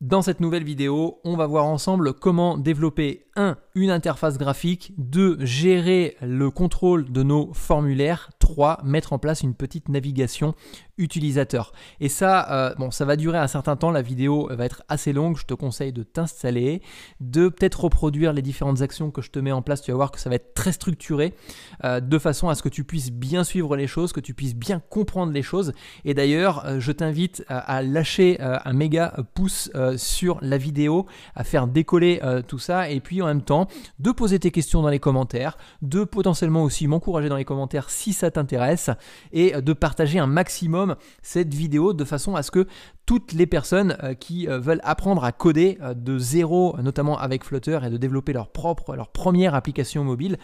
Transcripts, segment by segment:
Dans cette nouvelle vidéo, on va voir ensemble comment développer 1. une interface graphique, 2. gérer le contrôle de nos formulaires, 3. mettre en place une petite navigation utilisateur. Et ça, euh, bon, ça va durer un certain temps, la vidéo va être assez longue, je te conseille de t'installer, de peut-être reproduire les différentes actions que je te mets en place, tu vas voir que ça va être très structuré, euh, de façon à ce que tu puisses bien suivre les choses, que tu puisses bien comprendre les choses. Et d'ailleurs, euh, je t'invite à lâcher un méga pouce sur la vidéo, à faire décoller tout ça, et puis en même temps, de poser tes questions dans les commentaires, de potentiellement aussi m'encourager dans les commentaires si ça t'intéresse, et de partager un maximum cette vidéo de façon à ce que toutes les personnes euh, qui euh, veulent apprendre à coder euh, de zéro, notamment avec Flutter, et de développer leur propre, leur première application mobile,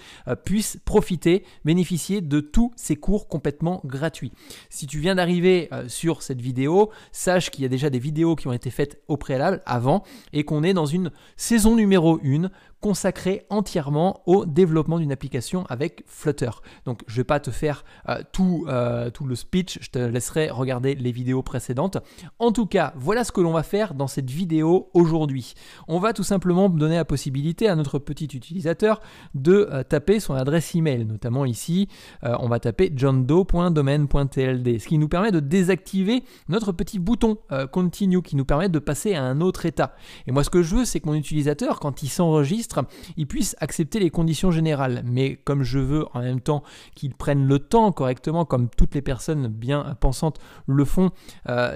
puissent profiter, bénéficier de tous ces cours complètement gratuits. Si tu viens d'arriver sur cette vidéo, sache qu'il y a déjà des vidéos qui ont été faites au préalable avant et qu'on est dans une saison numéro 1 consacrée entièrement au développement d'une application avec Flutter. Donc je ne vais pas te faire tout, tout le speech, je te laisserai regarder les vidéos précédentes. En tout cas, voilà ce que l'on va faire dans cette vidéo aujourd'hui. On va tout simplement donner la possibilité à notre petit utilisateur de euh, taper son adresse email. Notamment ici, euh, on va taper johndoe.domaine.tld, ce qui nous permet de désactiver notre petit bouton euh, continue qui nous permet de passer à un autre état. Et moi, ce que je veux, c'est que mon utilisateur, quand il s'enregistre, il puisse accepter les conditions générales. Mais comme je veux en même temps qu'il prenne le temps correctement, comme toutes les personnes bien pensantes le font,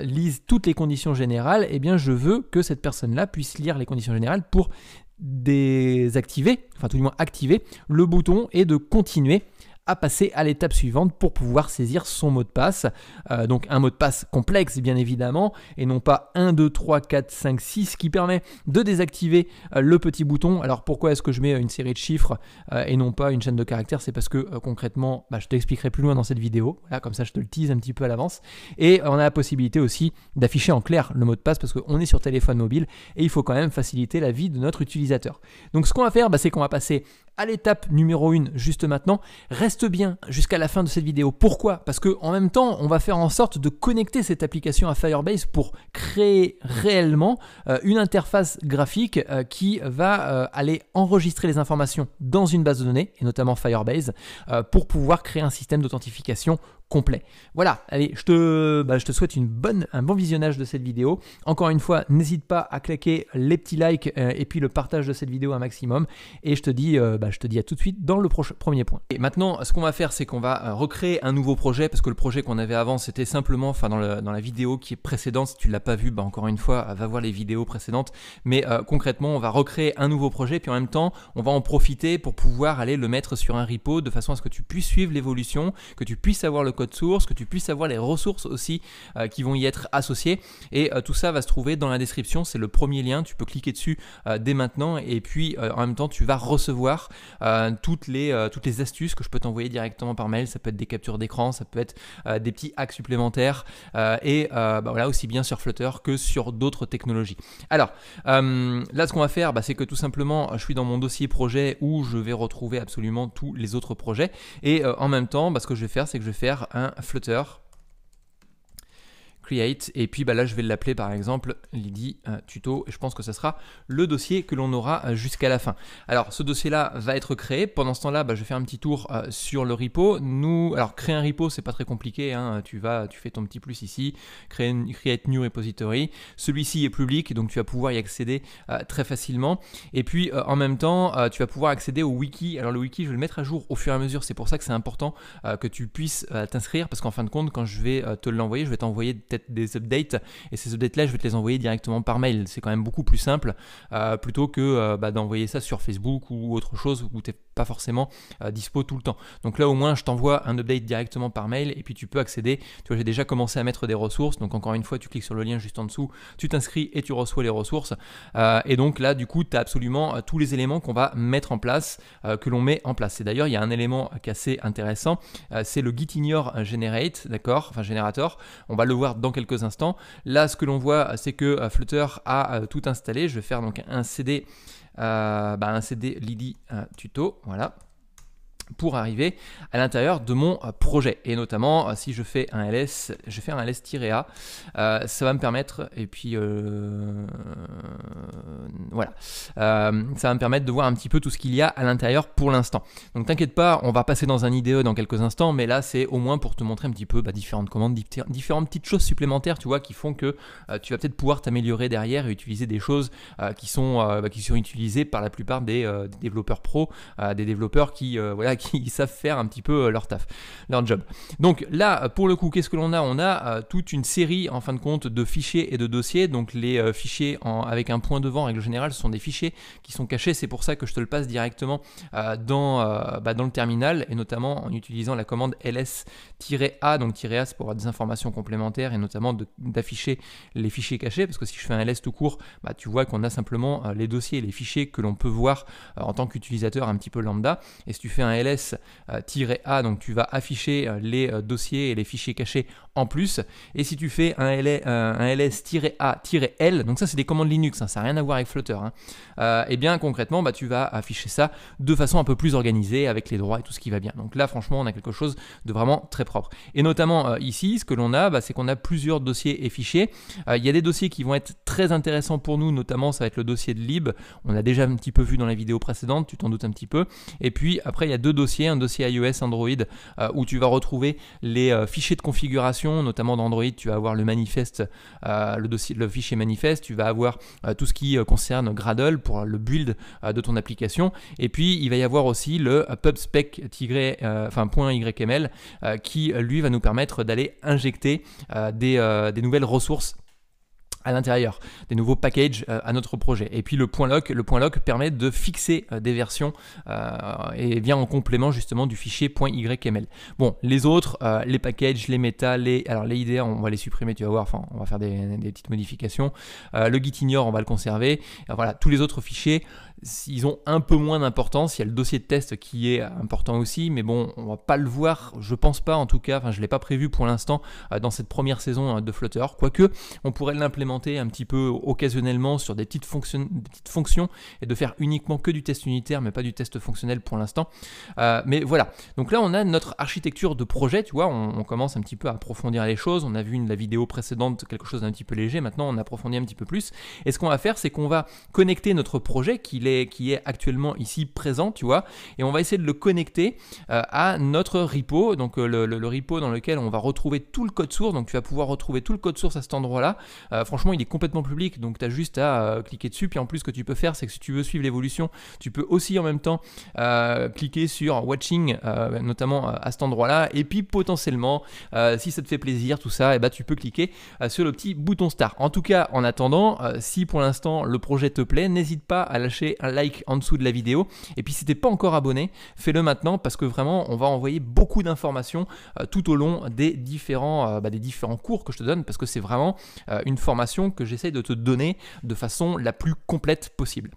lisent toutes les les conditions générales, et eh bien je veux que cette personne-là puisse lire les conditions générales pour désactiver, enfin tout du moins activer le bouton et de continuer à passer à l'étape suivante pour pouvoir saisir son mot de passe. Euh, donc un mot de passe complexe bien évidemment et non pas 1, 2, 3, 4, 5, 6 qui permet de désactiver euh, le petit bouton. Alors pourquoi est-ce que je mets une série de chiffres euh, et non pas une chaîne de caractères C'est parce que concrètement, bah, je t'expliquerai plus loin dans cette vidéo. Voilà, comme ça je te le tease un petit peu à l'avance. Et on a la possibilité aussi d'afficher en clair le mot de passe parce qu'on est sur téléphone mobile et il faut quand même faciliter la vie de notre utilisateur. Donc ce qu'on va faire, bah, c'est qu'on va passer à l'étape numéro 1 juste maintenant. Reste bien jusqu'à la fin de cette vidéo. Pourquoi Parce que en même temps, on va faire en sorte de connecter cette application à Firebase pour créer réellement euh, une interface graphique euh, qui va euh, aller enregistrer les informations dans une base de données, et notamment Firebase, pour pouvoir créer un système d'authentification complet. Voilà, allez, je te, bah, je te souhaite une bonne, un bon visionnage de cette vidéo. Encore une fois, n'hésite pas à claquer les petits likes euh, et puis le partage de cette vidéo un maximum. Et je te dis, euh, bah, je te dis à tout de suite dans le premier point. Et maintenant, ce qu'on va faire, c'est qu'on va euh, recréer un nouveau projet parce que le projet qu'on avait avant, c'était simplement, enfin dans, la vidéo qui est précédente, si tu ne l'as pas vu, bah, encore une fois, va voir les vidéos précédentes. Mais concrètement, on va recréer un nouveau projet, puis en même temps, on va en profiter pour pouvoir aller le mettre sur un repo de façon à ce que tu puisses suivre l'évolution, que tu puisses avoir le code source, que tu puisses avoir les ressources aussi euh, qui vont y être associées. Et euh, tout ça va se trouver dans la description. C'est le premier lien. Tu peux cliquer dessus euh, dès maintenant. Et puis en même temps, tu vas recevoir toutes, les, toutes les astuces que je peux t'envoyer directement par mail. Ça peut être des captures d'écran, ça peut être des petits hacks supplémentaires. et bah voilà, aussi bien sur Flutter que sur d'autres technologies. Alors là, ce qu'on va faire, bah, c'est que tout simplement, je suis dans mon dossier projet où je vais retrouver absolument tous les autres projets. Et en même temps, parce bah, ce que je vais faire, c'est que je vais faire un flutter et puis bah, là, je vais l'appeler par exemple Lydie euh, tuto. Et je pense que ce sera le dossier que l'on aura euh, jusqu'à la fin. Alors, ce dossier-là va être créé. Pendant ce temps-là, bah, je vais faire un petit tour euh, sur le repo. Nous, alors créer un repo, c'est pas très compliqué. Hein. Tu vas, tu fais ton petit plus ici, créer une, create new repository. Celui-ci est public, donc tu vas pouvoir y accéder très facilement. Et puis en même temps, tu vas pouvoir accéder au wiki. Alors le wiki, je vais le mettre à jour au fur et à mesure. C'est pour ça que c'est important que tu puisses t'inscrire parce qu'en fin de compte, quand je vais te l'envoyer, je vais t'envoyer peut des updates. Et ces updates-là, je vais te les envoyer directement par mail. C'est quand même beaucoup plus simple euh, plutôt que euh, bah, d'envoyer ça sur Facebook ou autre chose où tu n'es pas forcément euh, dispo tout le temps. Donc là, au moins, je t'envoie un update directement par mail et puis tu peux accéder. Tu vois, j'ai déjà commencé à mettre des ressources. Donc encore une fois, tu cliques sur le lien juste en dessous, tu t'inscris et tu reçois les ressources. et donc là, du coup, tu as absolument tous les éléments qu'on va mettre en place, que l'on met en place. Et d'ailleurs, il y a un élément qui est assez intéressant, c'est le Gitignore Generate, d'accord Enfin, générateur. On va le voir dans quelques instants. Là, ce que l'on voit, c'est que euh, Flutter a euh, tout installé. Je vais faire donc un CD, euh, bah, un CD Lily tuto. Voilà pour arriver à l'intérieur de mon euh, projet. Et notamment, euh, si je fais un LS, je fais un LS-A, euh, ça va me permettre, et puis voilà, ça va me permettre de voir un petit peu tout ce qu'il y a à l'intérieur pour l'instant. Donc t'inquiète pas, on va passer dans un IDE dans quelques instants, mais là c'est au moins pour te montrer un petit peu bah, différentes commandes, différentes petites choses supplémentaires, tu vois, qui font que tu vas peut-être pouvoir t'améliorer derrière et utiliser des choses qui, sont, bah, qui sont utilisées par la plupart des, développeurs pro, des développeurs qui, voilà, qui savent faire un petit peu euh, leur taf, leur job. Donc là, pour le coup, qu'est-ce que l'on a On a euh, toute une série en fin de compte de fichiers et de dossiers. Donc les euh, fichiers avec un point devant, en règle générale, ce sont des fichiers qui sont cachés. C'est pour ça que je te le passe directement dans, bah, dans le terminal et notamment en utilisant la commande ls-a. Donc -a, c'est pour avoir des informations complémentaires et notamment d'afficher les fichiers cachés. Parce que si je fais un ls tout court, bah, tu vois qu'on a simplement les dossiers et les fichiers que l'on peut voir en tant qu'utilisateur un petit peu lambda. Et si tu fais un ls euh, tiré à donc tu vas afficher euh, les euh, dossiers et les fichiers cachés en plus. Et si tu fais un, LS, euh, a l donc ça c'est des commandes Linux, hein, ça n'a rien à voir avec Flutter, et hein, euh, eh bien concrètement bah, tu vas afficher ça de façon un peu plus organisée avec les droits et tout ce qui va bien. Donc là franchement on a quelque chose de vraiment très propre. Et notamment euh, ici, ce que l'on a, bah, c'est qu'on a plusieurs dossiers et fichiers. Il y a des dossiers qui vont être très intéressants pour nous, notamment ça va être le dossier de lib, on a déjà un petit peu vu dans la vidéo précédente, tu t'en doutes un petit peu. Et puis après il y a deux dossiers, un dossier iOS, Android, où tu vas retrouver les fichiers de configuration notamment d'Android, tu vas avoir le manifeste, euh, le, dossier, le fichier manifeste, tu vas avoir euh, tout ce qui euh, concerne Gradle pour le build de ton application. Et puis, il va y avoir aussi le pubspec.yml enfin, qui, lui, va nous permettre d'aller injecter des nouvelles ressources à l'intérieur, des nouveaux packages euh, à notre projet. Et puis le point lock, le point lock permet de fixer euh, des versions euh, et vient en complément justement du fichier .yml. Bon, les autres, les packages, les métas les alors les idées on va les supprimer, tu vas voir. Enfin, on va faire des, petites modifications. le gitignore, on va le conserver. voilà, tous les autres fichiers ils ont un peu moins d'importance. Il y a le dossier de test qui est important aussi, mais bon, on va pas le voir, je pense pas en tout cas, enfin je l'ai pas prévu pour l'instant euh, dans cette première saison euh, de Flutter, quoique on pourrait l'implémenter un petit peu occasionnellement sur des petites, fonctions, petites fonctions et de faire uniquement que du test unitaire, mais pas du test fonctionnel pour l'instant. Euh, mais voilà, donc là on a notre architecture de projet, tu vois, on, commence un petit peu à approfondir les choses, on a vu la vidéo précédente quelque chose d'un petit peu léger, maintenant on approfondit un petit peu plus, et ce qu'on va faire c'est qu'on va connecter notre projet qui est qui est actuellement ici présent, tu vois. Et on va essayer de le connecter euh, à notre repo, donc euh, le, repo dans lequel on va retrouver tout le code source. Donc tu vas pouvoir retrouver tout le code source à cet endroit-là. Euh, franchement, il est complètement public, donc tu as juste à cliquer dessus. Puis en plus, ce que tu peux faire, c'est que si tu veux suivre l'évolution, tu peux aussi en même temps cliquer sur Watching, notamment à cet endroit-là. Et puis potentiellement, si ça te fait plaisir, tout ça, et eh bah ben, tu peux cliquer sur le petit bouton Star. En tout cas, en attendant, si pour l'instant le projet te plaît, n'hésite pas à lâcher un like en dessous de la vidéo. Et puis si t'es pas encore abonné, fais-le maintenant parce que vraiment on va envoyer beaucoup d'informations euh, tout au long des différents, euh, bah, des différents cours que je te donne parce que c'est vraiment euh, une formation que j'essaie de te donner de façon la plus complète possible.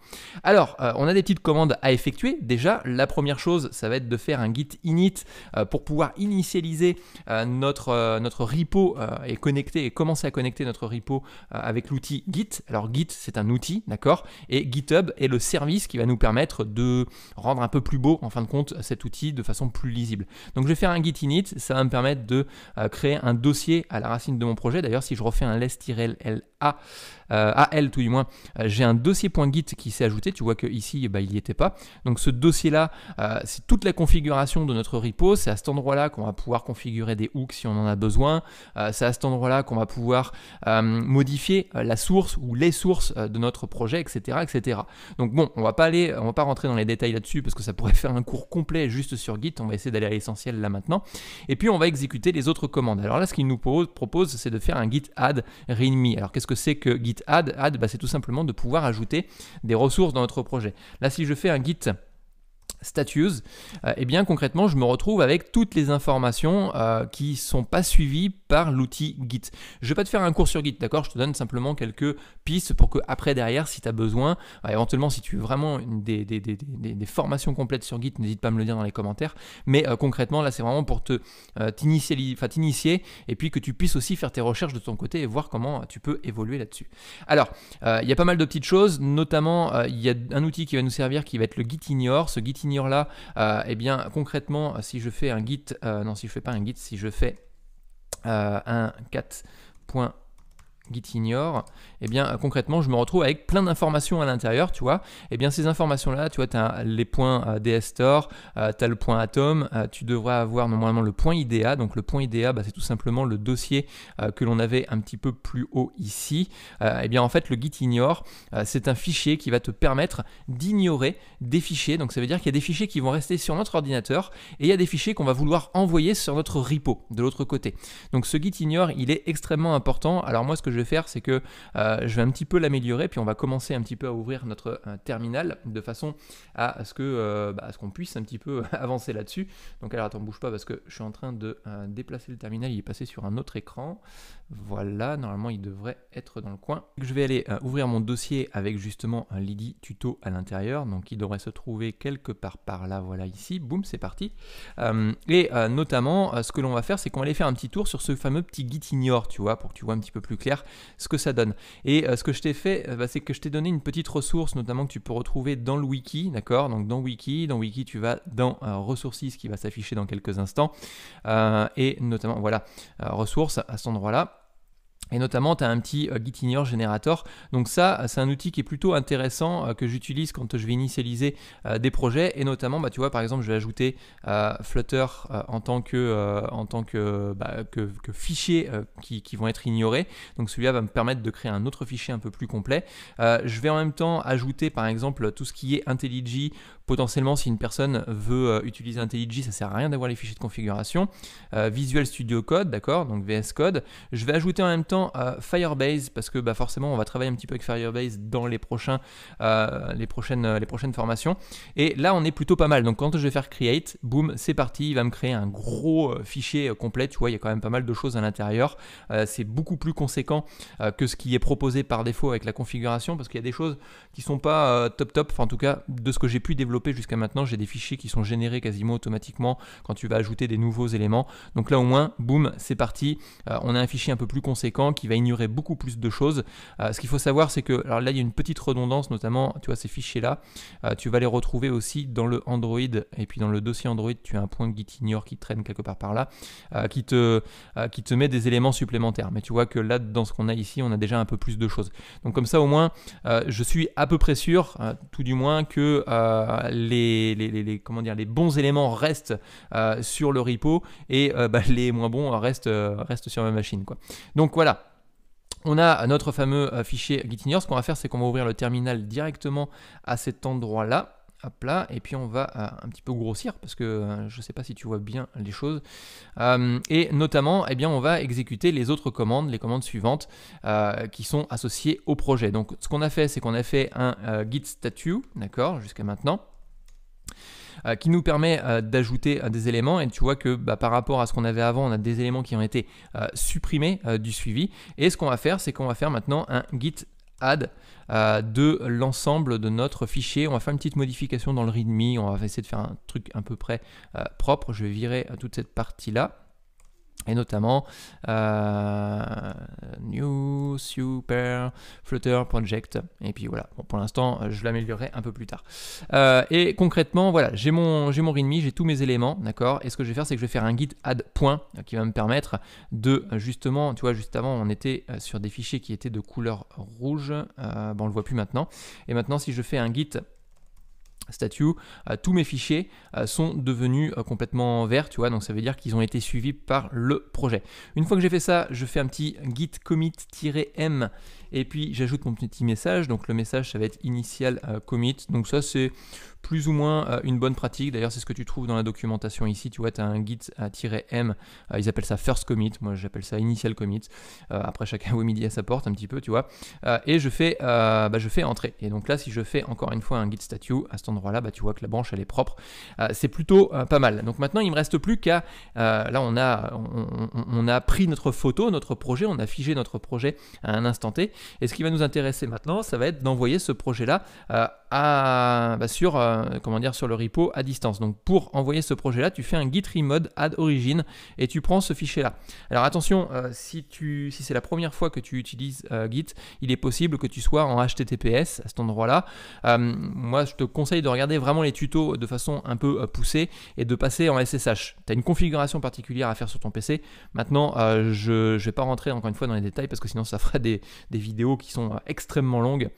Alors on a des petites commandes à effectuer. Déjà la première chose ça va être de faire un git init pour pouvoir initialiser notre, notre repo et connecter et commencer à connecter notre repo avec l'outil git. Alors git c'est un outil d'accord et GitHub est le service qui va nous permettre de rendre un peu plus beau en fin de compte cet outil de façon plus lisible. Donc je vais faire un git init, ça va me permettre de euh, créer un dossier à la racine de mon projet. D'ailleurs si je refais un less-la euh, à elle tout du moins, euh, j'ai un dossier .git qui s'est ajouté. Tu vois qu'ici, bah, il n'y était pas. Donc ce dossier-là, euh, c'est toute la configuration de notre repo. C'est à cet endroit-là qu'on va pouvoir configurer des hooks si on en a besoin. c'est à cet endroit-là qu'on va pouvoir modifier la source ou les sources de notre projet, etc., etc. Donc bon, on va pas aller, on va pas rentrer dans les détails là-dessus parce que ça pourrait faire un cours complet juste sur Git. On va essayer d'aller à l'essentiel là maintenant. Et puis on va exécuter les autres commandes. Alors là, ce qu'il nous propose, c'est de faire un git add readme. Alors qu'est-ce que c'est que git add, add bah, c'est tout simplement de pouvoir ajouter des ressources dans notre projet. Là, si je fais un Git Statues, et euh, eh bien concrètement, je me retrouve avec toutes les informations euh, qui sont pas suivies par l'outil Git. Je vais pas te faire un cours sur Git, d'accord Je te donne simplement quelques pistes pour que après derrière, si tu as besoin, euh, éventuellement si tu veux vraiment des, formations complètes sur Git, n'hésite pas à me le dire dans les commentaires. Mais concrètement, là c'est vraiment pour te t'initier et puis que tu puisses aussi faire tes recherches de ton côté et voir comment tu peux évoluer là-dessus. Alors, il y a pas mal de petites choses, notamment il y a un outil qui va nous servir qui va être le Git Ignore. Ce Git Ignore là, et euh, eh bien concrètement, euh, si je fais un git, euh, non, si je fais pas un git, si je fais un 4 eh bien concrètement, je me retrouve avec plein d'informations à l'intérieur, tu vois. et eh bien ces informations-là, tu vois, tu as les points euh, DS Store, euh, tu as le point Atom, euh, tu devrais avoir normalement le point IDEA. Donc le point IDEA, bah, c'est tout simplement le dossier que l'on avait un petit peu plus haut ici. et eh bien en fait, le Git ignore, c'est un fichier qui va te permettre d'ignorer des fichiers. Donc ça veut dire qu'il y a des fichiers qui vont rester sur notre ordinateur et il y a des fichiers qu'on va vouloir envoyer sur notre repo de l'autre côté. Donc ce Git ignore, il est extrêmement important. Alors moi, ce que je vais faire, c'est que je vais un petit peu l'améliorer, puis on va commencer un petit peu à ouvrir notre euh, terminal de façon à ce que euh, bah, ce qu'on puisse un petit peu avancer là-dessus. Donc alors attends, bouge pas parce que je suis en train de euh, déplacer le terminal, il est passé sur un autre écran. Voilà, normalement il devrait être dans le coin. Je vais aller ouvrir mon dossier avec justement un Lidi tuto à l'intérieur, donc il devrait se trouver quelque part par là, voilà ici, boum, c'est parti. et notamment, ce que l'on va faire, c'est qu'on va aller faire un petit tour sur ce fameux petit git ignore, tu vois, pour que tu vois un petit peu plus clair ce que ça donne. Et euh, ce que je t'ai fait, euh, bah, c'est que je t'ai donné une petite ressource, notamment que tu peux retrouver dans le wiki, d'accord Donc dans wiki, dans wiki, tu vas dans euh, ressources qui va s'afficher dans quelques instants, et notamment voilà ressources à cet endroit-là et notamment, tu as un petit euh, Git Generator. Donc ça, c'est un outil qui est plutôt intéressant euh, que j'utilise quand je vais initialiser euh, des projets. Et notamment, bah, tu vois, par exemple, je vais ajouter Flutter en tant que, en tant bah, qui, qui, vont être ignorés. Donc celui-là va me permettre de créer un autre fichier un peu plus complet. je vais en même temps ajouter, par exemple, tout ce qui est IntelliJ. Potentiellement, si une personne veut utiliser IntelliJ, ça sert à rien d'avoir les fichiers de configuration. Visual Studio Code, d'accord, donc VS Code. Je vais ajouter en même temps Firebase, parce que bah, forcément on va travailler un petit peu avec Firebase dans les, prochains, euh, les, prochaines, les prochaines formations. Et là on est plutôt pas mal. Donc quand je vais faire create, boum, c'est parti, il va me créer un gros euh, fichier euh, complet. Tu vois, il y a quand même pas mal de choses à l'intérieur. c'est beaucoup plus conséquent que ce qui est proposé par défaut avec la configuration, parce qu'il y a des choses qui sont pas top top. Enfin en tout cas, de ce que j'ai pu développer jusqu'à maintenant, j'ai des fichiers qui sont générés quasiment automatiquement quand tu vas ajouter des nouveaux éléments. Donc là au moins, boum, c'est parti. on a un fichier un peu plus conséquent qui va ignorer beaucoup plus de choses. Euh, ce qu'il faut savoir, c'est que alors là, il y a une petite redondance, notamment, tu vois, ces fichiers-là, euh, tu vas les retrouver aussi dans le Android et puis dans le dossier Android, tu as un point Git ignore qui traîne quelque part par là, euh, qui, te, qui te met des éléments supplémentaires. Mais tu vois que là, dans ce qu'on a ici, on a déjà un peu plus de choses. Donc comme ça, au moins, je suis à peu près sûr, tout du moins, que les, les, comment dire, les bons éléments restent sur le repo et bah, les moins bons restent, sur ma machine. Quoi. Donc voilà, on a notre fameux euh, fichier gitignore, Ce qu'on va faire, c'est qu'on va ouvrir le terminal directement à cet endroit-là. à plat, et puis on va euh, un petit peu grossir parce que euh, je ne sais pas si tu vois bien les choses. et notamment, eh bien, on va exécuter les autres commandes, les commandes suivantes qui sont associées au projet. Donc, ce qu'on a fait, c'est qu'on a fait un git statue, d'accord, jusqu'à maintenant. Euh, qui nous permet euh, d'ajouter euh, des éléments. Et tu vois que bah, par rapport à ce qu'on avait avant, on a des éléments qui ont été supprimés du suivi. Et ce qu'on va faire, c'est qu'on va faire maintenant un git add de l'ensemble de notre fichier. On va faire une petite modification dans le README. On va essayer de faire un truc à peu près propre. Je vais virer toute cette partie-là et notamment euh, New Super Flutter Project. Et puis voilà, pour l'instant, je l'améliorerai un peu plus tard. Euh, et concrètement, voilà, j'ai mon, j'ai mon README, j'ai tous mes éléments, d'accord Et ce que je vais faire, c'est que je vais faire un git add point euh, qui va me permettre de, justement, tu vois, juste avant, on était sur des fichiers qui étaient de couleur rouge. Euh, bon, on le voit plus maintenant. Et maintenant, si je fais un guide statue, euh, tous mes fichiers euh, sont devenus euh, complètement verts, tu vois, donc ça veut dire qu'ils ont été suivis par le projet. Une fois que j'ai fait ça, je fais un petit git commit-m et puis j'ajoute mon petit message, donc le message ça va être initial commit, donc ça c'est plus ou moins euh, une bonne pratique. D'ailleurs, c'est ce que tu trouves dans la documentation ici. Tu vois, tu as un git à M. Euh, ils appellent ça first commit. Moi, j'appelle ça initial commit. Euh, après, chacun au midi à sa porte, un petit peu, tu vois. et je fais, bah, je fais entrer. Et donc là, si je fais encore une fois un git statue à cet endroit-là, bah, tu vois que la branche, elle est propre. c'est plutôt pas mal. Donc maintenant, il me reste plus qu'à. là, on a, on, a pris notre photo, notre projet, on a figé notre projet à un instant T. Et ce qui va nous intéresser maintenant, ça va être d'envoyer ce projet-là bah, sur, euh, comment dire, sur le repo à distance. Donc pour envoyer ce projet-là, tu fais un git remote add origin et tu prends ce fichier-là. Alors attention, euh, si, c'est la première fois que tu utilises euh, Git, il est possible que tu sois en HTTPS à cet endroit-là. moi, je te conseille de regarder vraiment les tutos de façon un peu poussée et de passer en SSH. Tu as une configuration particulière à faire sur ton PC. Maintenant, je ne vais pas rentrer encore une fois dans les détails parce que sinon ça ferait des vidéos qui sont extrêmement longues.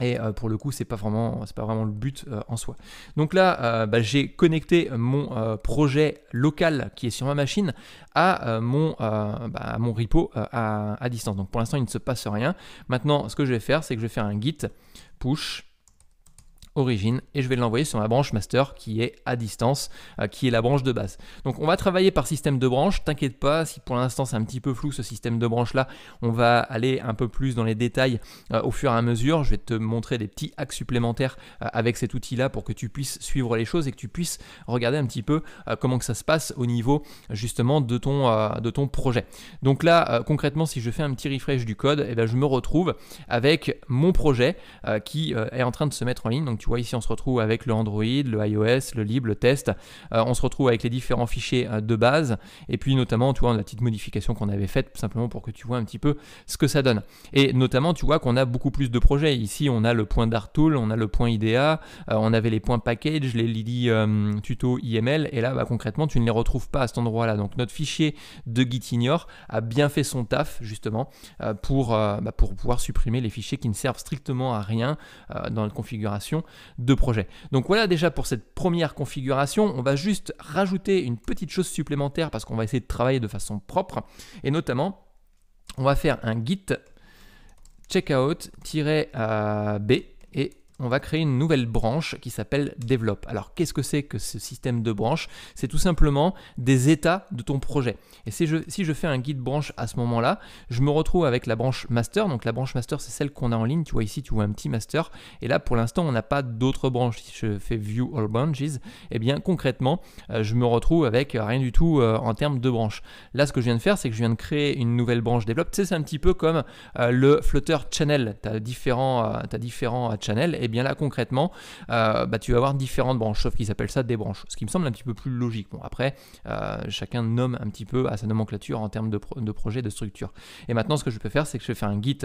Et euh, pour le coup, c'est pas vraiment, c'est pas vraiment le but euh, en soi. Donc là, euh, bah, j'ai connecté mon projet local qui est sur ma machine à mon, bah, à mon repo à, distance. Donc pour l'instant, il ne se passe rien. Maintenant, ce que je vais faire, c'est que je vais faire un git push et je vais l'envoyer sur ma branche master qui est à distance, euh, qui est la branche de base. Donc on va travailler par système de branche, t'inquiète pas, si pour l'instant c'est un petit peu flou ce système de branche là, on va aller un peu plus dans les détails euh, au fur et à mesure, je vais te montrer des petits hacks supplémentaires euh, avec cet outil là pour que tu puisses suivre les choses et que tu puisses regarder un petit peu comment que ça se passe au niveau justement de ton, de ton projet. Donc là concrètement si je fais un petit refresh du code, et eh ben, je me retrouve avec mon projet qui est en train de se mettre en ligne, donc tu tu vois, ici on se retrouve avec le Android, le iOS, le lib, le test. Euh, on se retrouve avec les différents fichiers euh, de base. Et puis notamment, tu vois, la petite modification qu'on avait faite simplement pour que tu vois un petit peu ce que ça donne. Et notamment, tu vois qu'on a beaucoup plus de projets. Ici, on a le point d'Artool, on a le point IDEA, euh, on avait les points package, les Lily tuto IML. Et là, bah, concrètement, tu ne les retrouves pas à cet endroit-là. Donc notre fichier de Gitignore a bien fait son taf justement pour, bah, pour pouvoir supprimer les fichiers qui ne servent strictement à rien dans notre configuration de projet. Donc voilà déjà pour cette première configuration, on va juste rajouter une petite chose supplémentaire parce qu'on va essayer de travailler de façon propre et notamment on va faire un git checkout-b et on va créer une nouvelle branche qui s'appelle Develop. Alors qu'est-ce que c'est que ce système de branches C'est tout simplement des états de ton projet. Et si je, si je fais un guide branche à ce moment-là, je me retrouve avec la branche Master. Donc la branche Master, c'est celle qu'on a en ligne. Tu vois ici, tu vois un petit Master. Et là, pour l'instant, on n'a pas d'autres branches. Si je fais View All Branches, et eh bien concrètement, euh, je me retrouve avec euh, rien du tout euh, en termes de branches. Là, ce que je viens de faire, c'est que je viens de créer une nouvelle branche Develop. Tu sais, c'est un petit peu comme le Flutter Channel. Tu as différents, différents channels et eh bien là concrètement, euh, bah, tu vas avoir différentes branches, sauf qu'ils appellent ça des branches, ce qui me semble un petit peu plus logique. Bon, après, euh, chacun nomme un petit peu à sa nomenclature en termes de, de projet, de structure. Et maintenant, ce que je peux faire, c'est que je vais faire un git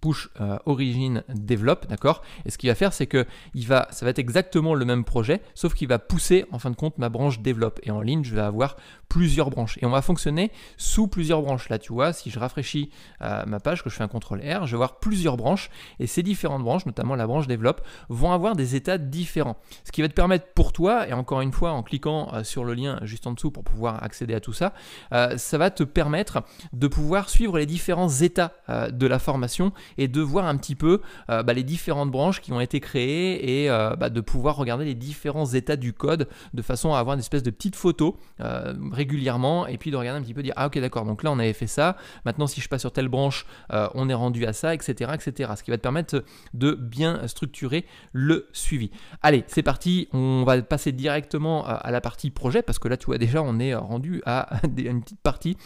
push euh, origin develop, d'accord Et ce qu'il va faire, c'est que il va, ça va être exactement le même projet, sauf qu'il va pousser en fin de compte ma branche develop. Et en ligne, je vais avoir plusieurs branches. Et on va fonctionner sous plusieurs branches. Là, tu vois, si je rafraîchis euh, ma page, que je fais un contrôle R, je vais voir plusieurs branches. Et ces différentes branches, notamment la branche développe, vont avoir des états différents. Ce qui va te permettre pour toi, et encore une fois, en cliquant euh, sur le lien juste en dessous pour pouvoir accéder à tout ça, euh, ça va te permettre de pouvoir suivre les différents états de la formation et de voir un petit peu bah, les différentes branches qui ont été créées et bah, de pouvoir regarder les différents états du code de façon à avoir une espèce de petite photo régulièrement et puis de regarder un petit peu, dire ah ok d'accord, donc là on avait fait ça, maintenant si je passe sur telle branche, euh, on est rendu à ça, etc., etc. Ce qui va te permettre de bien structurer le suivi. Allez, c'est parti, on va passer directement euh, à la partie projet parce que là tu vois déjà on est euh, rendu à une petite partie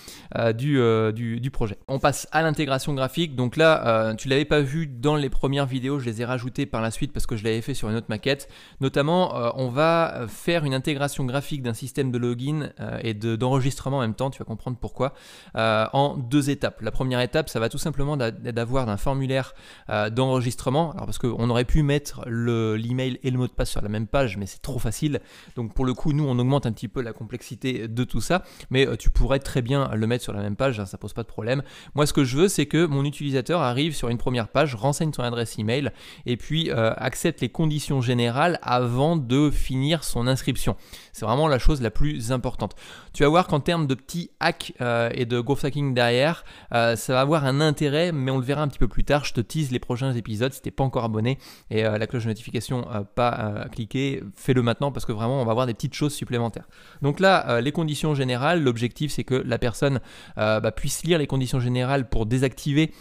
du, du, du, projet. On passe à l'intégration graphique, donc là tu l'avais pas vu dans les premières vidéos, je les ai rajoutées par la suite parce que je l'avais fait sur une autre maquette. Notamment on va faire une intégration graphique d'un système de login et d'enregistrement en même temps, tu vas comprendre pourquoi, euh, en deux étapes. La première étape, ça va tout simplement d'avoir un formulaire euh, d'enregistrement, alors parce qu'on aurait pu mettre l'email et le mot de passe sur la même page, mais c'est trop facile, donc pour le coup, nous, on augmente un petit peu la complexité de tout ça, mais euh, tu pourrais très bien le mettre sur la même page, ça hein, ça pose pas de problème. Moi, ce que je veux, c'est que mon utilisateur arrive sur une première page, renseigne son adresse email, et puis accepte les conditions générales avant de finir son inscription. C'est vraiment la chose la plus importante tu vas voir qu'en termes de petits hacks euh, et de growth hacking derrière, euh, ça va avoir un intérêt, mais on le verra un petit peu plus tard. Je te tease les prochains épisodes si tu n'es pas encore abonné et euh, la cloche de notification pas cliquée, fais-le maintenant parce que vraiment on va avoir des petites choses supplémentaires. Donc là, les conditions générales, l'objectif c'est que la personne bah, puisse lire les conditions générales pour désactiver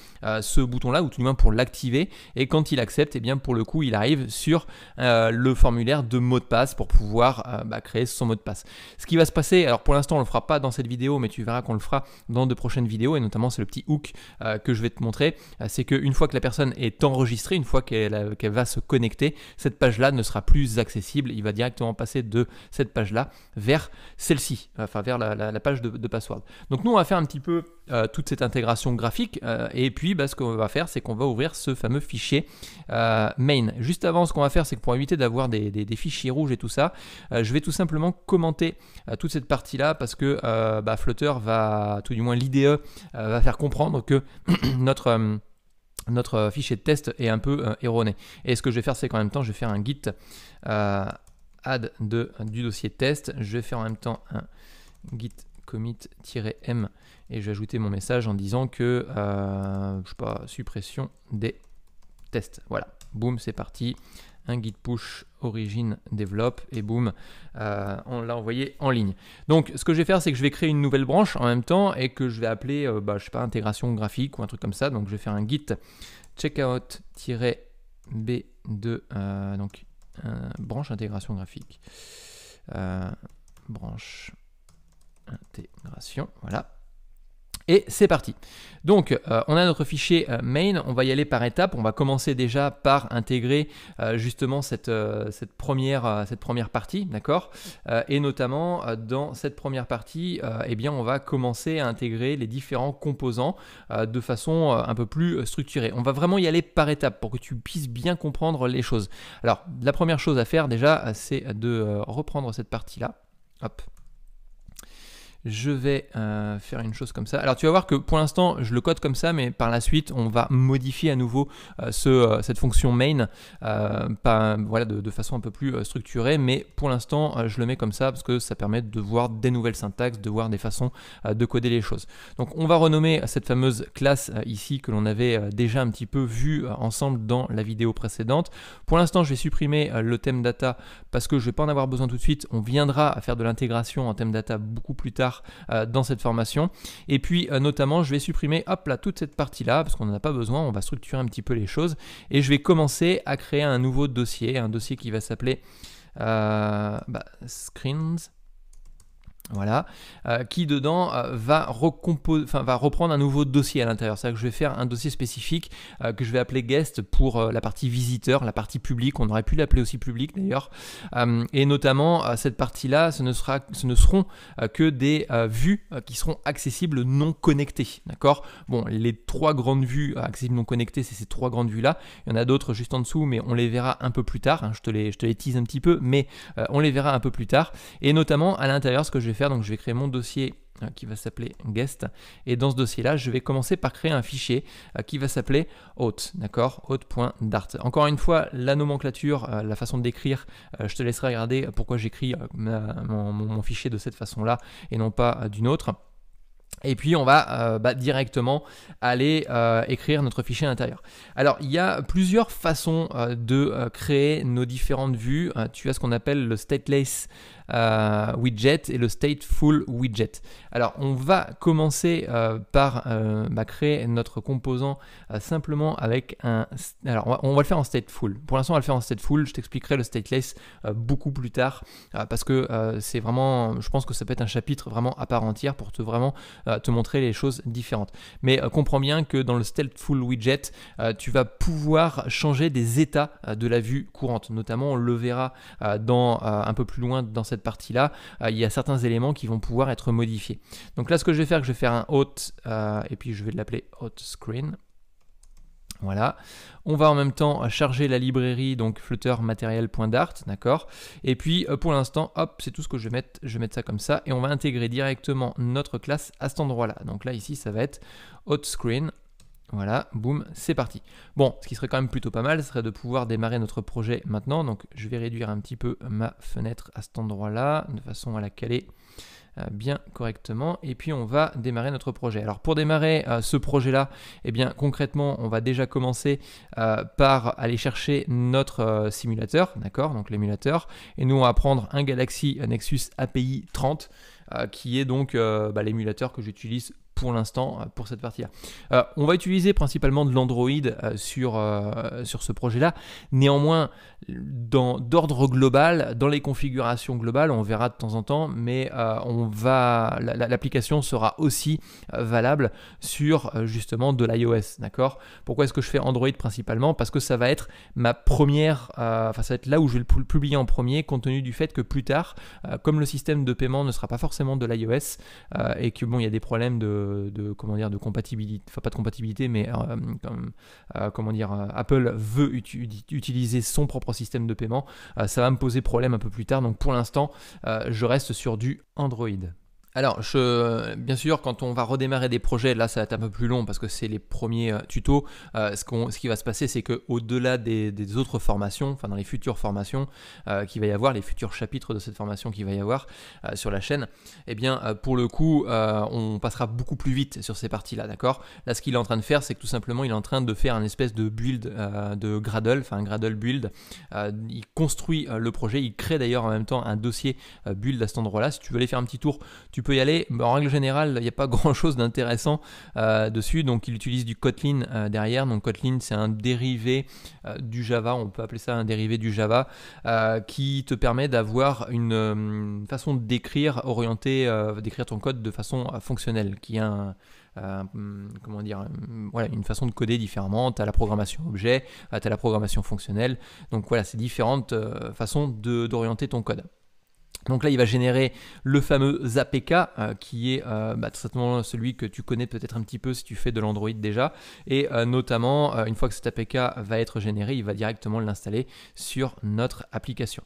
ce bouton-là ou tout du moins pour l'activer et quand il accepte, et eh bien pour le coup il arrive sur le formulaire de mot de passe pour pouvoir bah, créer son mot de passe. Ce qui va se passer, alors pour l'instant, on le fera pas dans cette vidéo, mais tu verras qu'on le fera dans de prochaines vidéos, et notamment c'est le petit hook euh, que je vais te montrer, euh, C'est c'est qu'une fois que la personne est enregistrée, une fois qu'elle va se connecter, cette page-là ne sera plus accessible, il va directement passer de cette page-là vers celle-ci, enfin vers la, page de, de password. Donc nous, on va faire un petit peu euh, toute cette intégration graphique. Euh, et puis, bah, ce qu'on va faire, c'est qu'on va ouvrir ce fameux fichier euh, main. Juste avant, ce qu'on va faire, c'est que pour éviter d'avoir des, fichiers rouges et tout ça, je vais tout simplement commenter toute cette partie-là parce que bah, Flutter va, tout du moins l'IDE, va faire comprendre que notre notre fichier de test est un peu erroné. Et ce que je vais faire, c'est qu'en même temps, je vais faire un git add du dossier test. Je vais faire en même temps un git commit-m et je vais ajouter mon message en disant que, euh, je sais pas, suppression des tests. Voilà, boum, c'est parti. Un git push origin develop et boum, euh, on l'a envoyé en ligne. Donc, ce que je vais faire, c'est que je vais créer une nouvelle branche en même temps et que je vais appeler, euh, bah, je sais pas, intégration graphique ou un truc comme ça. Donc, je vais faire un git checkout-b2, donc branche intégration graphique. branche intégration, voilà. Et c'est parti. Donc euh, on a notre fichier euh, main, on va y aller par étapes, on va commencer déjà par intégrer euh, justement cette, cette, première, cette première partie, d'accord Et notamment dans cette première partie, eh bien on va commencer à intégrer les différents composants de façon un peu plus structurée. On va vraiment y aller par étapes pour que tu puisses bien comprendre les choses. Alors la première chose à faire déjà, c'est de reprendre cette partie-là. Hop, je vais euh, faire une chose comme ça. Alors tu vas voir que pour l'instant je le code comme ça, mais par la suite on va modifier à nouveau euh, euh, cette fonction main voilà, de, de, façon un peu plus structurée, mais pour l'instant je le mets comme ça parce que ça permet de voir des nouvelles syntaxes, de voir des façons de coder les choses. Donc on va renommer cette fameuse classe ici que l'on avait déjà un petit peu vue ensemble dans la vidéo précédente. Pour l'instant je vais supprimer le thème data parce que je ne vais pas en avoir besoin tout de suite, on viendra à faire de l'intégration en thème data beaucoup plus tard euh, dans cette formation. Et puis euh, notamment, je vais supprimer hop là toute cette partie là parce qu'on n'en a pas besoin, on va structurer un petit peu les choses et je vais commencer à créer un nouveau dossier, un dossier qui va s'appeler euh, bah, screens voilà, euh, qui dedans euh, va, va, reprendre un nouveau dossier à l'intérieur. C'est-à-dire que je vais faire un dossier spécifique euh, que je vais appeler guest pour la partie visiteur, la partie publique. On aurait pu l'appeler aussi public d'ailleurs. et notamment, cette partie-là, ce, ce, ne seront que des vues qui seront accessibles non connectées. D'accord Bon, les trois grandes vues accessibles non connectées, c'est ces trois grandes vues-là. Il y en a d'autres juste en dessous, mais on les verra un peu plus tard. Hein. Je, te les, je te tease un petit peu, mais on les verra un peu plus tard. Et notamment, à l'intérieur, ce que je vais donc je vais créer mon dossier euh, qui va s'appeler guest. Et dans ce dossier-là, je vais commencer par créer un fichier euh, qui va s'appeler hôte, d'accord Hôte.dart. Encore une fois, la nomenclature, euh, la façon d'écrire, je te laisserai regarder pourquoi j'écris mon, fichier de cette façon-là et non pas d'une autre. Et puis on va bah, directement aller écrire notre fichier à l'intérieur. Alors il y a plusieurs façons de créer nos différentes vues. tu as ce qu'on appelle le stateless euh, widget et le stateful widget. Alors on va commencer euh, par euh, bah, créer notre composant simplement avec un... Alors on va, le faire en stateful. Pour l'instant on va le faire en stateful, je t'expliquerai le stateless beaucoup plus tard parce que c'est vraiment... Je pense que ça peut être un chapitre vraiment à part entière pour te vraiment te montrer les choses différentes. Mais comprends bien que dans le stateful widget, tu vas pouvoir changer des états de la vue courante. Notamment on le verra dans, un peu plus loin dans cette partie-là, euh, il y a certains éléments qui vont pouvoir être modifiés. Donc là, ce que je vais faire, je vais faire un hot, euh, et puis je vais l'appeler hot screen. Voilà. On va en même temps charger la librairie, donc flutter d'art d'accord Et puis euh, pour l'instant, hop, c'est tout ce que je vais mettre. Je vais mettre ça comme ça et on va intégrer directement notre classe à cet endroit-là. Donc là, ici, ça va être hot screen voilà, boum, c'est parti. Bon, ce qui serait quand même plutôt pas mal, serait de pouvoir démarrer notre projet maintenant. Donc je vais réduire un petit peu ma fenêtre à cet endroit-là, de façon à la caler euh, bien correctement et puis on va démarrer notre projet. Alors pour démarrer euh, ce projet là, eh bien concrètement on va déjà commencer euh, par aller chercher notre simulateur, d'accord, donc l'émulateur, et nous on va prendre un Galaxy Nexus API 30 qui est donc bah, l'émulateur que j'utilise pour l'instant euh, pour cette partie-là. Euh, on va utiliser principalement de l'Android euh, sur, sur ce projet-là. Néanmoins, dans d'ordre global, dans les configurations globales, on verra de temps en temps, mais euh, on va, l'application sera aussi euh, valable sur euh, justement de l'iOS, d'accord Pourquoi est-ce que je fais Android principalement Parce que ça va être ma première, enfin ça va être là où je vais le publier en premier, compte tenu du fait que plus tard, comme le système de paiement ne sera pas forcément de l'iOS et que bon, il y a des problèmes de, comment dire, de compatibilité, enfin pas de compatibilité, mais comment dire, Apple veut utiliser son propre système de paiement, euh, ça va me poser problème un peu plus tard. Donc pour l'instant, euh, je reste sur du Android. Alors, je, bien sûr, quand on va redémarrer des projets, là, ça va être un peu plus long parce que c'est les premiers euh, tutos. Euh, ce, ce, qui va se passer, c'est qu'au-delà des, autres formations, enfin dans les futures formations qui euh, qu'il va y avoir, les futurs chapitres de cette formation qu'il va y avoir sur la chaîne, eh bien, pour le coup, on passera beaucoup plus vite sur ces parties-là, d'accord Là, ce qu'il est en train de faire, c'est que tout simplement, il est en train de faire un espèce de build de Gradle, enfin un Gradle build. il construit le projet, il crée d'ailleurs en même temps un dossier build à cet endroit-là. Si tu veux aller faire un petit tour, tu peux y aller. Mais en règle générale, il n'y a pas grand chose d'intéressant euh, dessus. Donc il utilise du Kotlin euh, derrière. Donc Kotlin, c'est un dérivé euh, du Java, on peut appeler ça un dérivé du Java, qui te permet d'avoir une, façon d'écrire orienter, d'écrire ton code de façon fonctionnelle, qui a un hmm, comment dire, hmm, voilà, une façon de coder différemment. Tu as la programmation objet, tu as la programmation fonctionnelle. Donc voilà, c'est différentes façons d'orienter ton code. Donc là, il va générer le fameux APK, euh, qui est certainement euh, bah, celui que tu connais peut-être un petit peu si tu fais de l'Android déjà. Et euh, notamment, une fois que cet APK va être généré, il va directement l'installer sur notre application.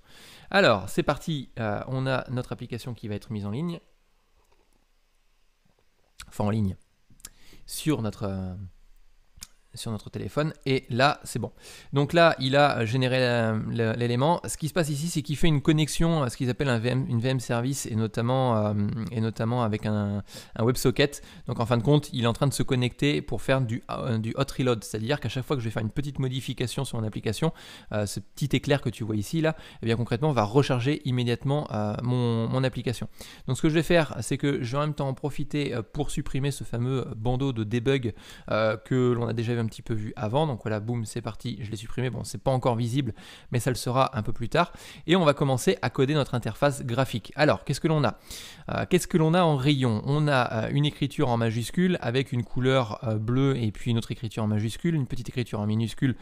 Alors, c'est parti, on a notre application qui va être mise en ligne. Enfin, en ligne. Sur notre sur notre téléphone. Et là, c'est bon. Donc là, il a généré l'élément. Ce qui se passe ici, c'est qu'il fait une connexion à ce qu'ils appellent un VM, une VM service, et notamment, euh, et notamment avec un, un, WebSocket. Donc en fin de compte, il est en train de se connecter pour faire du, euh, du hot reload. C'est-à-dire qu'à chaque fois que je vais faire une petite modification sur mon application, euh, ce petit éclair que tu vois ici, là, eh bien concrètement, va recharger immédiatement mon, mon, application. Donc ce que je vais faire, c'est que je vais en même temps en profiter pour supprimer ce fameux bandeau de debug que l'on a déjà vu petit peu vu avant. Donc voilà, boum, c'est parti, je l'ai supprimé. Bon, c'est pas encore visible, mais ça le sera un peu plus tard. Et on va commencer à coder notre interface graphique. Alors, qu'est-ce que l'on a euh, Qu'est-ce que l'on a en rayon On a euh, une écriture en majuscule avec une couleur euh, bleue et puis une autre écriture en majuscule, une petite écriture en minuscule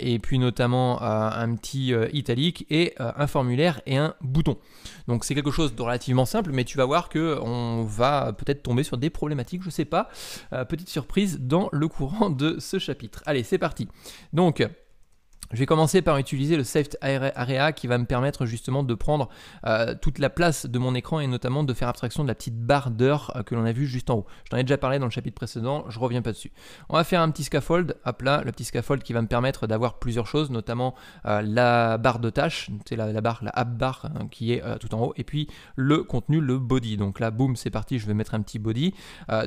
et puis notamment un petit italique et un formulaire et un bouton. Donc c'est quelque chose de relativement simple, mais tu vas voir que on va peut-être tomber sur des problématiques, je sais pas. petite surprise dans le cours de ce chapitre. Allez, c'est parti. Donc, je vais commencer par utiliser le Safe Area qui va me permettre justement de prendre euh, toute la place de mon écran et notamment de faire abstraction de la petite barre d'heure euh, que l'on a vue juste en haut. Je t'en ai déjà parlé dans le chapitre précédent, je reviens pas dessus. On va faire un petit scaffold, hop là, le petit scaffold qui va me permettre d'avoir plusieurs choses, notamment euh, la barre de tâche, c'est la, barre, la app bar hein, qui est tout en haut, et puis le contenu, le body. Donc là, boum, c'est parti, je vais mettre un petit body.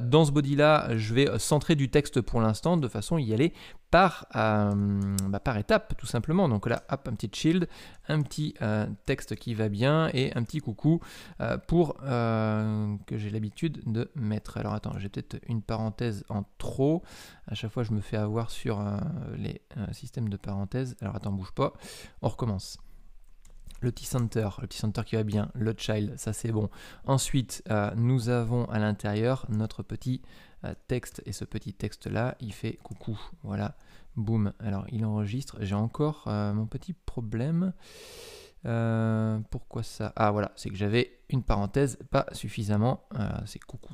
dans ce body là, je vais centrer du texte pour l'instant de façon à y aller par, euh, bah, par étape tout simplement. Donc là, hop, un petit shield, un petit euh, texte qui va bien et un petit coucou euh, pour que j'ai l'habitude de mettre. Alors attends, j'ai peut-être une parenthèse en trop. À chaque fois, je me fais avoir sur les systèmes de parenthèses. Alors attends, bouge pas. On recommence le petit center, le petit center qui va bien, le child, ça c'est bon. Ensuite, nous avons à l'intérieur notre petit euh, texte et ce petit texte là il fait coucou voilà boum alors il enregistre j'ai encore euh, mon petit problème euh, pourquoi ça ah voilà c'est que j'avais une parenthèse pas suffisamment c'est coucou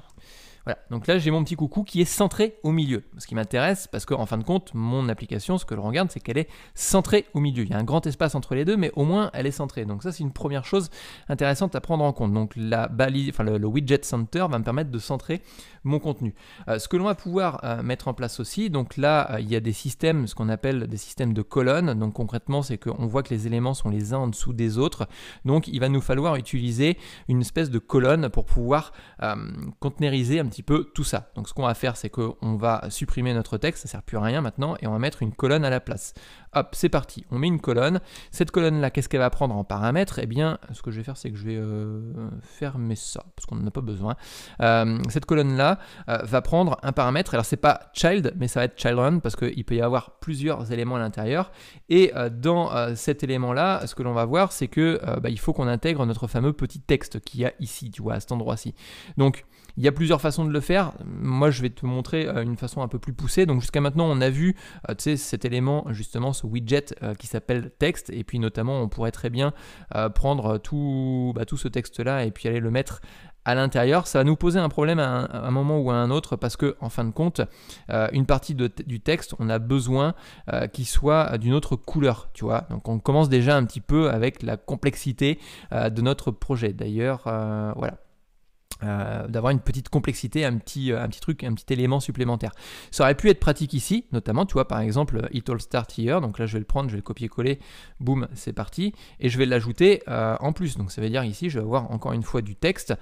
voilà, donc là j'ai mon petit coucou qui est centré au milieu. Ce qui m'intéresse, parce qu'en fin de compte, mon application, ce que l'on regarde, c'est qu'elle est centrée au milieu. Il y a un grand espace entre les deux, mais au moins elle est centrée. Donc ça c'est une première chose intéressante à prendre en compte. Donc la balise, enfin, le, widget center va me permettre de centrer mon contenu. Euh, ce que l'on va pouvoir euh, mettre en place aussi, donc là euh, il y a des systèmes, ce qu'on appelle des systèmes de colonnes. Donc concrètement, c'est qu'on voit que les éléments sont les uns en dessous des autres. Donc il va nous falloir utiliser une espèce de colonne pour pouvoir conténériser un petit petit peu tout ça. Donc ce qu'on va faire, c'est qu'on va supprimer notre texte, ça sert plus à rien maintenant, et on va mettre une colonne à la place. Hop, c'est parti, on met une colonne. Cette colonne-là, qu'est-ce qu'elle va prendre en paramètres Eh bien, ce que je vais faire, c'est que je vais euh, fermer ça, parce qu'on n'en a pas besoin. Euh, cette colonne-là euh, va prendre un paramètre, alors c'est pas child, mais ça va être children, parce qu'il peut y avoir plusieurs éléments à l'intérieur. Et dans cet élément-là, ce que l'on va voir, c'est que bah, il faut qu'on intègre notre fameux petit texte qui y a ici, tu vois, à cet endroit-ci. Donc, il y a plusieurs façons de le faire. Moi, je vais te montrer euh, une façon un peu plus poussée. Donc, jusqu'à maintenant, on a vu euh, cet élément, justement, ce widget euh, qui s'appelle texte. Et puis, notamment, on pourrait très bien prendre tout, bah, tout ce texte-là et puis aller le mettre à l'intérieur, ça va nous poser un problème à un, moment ou à un autre parce que, en fin de compte, une partie du texte, on a besoin qu'il soit d'une autre couleur, tu vois. Donc, on commence déjà un petit peu avec la complexité de notre projet. D'ailleurs, voilà. Euh, d'avoir une petite complexité, un petit, euh, un petit truc, un petit élément supplémentaire. Ça aurait pu être pratique ici, notamment, tu vois, par exemple, euh, it all start here, donc là je vais le prendre, je vais le copier-coller, boum, c'est parti, et je vais l'ajouter en plus. Donc ça veut dire ici, je vais avoir encore une fois du texte,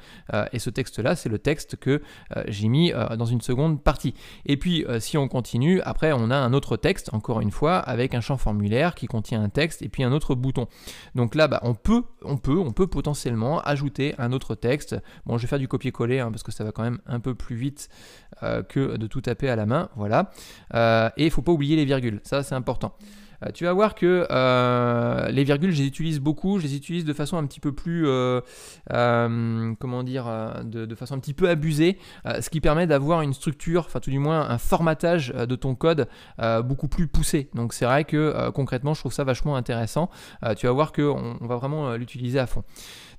et ce texte-là, c'est le texte que j'ai mis dans une seconde partie. Et puis, si on continue, après, on a un autre texte, encore une fois, avec un champ formulaire qui contient un texte et puis un autre bouton. Donc là, bah, on peut, on peut, on peut potentiellement ajouter un autre texte. Bon, je vais faire du copier-coller hein, parce que ça va quand même un peu plus vite euh, que de tout taper à la main. Voilà. Euh, et il faut pas oublier les virgules, ça c'est important. Euh, tu vas voir que les virgules, je les utilise beaucoup, je les utilise de façon un petit peu plus, comment dire, de, façon un petit peu abusée, ce qui permet d'avoir une structure, enfin tout du moins un formatage de ton code beaucoup plus poussé. Donc c'est vrai que concrètement, je trouve ça vachement intéressant. tu vas voir que on va vraiment l'utiliser à fond.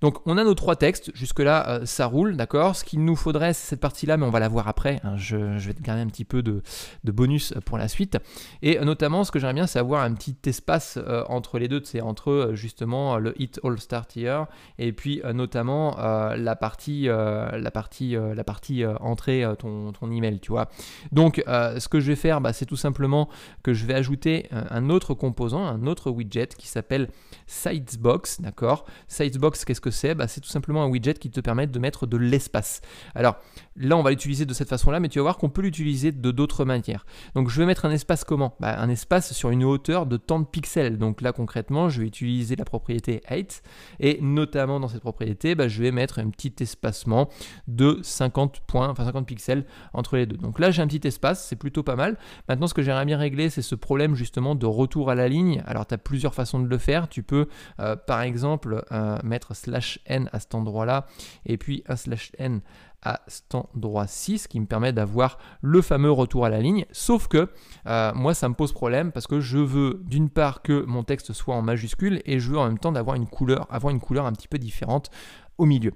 Donc on a nos trois textes, jusque-là euh, ça roule, d'accord Ce qu'il nous faudrait, c'est cette partie-là, mais on va la voir après, hein. je, vais te garder un petit peu de, bonus pour la suite. Et euh, notamment, ce que j'aimerais bien, c'est avoir un petit espace euh, entre les deux, c'est entre justement le Hit All Start Here et puis notamment la partie, la partie, la partie entrée, ton, email, tu vois. Donc ce que je vais faire, bah, c'est tout simplement que je vais ajouter un autre composant, un autre widget qui s'appelle Sidesbox, d'accord Sidesbox, qu'est-ce que bah, c'est tout simplement un widget qui te permet de mettre de l'espace. Alors là, on va l'utiliser de cette façon-là, mais tu vas voir qu'on peut l'utiliser de d'autres manières. Donc je vais mettre un espace comment bah, Un espace sur une hauteur de tant de pixels. Donc là, concrètement, je vais utiliser la propriété height, et notamment dans cette propriété, bah, je vais mettre un petit espacement de 50 points, enfin 50 pixels entre les deux. Donc là, j'ai un petit espace, c'est plutôt pas mal. Maintenant, ce que j'aimerais bien régler, c'est ce problème justement de retour à la ligne. Alors, tu as plusieurs façons de le faire. Tu peux, euh, par exemple, euh, mettre slash n à cet endroit-là et puis un slash n à cet endroit 6 qui me permet d'avoir le fameux retour à la ligne. Sauf que euh, moi, ça me pose problème parce que je veux d'une part que mon texte soit en majuscule et je veux en même temps d'avoir une couleur, avoir une couleur un petit peu différente au milieu.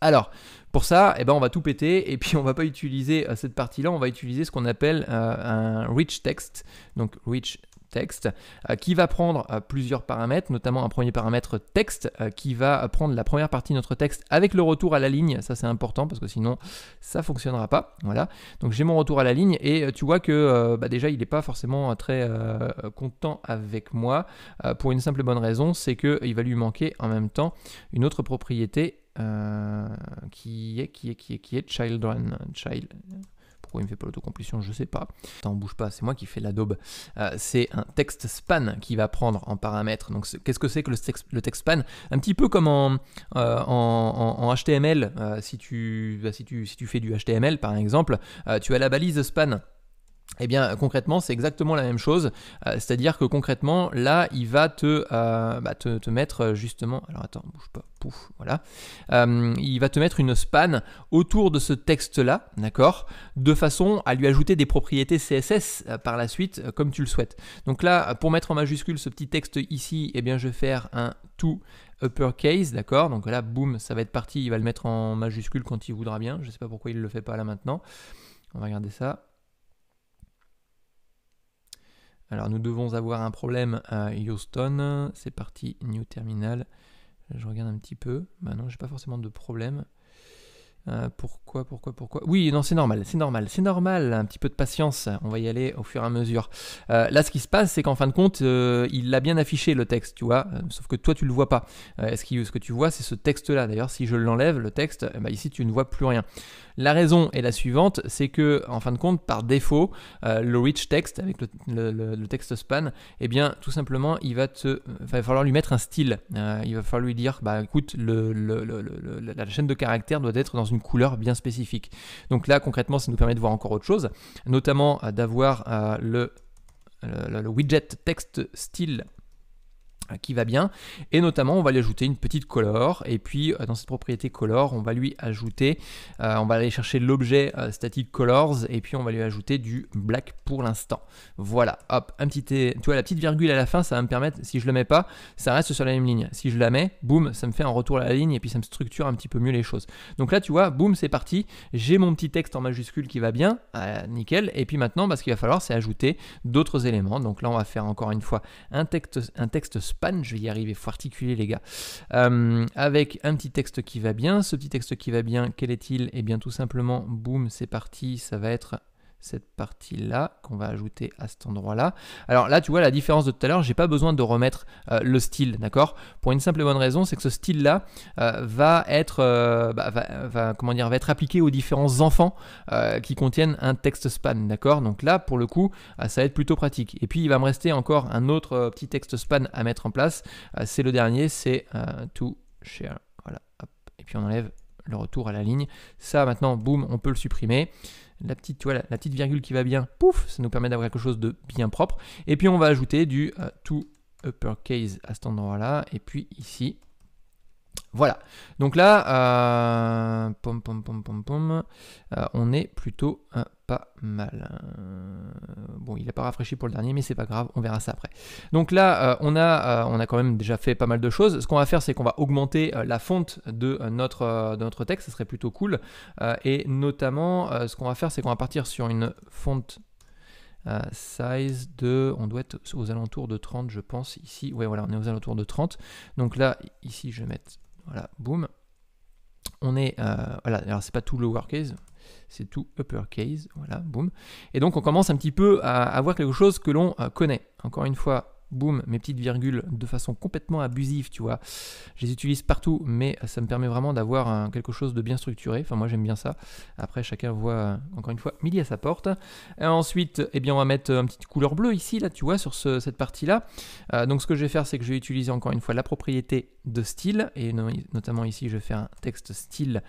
Alors, pour ça, eh ben, on va tout péter et puis on va pas utiliser euh, cette partie-là, on va utiliser ce qu'on appelle euh, un rich text. Donc rich texte, euh, qui va prendre euh, plusieurs paramètres, notamment un premier paramètre texte, euh, qui va prendre la première partie de notre texte avec le retour à la ligne, ça c'est important parce que sinon ça fonctionnera pas. Voilà. Donc j'ai mon retour à la ligne et tu vois que bah, déjà il n'est pas forcément très content avec moi pour une simple bonne raison, c'est qu'il va lui manquer en même temps une autre propriété qui est qui est qui est qui est children child pourquoi il me fait pas l'autocomplétion Je sais pas. Attends, bouge pas, c'est moi qui fais l'adobe. Euh, c'est un text span qui va prendre en paramètre. Donc qu'est-ce que c'est que le text, span Un petit peu comme en, HTML, euh, euh, si, tu, bah, si, tu, si tu fais du HTML par exemple, tu as la balise span eh bien concrètement c'est exactement la même chose, euh, c'est-à-dire que concrètement là il va te, euh, bah, te, mettre euh, justement, alors attends bouge pas, pouf, voilà, il va te mettre une span autour de ce texte là, d'accord, de façon à lui ajouter des propriétés CSS par la suite comme tu le souhaites. Donc là pour mettre en majuscule ce petit texte ici, eh bien je vais faire un tout uppercase, d'accord Donc là boum ça va être parti, il va le mettre en majuscule quand il voudra bien, je sais pas pourquoi il le fait pas là maintenant, on va regarder ça. Alors nous devons avoir un problème à Houston. C'est parti, new terminal. Je regarde un petit peu. maintenant bah non, j'ai pas forcément de problème. Euh, pourquoi, pourquoi, pourquoi Oui, non, c'est normal, c'est normal, c'est normal. Un petit peu de patience, on va y aller au fur et à mesure. Euh, là, ce qui se passe, c'est qu'en fin de compte, euh, il l'a bien affiché le texte, tu vois. sauf que toi, tu le vois pas. ce, ce que tu vois, c'est ce texte-là. D'ailleurs, si je l'enlève, le texte, eh ben, ici, tu ne vois plus rien. La raison est la suivante, c'est que en fin de compte, par défaut, euh, le rich text avec le, texte span, eh bien tout simplement, il va te, euh, falloir lui mettre un style. Euh, il va falloir lui dire, bah écoute, la chaîne de caractères doit être dans une couleur bien spécifique. Donc là, concrètement, ça nous permet de voir encore autre chose, notamment d'avoir le le, widget texte style euh, qui va bien. Et notamment, on va lui ajouter une petite color. Et puis, euh, dans cette propriété color, on va lui ajouter, euh, on va aller chercher l'objet statique static colors. Et puis, on va lui ajouter du black pour l'instant. Voilà, hop, un petit, tu vois, la petite virgule à la fin, ça va me permettre, si je le mets pas, ça reste sur la même ligne. Si je la mets, boum, ça me fait un retour à la ligne et puis ça me structure un petit peu mieux les choses. Donc là, tu vois, boum, c'est parti. J'ai mon petit texte en majuscule qui va bien, ah, nickel. Et puis maintenant, parce bah, ce qu'il va falloir, c'est ajouter d'autres éléments. Donc là, on va faire encore une fois un texte, un texte je vais y arriver, faut articuler les gars, euh, avec un petit texte qui va bien. Ce petit texte qui va bien, quel est-il Eh bien tout simplement, boum, c'est parti, ça va être cette partie-là qu'on va ajouter à cet endroit-là. Alors là, tu vois, la différence de tout à l'heure, j'ai pas besoin de remettre euh, le style, d'accord Pour une simple et bonne raison, c'est que ce style-là euh, va être, euh, bah, comment dire, va être appliqué aux différents enfants qui contiennent un texte span, d'accord Donc là, pour le coup, ça va être plutôt pratique. Et puis, il va me rester encore un autre petit texte span à mettre en place. c'est le dernier, c'est to share. Voilà, Et puis on enlève le retour à la ligne. Ça, maintenant, boum, on peut le supprimer la petite, la, petite virgule qui va bien, pouf, ça nous permet d'avoir quelque chose de bien propre. Et puis on va ajouter du euh, to uppercase à cet endroit-là, et puis ici, voilà. Donc là, euh, pom, pom, pom, pom, pom, euh, on est plutôt euh, pas mal. bon, il n'a pas rafraîchi pour le dernier, mais c'est pas grave, on verra ça après. Donc là, on, a, on a quand même déjà fait pas mal de choses. Ce qu'on va faire, c'est qu'on va augmenter la fonte de, notre, de notre texte, ce serait plutôt cool. et notamment, ce qu'on va faire, c'est qu'on va partir sur une fonte size de, on doit être aux alentours de 30 je pense ici, Oui, voilà on est aux alentours de 30, donc là ici je vais mettre voilà, boum. On est, euh, voilà, alors c'est pas tout lowercase, c'est tout uppercase, voilà, boum. Et donc on commence un petit peu à avoir quelque chose que l'on euh, connaît. Encore une fois, boum, mes petites virgules de façon complètement abusive, tu vois. Je les utilise partout, mais ça me permet vraiment d'avoir quelque chose de bien structuré. Enfin, moi, j'aime bien ça. Après, chacun voit, encore une fois, midi à sa porte. ensuite, eh bien, on va mettre une petite couleur bleue ici, là, tu vois, sur cette partie-là. Euh, donc, ce que je vais faire, c'est que je vais utiliser encore une fois la propriété de style, et notamment ici, je vais faire un texte style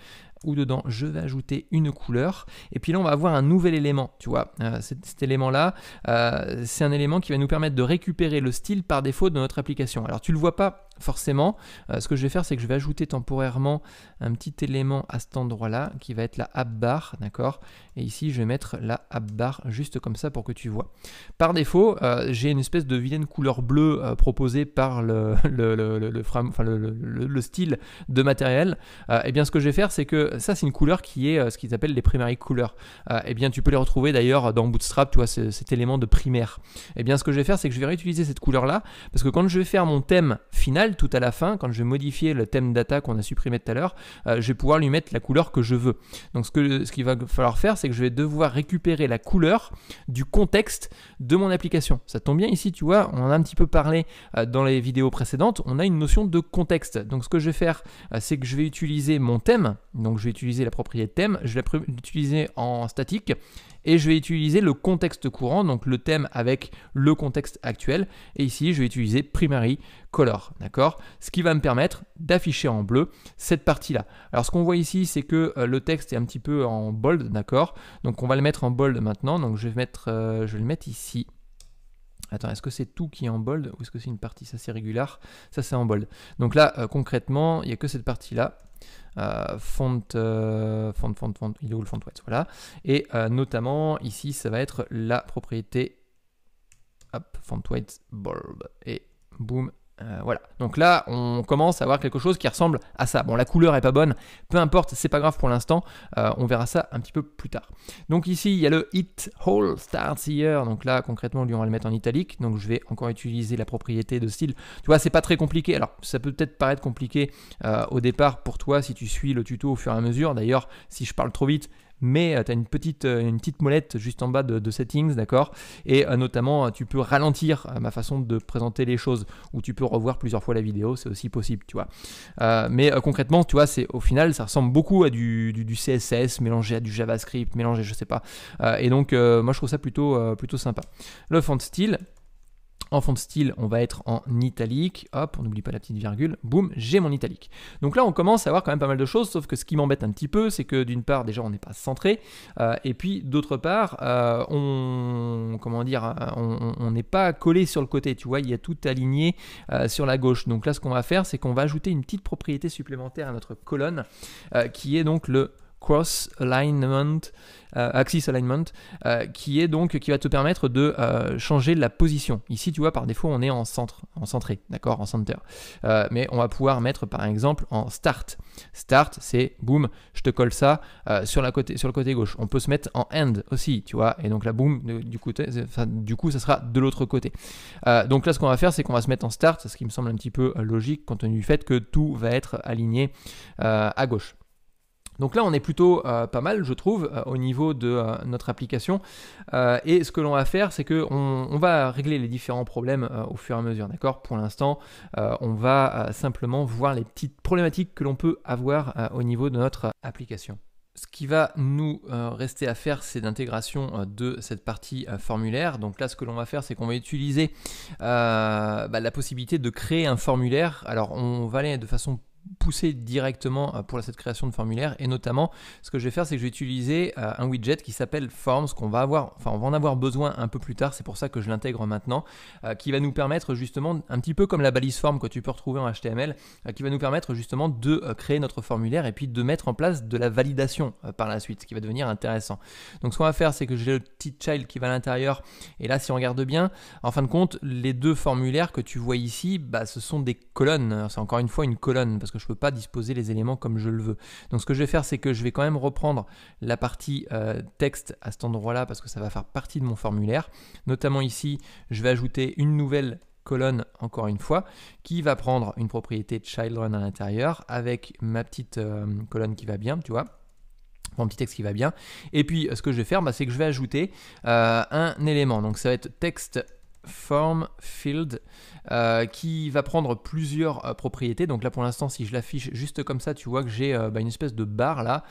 ou dedans je vais ajouter une couleur. Et puis là, on va avoir un nouvel élément, tu vois. Euh, cet, élément-là, euh, c'est un élément qui va nous permettre de récupérer le style par défaut de notre application. Alors, tu le vois pas forcément, euh, ce que je vais faire, c'est que je vais ajouter temporairement un petit élément à cet endroit-là, qui va être la app bar, d'accord Et ici, je vais mettre la app bar juste comme ça pour que tu vois. Par défaut, euh, j'ai une espèce de vilaine couleur bleue euh, proposée par le, le, le, le style de matériel. et eh bien, ce que je vais faire, c'est que ça, c'est une couleur qui est ce qu'ils appellent les primary colors. et eh bien, tu peux les retrouver d'ailleurs dans Bootstrap, tu vois, cet élément de primaire. Et eh bien, ce que je vais faire, c'est que je vais réutiliser cette couleur-là, parce que quand je vais faire mon thème final, tout à la fin, quand je vais modifier le thème data qu'on a supprimé tout à l'heure, euh, je vais pouvoir lui mettre la couleur que je veux. Donc ce qu'il ce va falloir faire, c'est que je vais devoir récupérer la couleur du contexte de mon application. Ça tombe bien ici, tu vois, on en a un petit peu parlé euh, dans les vidéos précédentes, on a une notion de contexte. Donc ce que je vais faire, euh, c'est que je vais utiliser mon thème, donc je vais utiliser la propriété thème, je vais l'utiliser en statique et je vais utiliser le contexte courant, donc le thème avec le contexte actuel. Et ici, je vais utiliser primary color, d'accord Ce qui va me permettre d'afficher en bleu cette partie-là. Alors, ce qu'on voit ici, c'est que euh, le texte est un petit peu en bold, d'accord Donc, on va le mettre en bold maintenant. Donc, je vais, mettre, euh, je le mettre ici. Attends, est-ce que c'est tout qui est en bold ou est-ce que c'est une partie Ça, c'est régulière. Ça, c'est en bold. Donc là, euh, concrètement, il n'y a que cette partie-là euh, font, euh, font, font, font, il est où le font white Voilà. Et euh, notamment, ici, ça va être la propriété font -weight bulb. Et boum, euh, voilà. Donc là, on commence à voir quelque chose qui ressemble à ça. Bon, la couleur est pas bonne, peu importe, c'est pas grave pour l'instant. Euh, on verra ça un petit peu plus tard. Donc ici, il y a le hit all starts here. Donc là, concrètement, lui, on va le mettre en italique. Donc je vais encore utiliser la propriété de style. Tu vois, c'est pas très compliqué. Alors, ça peut peut-être paraître compliqué euh, au départ pour toi si tu suis le tuto au fur et à mesure. D'ailleurs, si je parle trop vite, mais euh, tu as une petite, euh, une petite molette juste en bas de, settings, d'accord Et euh, notamment, tu peux ralentir ma façon de présenter les choses, ou tu peux revoir plusieurs fois la vidéo, c'est aussi possible, tu vois. mais concrètement, tu vois, c'est au final, ça ressemble beaucoup à du, CSS mélangé à du JavaScript, mélangé, je sais pas. et donc, moi, je trouve ça plutôt, plutôt sympa. Le font style, en fond de style, on va être en italique. Hop, on n'oublie pas la petite virgule. Boum, j'ai mon italique. Donc là, on commence à avoir quand même pas mal de choses, sauf que ce qui m'embête un petit peu, c'est que d'une part, déjà, on n'est pas centré. Euh, et puis, d'autre part, euh, on. Comment dire euh, On n'est pas collé sur le côté, tu vois. Il y a tout aligné sur la gauche. Donc là, ce qu'on va faire, c'est qu'on va ajouter une petite propriété supplémentaire à notre colonne, qui est donc le cross alignment, euh, axis alignment, euh, qui est donc qui va te permettre de euh, changer la position. Ici, tu vois, par défaut, on est en centre, en centré, d'accord, en center. mais on va pouvoir mettre par exemple en start. Start, c'est boum, je te colle ça sur, la côté, sur le côté gauche. On peut se mettre en end aussi, tu vois, et donc là, boum, du, côté, du coup, ça sera de l'autre côté. donc là, ce qu'on va faire, c'est qu'on va se mettre en start, ce qui me semble un petit peu logique compte tenu du fait que tout va être aligné à gauche. Donc là, on est plutôt euh, pas mal, je trouve, euh, au niveau de euh, notre application. et ce que l'on va faire, c'est que on, va régler les différents problèmes au fur et à mesure, d'accord Pour l'instant, on va simplement voir les petites problématiques que l'on peut avoir au niveau de notre application. Ce qui va nous rester à faire, c'est l'intégration de cette partie formulaire. Donc là, ce que l'on va faire, c'est qu'on va utiliser bah, la possibilité de créer un formulaire. Alors, on va aller de façon pousser directement euh, pour cette création de formulaire et notamment ce que je vais faire c'est que je vais utiliser euh, un widget qui s'appelle Forms qu'on va avoir enfin on va en avoir besoin un peu plus tard c'est pour ça que je l'intègre maintenant euh, qui va nous permettre justement un petit peu comme la balise form que tu peux retrouver en HTML qui va nous permettre justement de créer notre formulaire et puis de mettre en place de la validation par la suite ce qui va devenir intéressant donc ce qu'on va faire c'est que j'ai le petit child qui va à l'intérieur et là si on regarde bien en fin de compte les deux formulaires que tu vois ici bah, ce sont des colonnes c'est encore une fois une colonne parce parce que je ne peux pas disposer les éléments comme je le veux. Donc ce que je vais faire, c'est que je vais quand même reprendre la partie euh, texte à cet endroit-là parce que ça va faire partie de mon formulaire. Notamment ici, je vais ajouter une nouvelle colonne encore une fois qui va prendre une propriété children à l'intérieur avec ma petite euh, colonne qui va bien, tu vois mon petit texte qui va bien. Et puis ce que je vais faire, bah, c'est que je vais ajouter euh, un élément. Donc ça va être texte form field euh, qui va prendre plusieurs euh, propriétés. Donc là pour l'instant si je l'affiche juste comme ça, tu vois que j'ai euh, bah, une espèce de barre là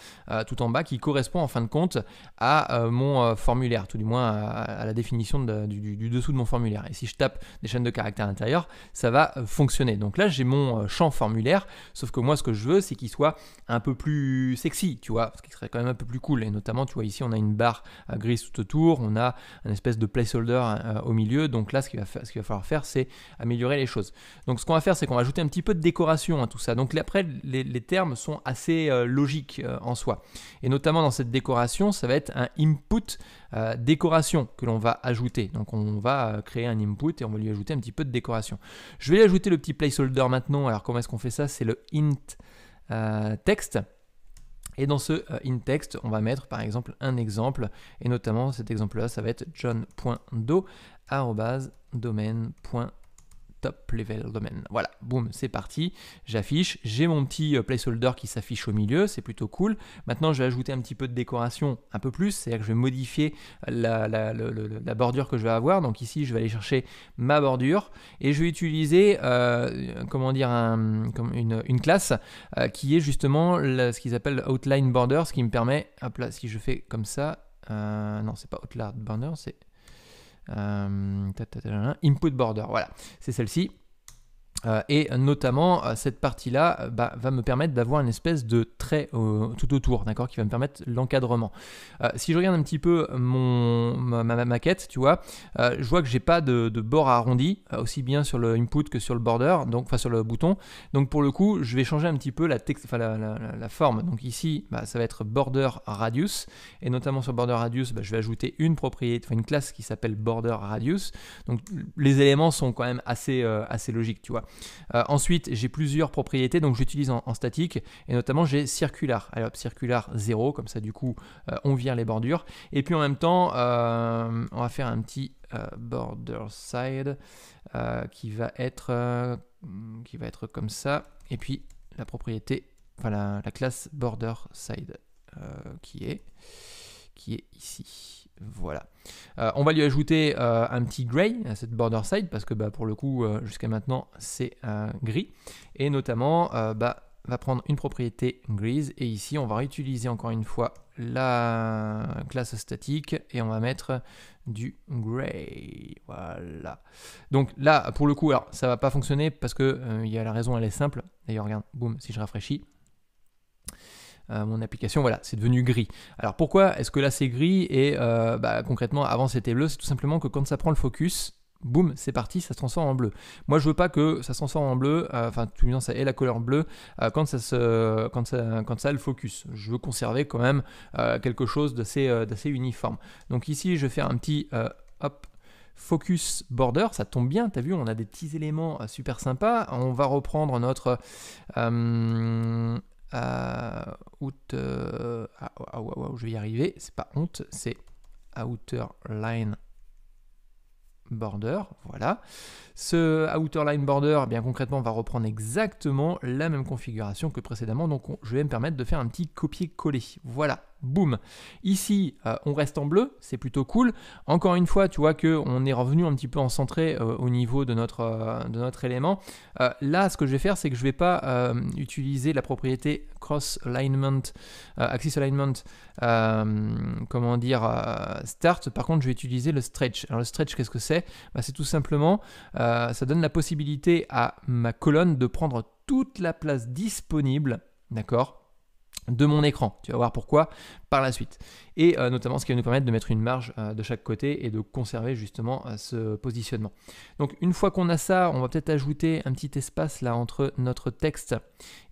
tout en bas qui correspond en fin de compte à mon formulaire, tout du moins à, la définition du, dessous de mon formulaire. Et si je tape des chaînes de caractères l'intérieur, ça va fonctionner. Donc là j'ai mon champ formulaire, sauf que moi ce que je veux c'est qu'il soit un peu plus sexy, tu vois, ce qui serait quand même un peu plus cool. Et notamment tu vois ici on a une barre grise tout autour, on a une espèce de placeholder au milieu. Donc là ce qu'il va, va falloir faire c'est améliorer les choses. Donc ce qu'on va faire, c'est qu'on va ajouter un petit peu de décoration à tout ça. Donc après, les, termes sont assez euh, logiques euh, en soi. Et notamment dans cette décoration, ça va être un input euh, décoration que l'on va ajouter. Donc on va créer un input et on va lui ajouter un petit peu de décoration. Je vais ajouter le petit placeholder maintenant. Alors comment est-ce qu'on fait ça C'est le int text. Et dans ce int text, on va mettre par exemple un exemple, et notamment cet exemple-là, ça va être john.do top level domain. Voilà, boum, c'est parti, j'affiche, j'ai mon petit euh, placeholder qui s'affiche au milieu, c'est plutôt cool. Maintenant, je vais ajouter un petit peu de décoration, un peu plus, c'est-à-dire que je vais modifier la, bordure que je vais avoir. Donc ici, je vais aller chercher ma bordure et je vais utiliser, euh, comment dire, une, classe euh, qui est justement ce qu'ils appellent outline border, ce qui me permet, hop là, si je fais comme ça, non, c'est pas outline border, c'est euh, input border, voilà, c'est celle-ci. Euh, et notamment, euh, cette partie-là euh, bah, va me permettre d'avoir une espèce de trait tout autour, d'accord, qui va me permettre l'encadrement. si je regarde un petit peu mon, ma, maquette, tu vois, je vois que j'ai pas de, bord arrondi, aussi bien sur le input que sur le border, donc enfin sur le bouton. Donc pour le coup, je vais changer un petit peu la, texte, la, forme. Donc ici, bah, ça va être border radius, et notamment sur border radius, bah, je vais ajouter une propriété, enfin une classe qui s'appelle border radius. Donc les éléments sont quand même assez, assez logiques, tu vois. Euh, ensuite, j'ai plusieurs propriétés, donc j'utilise en, statique, et notamment j'ai circular. Alors, circular 0, comme ça du coup, euh, on vire les bordures. Et puis en même temps, euh, on va faire un petit border side qui, va être, qui va être comme ça. Et puis la propriété, enfin la, classe border side qui qui est ici. Voilà. Euh, on va lui ajouter euh, un petit gray à cette border side parce que bah, pour le coup, euh, jusqu'à maintenant, c'est gris. Et notamment, bah, va prendre une propriété grise. Et ici, on va réutiliser encore une fois la classe statique et on va mettre du gray. Voilà. Donc là, pour le coup, alors ça va pas fonctionner parce que il y a la raison, elle est simple. D'ailleurs, regarde, boum, si je rafraîchis mon application, voilà, c'est devenu gris. Alors pourquoi est-ce que là c'est gris et euh, bah, concrètement avant c'était bleu C'est tout simplement que quand ça prend le focus, boum, c'est parti, ça se transforme en bleu. Moi, je veux pas que ça se transforme en bleu, euh, enfin, tout suite, ça est la couleur bleue euh, quand, ça se, quand, ça, quand ça a le focus. Je veux conserver quand même quelque chose d'assez uniforme. Donc ici, je vais faire un petit hop, Focus Border, ça tombe bien, t'as vu, on a des petits éléments super sympas. On va reprendre notre euh, je vais y arriver, c'est pas honte, c'est outer line border, voilà. Ce outer line border, eh bien concrètement, va reprendre exactement la même configuration que précédemment, donc je vais me permettre de faire un petit copier-coller, voilà. Boom Ici, euh, on reste en bleu, c'est plutôt cool. Encore une fois, tu vois qu'on est revenu un petit peu en centré euh, au niveau de notre, euh, de notre élément. là, ce que je vais faire, c'est que je ne vais pas utiliser la propriété cross alignment, axis alignment, comment dire, start. Par contre, je vais utiliser le stretch. Alors, le stretch, qu'est-ce que c'est bah, C'est tout simplement, ça donne la possibilité à ma colonne de prendre toute la place disponible, d'accord de mon écran. Tu vas voir pourquoi par la suite. Et euh, notamment ce qui va nous permettre de mettre une marge euh, de chaque côté et de conserver justement euh, ce positionnement. Donc une fois qu'on a ça, on va peut-être ajouter un petit espace là entre notre texte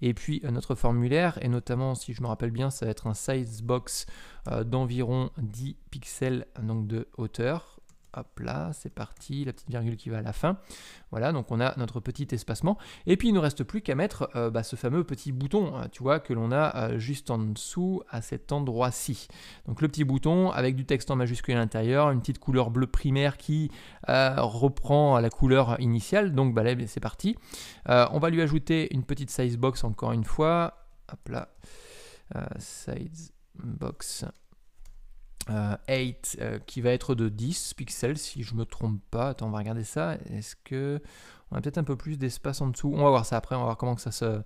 et puis notre formulaire. Et notamment, si je me rappelle bien, ça va être un size box d'environ 10 pixels donc de hauteur hop là, c'est parti, la petite virgule qui va à la fin. Voilà, donc on a notre petit espacement. Et puis il ne nous reste plus qu'à mettre euh, bah, ce fameux petit bouton, hein, tu vois, que l'on a euh, juste en dessous à cet endroit-ci. Donc le petit bouton avec du texte en majuscule à l'intérieur, une petite couleur bleue primaire qui euh, reprend la couleur initiale. Donc bah, eh c'est parti. on va lui ajouter une petite size box encore une fois. Hop là, size box 8 euh, euh, qui va être de 10 pixels si je me trompe pas. Attends, on va regarder ça. Est-ce que on a peut-être un peu plus d'espace en dessous On va voir ça après, on va voir comment que ça se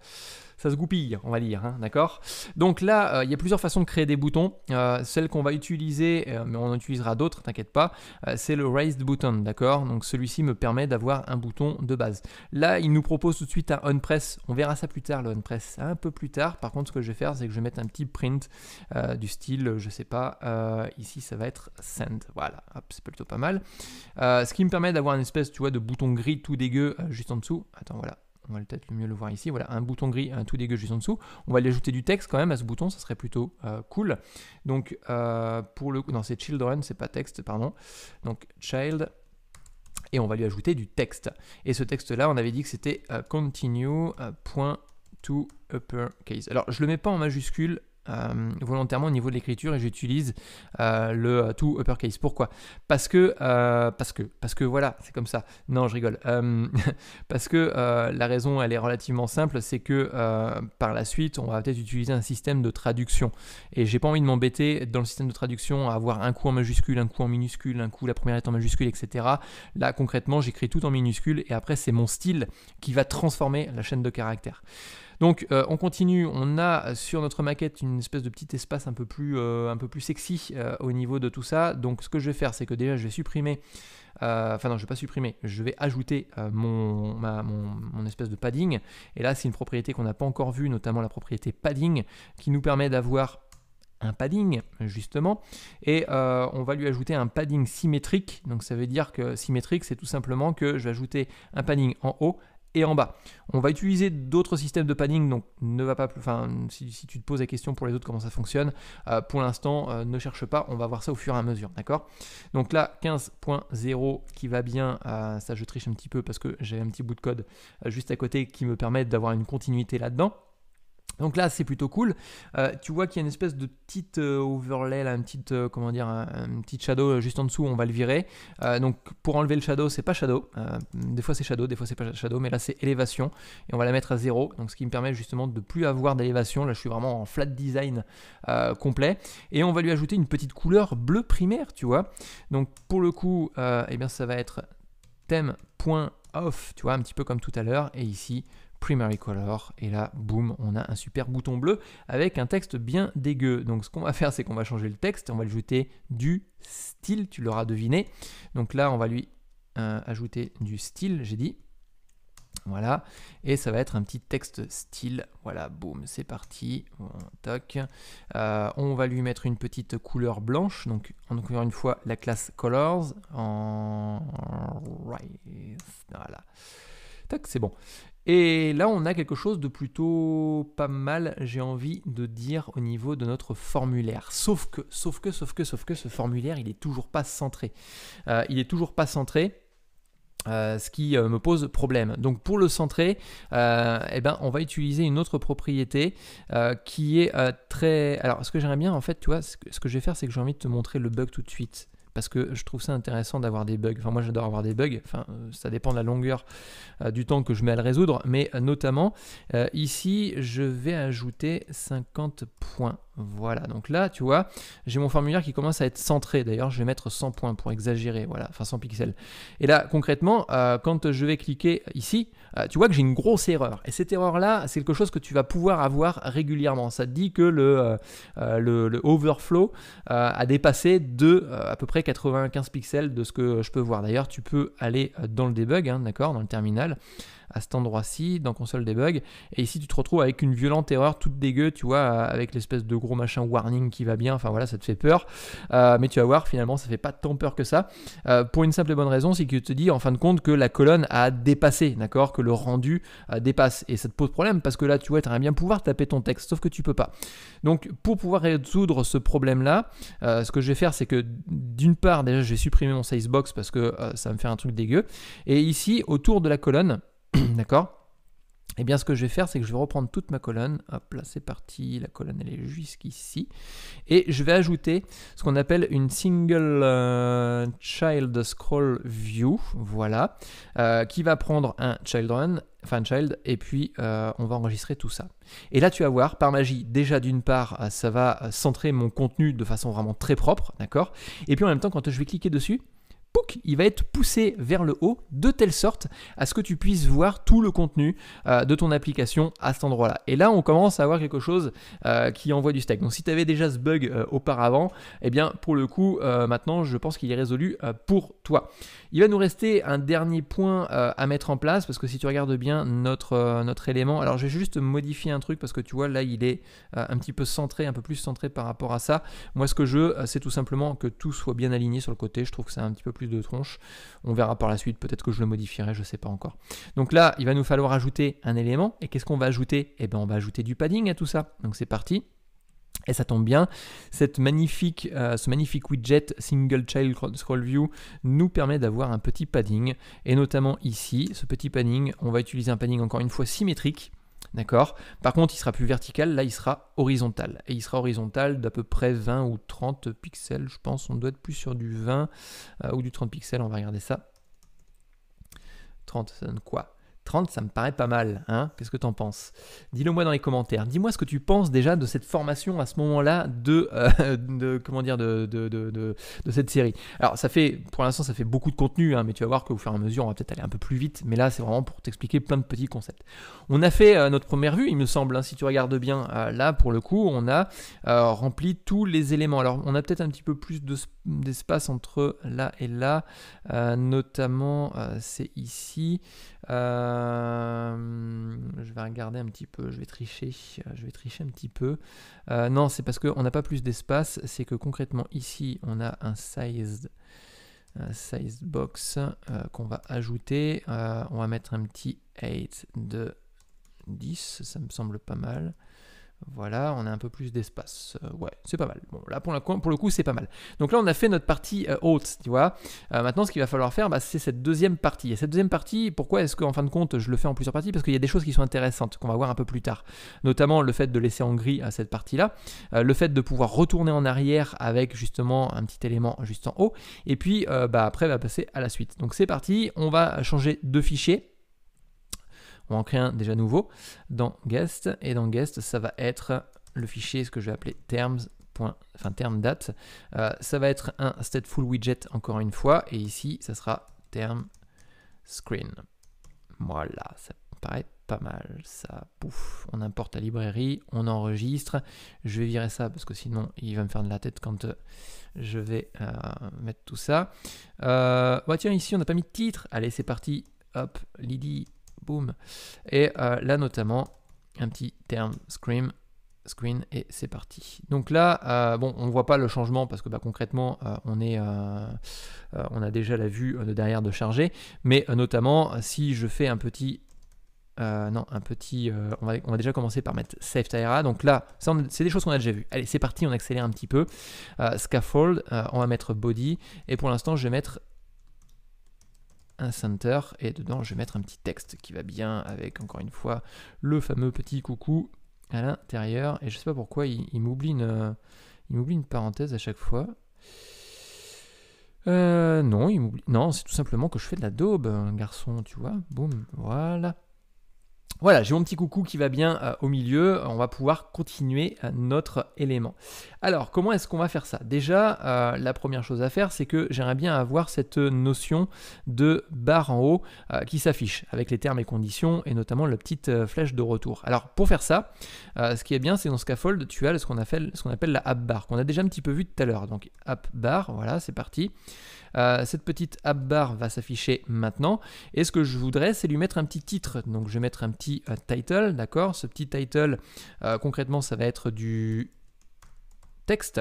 ça se goupille, on va dire, hein, d'accord Donc là, euh, il y a plusieurs façons de créer des boutons. Euh, celle qu'on va utiliser, euh, mais on en utilisera d'autres, t'inquiète pas, c'est le Raised Button, d'accord Donc celui-ci me permet d'avoir un bouton de base. Là, il nous propose tout de suite un on-press. On verra ça plus tard, le on-press, un peu plus tard. Par contre, ce que je vais faire, c'est que je vais mettre un petit print du style, je sais pas, ici ça va être send. Voilà, c'est plutôt pas mal. ce qui me permet d'avoir une espèce, tu vois, de bouton gris tout dégueu juste en dessous. Attends, voilà, on va peut-être mieux le voir ici, voilà, un bouton gris, un tout dégueu juste en dessous. On va lui ajouter du texte quand même à ce bouton, ça serait plutôt euh, cool. Donc euh, pour le coup, non c'est children, c'est pas texte, pardon. Donc child, et on va lui ajouter du texte. Et ce texte-là, on avait dit que c'était euh, continue.to euh, uppercase. Alors je le mets pas en majuscule, euh, volontairement au niveau de l'écriture et j'utilise euh, le euh, tout uppercase. Pourquoi Parce que, parce que, parce que voilà, c'est comme ça. Non, je rigole. parce que la raison, elle est relativement simple, c'est que par la suite, on va peut-être utiliser un système de traduction. Et j'ai pas envie de m'embêter dans le système de traduction à avoir un coup en majuscule, un coup en minuscule, un coup la première lettre en majuscule, etc. Là, concrètement, j'écris tout en minuscule et après, c'est mon style qui va transformer la chaîne de caractères. Donc euh, on continue, on a sur notre maquette une espèce de petit espace un peu plus, euh, un peu plus sexy euh, au niveau de tout ça. Donc ce que je vais faire, c'est que déjà je vais supprimer, enfin non, je vais pas supprimer, je vais ajouter mon, mon, mon, espèce de padding. Et là, c'est une propriété qu'on n'a pas encore vue, notamment la propriété padding, qui nous permet d'avoir un padding justement et on va lui ajouter un padding symétrique donc ça veut dire que symétrique c'est tout simplement que je vais ajouter un padding en haut et en bas. On va utiliser d'autres systèmes de panning, donc ne va pas plus. Enfin, si, tu te poses la question pour les autres comment ça fonctionne, euh, pour l'instant, euh, ne cherche pas, on va voir ça au fur et à mesure, d'accord Donc là, 15.0 qui va bien, euh, ça je triche un petit peu parce que j'ai un petit bout de code juste à côté qui me permet d'avoir une continuité là-dedans. Donc là, c'est plutôt cool. Euh, tu vois qu'il y a une espèce de petite euh, overlay, une petite, euh, comment dire, un, petit shadow juste en dessous, on va le virer. donc pour enlever le shadow, c'est pas shadow. des fois c'est shadow, des fois c'est pas shadow, mais là c'est élévation. Et on va la mettre à zéro, Donc ce qui me permet justement de ne plus avoir d'élévation. Là, je suis vraiment en flat design complet. Et on va lui ajouter une petite couleur bleue primaire, tu vois. Donc pour le coup, eh bien ça va être thème.off, tu vois, un petit peu comme tout à l'heure. Et ici, Primary Color. Et là, boum, on a un super bouton bleu avec un texte bien dégueu. Donc ce qu'on va faire, c'est qu'on va changer le texte, on va lui ajouter du style, tu l'auras deviné. Donc là, on va lui euh, ajouter du style, j'ai dit. Voilà, et ça va être un petit texte style. Voilà, boum, c'est parti. On, euh, on va lui mettre une petite couleur blanche. Donc, encore une fois, la classe colors en right. Voilà. Toc, c'est bon. Et là, on a quelque chose de plutôt pas mal, j'ai envie de dire, au niveau de notre formulaire. Sauf que, sauf que, sauf que, sauf que ce formulaire, il est toujours pas centré. Euh, il est toujours pas centré. Euh, ce qui euh, me pose problème. Donc pour le centrer, eh ben, on va utiliser une autre propriété qui est très... Alors ce que j'aimerais bien en fait, tu vois, ce que je vais faire, c'est que j'ai envie de te montrer le bug tout de suite parce que je trouve ça intéressant d'avoir des bugs. Enfin, moi, j'adore avoir des bugs. Enfin, euh, ça dépend de la longueur euh, du temps que je mets à le résoudre, mais euh, notamment ici, je vais ajouter 50 points voilà, donc là, tu vois, j'ai mon formulaire qui commence à être centré. D'ailleurs, je vais mettre 100 points pour exagérer, voilà, enfin 100 pixels. Et là, concrètement, euh, quand je vais cliquer ici, euh, tu vois que j'ai une grosse erreur. Et cette erreur-là, c'est quelque chose que tu vas pouvoir avoir régulièrement. Ça te dit que le, euh, le, overflow a dépassé de à peu près 95 pixels de ce que je peux voir. D'ailleurs, tu peux aller dans le debug, hein, d'accord, dans le terminal à cet endroit-ci dans console debug. Et ici, tu te retrouves avec une violente erreur toute dégueu, tu vois, avec l'espèce de gros machin warning qui va bien. Enfin voilà, ça te fait peur. Euh, mais tu vas voir, finalement, ça fait pas tant peur que ça. Euh, pour une simple et bonne raison, c'est que tu te dis en fin de compte que la colonne a dépassé, d'accord Que le rendu euh, dépasse. Et ça te pose problème parce que là, tu vois, tu aimerais bien pouvoir taper ton texte, sauf que tu peux pas. Donc, pour pouvoir résoudre ce problème-là, ce que je vais faire, c'est que d'une part, déjà, je vais supprimer mon box parce que ça me fait un truc dégueu. Et ici, autour de la colonne, D'accord et eh bien, ce que je vais faire, c'est que je vais reprendre toute ma colonne. Hop, là, c'est parti. La colonne, elle est jusqu'ici. Et je vais ajouter ce qu'on appelle une single euh, child scroll view. Voilà. Euh, qui va prendre un child run, enfin child, et puis euh, on va enregistrer tout ça. Et là, tu vas voir, par magie, déjà d'une part, ça va centrer mon contenu de façon vraiment très propre. D'accord Et puis en même temps, quand je vais cliquer dessus, il va être poussé vers le haut de telle sorte à ce que tu puisses voir tout le contenu euh, de ton application à cet endroit-là. Et là, on commence à avoir quelque chose euh, qui envoie du stack. Donc si tu avais déjà ce bug euh, auparavant, eh bien pour le coup, maintenant, je pense qu'il est résolu pour toi. Il va nous rester un dernier point à mettre en place parce que si tu regardes bien notre, notre élément, alors je vais juste modifier un truc parce que tu vois, là, il est un petit peu centré, un peu plus centré par rapport à ça. Moi, ce que je veux, c'est tout simplement que tout soit bien aligné sur le côté. Je trouve que c'est un petit peu plus de tronches On verra par la suite, peut-être que je le modifierai, je sais pas encore. Donc là, il va nous falloir ajouter un élément. Et qu'est-ce qu'on va ajouter Eh bien, on va ajouter du padding à tout ça. Donc c'est parti. Et ça tombe bien, cette magnifique, euh, ce magnifique widget Single Child Scroll View nous permet d'avoir un petit padding, et notamment ici, ce petit padding, on va utiliser un padding encore une fois symétrique, D'accord Par contre, il sera plus vertical, là il sera horizontal. Et il sera horizontal d'à peu près 20 ou 30 pixels, je pense. On doit être plus sur du 20 euh, ou du 30 pixels, on va regarder ça. 30, ça donne quoi ça me paraît pas mal. Hein Qu'est-ce que tu en penses Dis-le moi dans les commentaires. Dis-moi ce que tu penses déjà de cette formation à ce moment-là de, euh, de, comment dire de, de, cette série. Alors ça fait, pour l'instant, ça fait beaucoup de contenu, hein, mais tu vas voir qu'au fur et à mesure, on va peut-être aller un peu plus vite. Mais là, c'est vraiment pour t'expliquer plein de petits concepts. On a fait euh, notre première vue, il me semble. Hein, si tu regardes bien, euh, là pour le coup, on a rempli tous les éléments. Alors on a peut-être un petit peu plus d'espace entre là et là, notamment c'est ici. Euh, je vais regarder un petit peu, je vais tricher, euh, je vais tricher un petit peu. Euh, non, c'est parce qu'on n'a pas plus d'espace, c'est que concrètement ici on a un sized, un box qu'on va ajouter. on va mettre un petit 8 de 10, ça me semble pas mal. Voilà, on a un peu plus d'espace. Euh, ouais, c'est pas mal. Bon, là, pour, le coup, c'est pas mal. Donc là, on a fait notre partie euh, haute, tu vois. Euh, maintenant, ce qu'il va falloir faire, bah, c'est cette deuxième partie. Et cette deuxième partie, pourquoi est-ce qu'en fin de compte, je le fais en plusieurs parties Parce qu'il y a des choses qui sont intéressantes, qu'on va voir un peu plus tard. Notamment le fait de laisser en gris à cette partie-là, le fait de pouvoir retourner en arrière avec justement un petit élément juste en haut. Et puis, bah, après, va passer à la suite. Donc c'est parti, on va changer de fichier on en crée un déjà nouveau dans guest et dans guest ça va être le fichier ce que je vais appeler terms enfin term date euh, ça va être un stateful widget encore une fois et ici ça sera term screen voilà ça paraît pas mal ça pouf on importe la librairie on enregistre je vais virer ça parce que sinon il va me faire de la tête quand euh, je vais euh, mettre tout ça tiens ici on n'a pas mis de titre allez c'est parti hop Lydie Boom Et euh, là notamment, un petit terme scream screen et c'est parti. Donc là, euh, bon, on ne voit pas le changement parce que bah, concrètement, euh, on, est, on a déjà la vue de derrière de charger, mais notamment si je fais un petit... non, un petit... On va, on, va, déjà commencer par mettre Safe Tyra. Donc là, c'est des choses qu'on a déjà vu Allez, c'est parti, on accélère un petit peu. scaffold, on va mettre Body. Et pour l'instant, je vais mettre un center et dedans je vais mettre un petit texte qui va bien avec encore une fois le fameux petit coucou à l'intérieur et je sais pas pourquoi il, il m'oublie une, parenthèse à chaque fois. Euh, non, il m'oublie. Non, c'est tout simplement que je fais de la daube, hein, garçon, tu vois. Boum, voilà. Voilà, j'ai mon petit coucou qui va bien euh, au milieu. On va pouvoir continuer euh, notre élément. Alors, comment est-ce qu'on va faire ça Déjà, euh, la première chose à faire, c'est que j'aimerais bien avoir cette notion de barre en haut qui s'affiche avec les termes et conditions et notamment la petite flèche de retour. Alors, pour faire ça, ce qui est bien, c'est dans Scaffold, tu as ce qu'on appelle, appelle, la app bar, qu'on a déjà un petit peu vu tout à l'heure. Donc, app bar, voilà, c'est parti. cette petite app bar va s'afficher maintenant. Et ce que je voudrais, c'est lui mettre un petit titre. Donc, je vais mettre un petit euh, title, d'accord Ce petit title, euh, concrètement, ça va être du texte.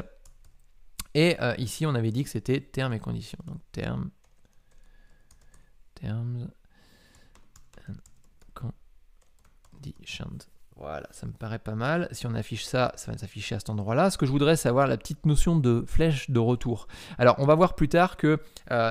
Et euh, ici, on avait dit que c'était termes et conditions. Donc, termes, terms conditions. Voilà, ça me paraît pas mal. Si on affiche ça, ça va s'afficher à cet endroit-là. Ce que je voudrais, c'est avoir la petite notion de flèche de retour. Alors, on va voir plus tard que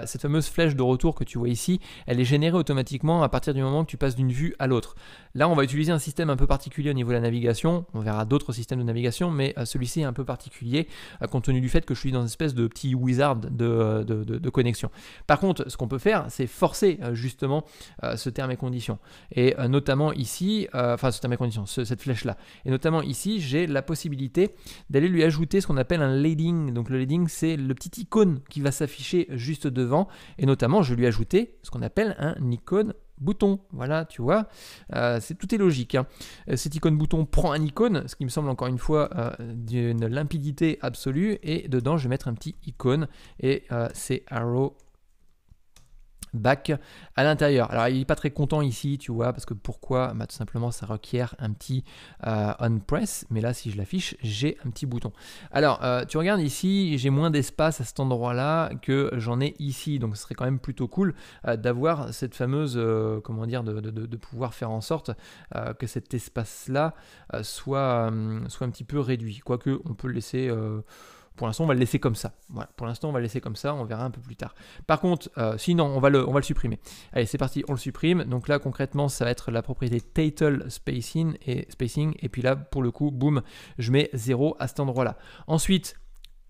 cette fameuse flèche de retour que tu vois ici, elle est générée automatiquement à partir du moment que tu passes d'une vue à l'autre. Là, on va utiliser un système un peu particulier au niveau de la navigation. On verra d'autres systèmes de navigation, mais euh, celui-ci est un peu particulier euh, compte tenu du fait que je suis dans une espèce de petit wizard de, euh, connexion. Par contre, ce qu'on peut faire, c'est forcer justement ce terme et conditions. Et notamment ici, enfin ce terme et condition, cette flèche-là. Et notamment ici, j'ai la possibilité d'aller lui ajouter ce qu'on appelle un leading. Donc le leading, c'est le petit icône qui va s'afficher juste devant. Et notamment, je vais lui ajouter ce qu'on appelle un icône bouton. Voilà, tu vois, euh, c'est tout est logique. Hein. Euh, Cette icône bouton prend un icône, ce qui me semble encore une fois euh, d'une limpidité absolue, et dedans je vais mettre un petit icône et c'est arrow back à l'intérieur. Alors il n'est pas très content ici, tu vois, parce que pourquoi bah, Tout simplement, ça requiert un petit euh, on-press, mais là, si je l'affiche, j'ai un petit bouton. Alors, euh, tu regardes ici, j'ai moins d'espace à cet endroit-là que j'en ai ici, donc ce serait quand même plutôt cool euh, d'avoir cette fameuse, comment dire, de, pouvoir faire en sorte que cet espace-là soit, soit un petit peu réduit, quoique on peut le laisser... Pour l'instant, on va le laisser comme ça. Pour l'instant, on va le laisser comme ça. On verra un peu plus tard. Par contre, euh, sinon, on va, le, supprimer. Allez, c'est parti. On le supprime. Donc là, concrètement, ça va être la propriété title spacing et spacing. Et puis là, pour le coup, boum, je mets 0 à cet endroit-là. Ensuite,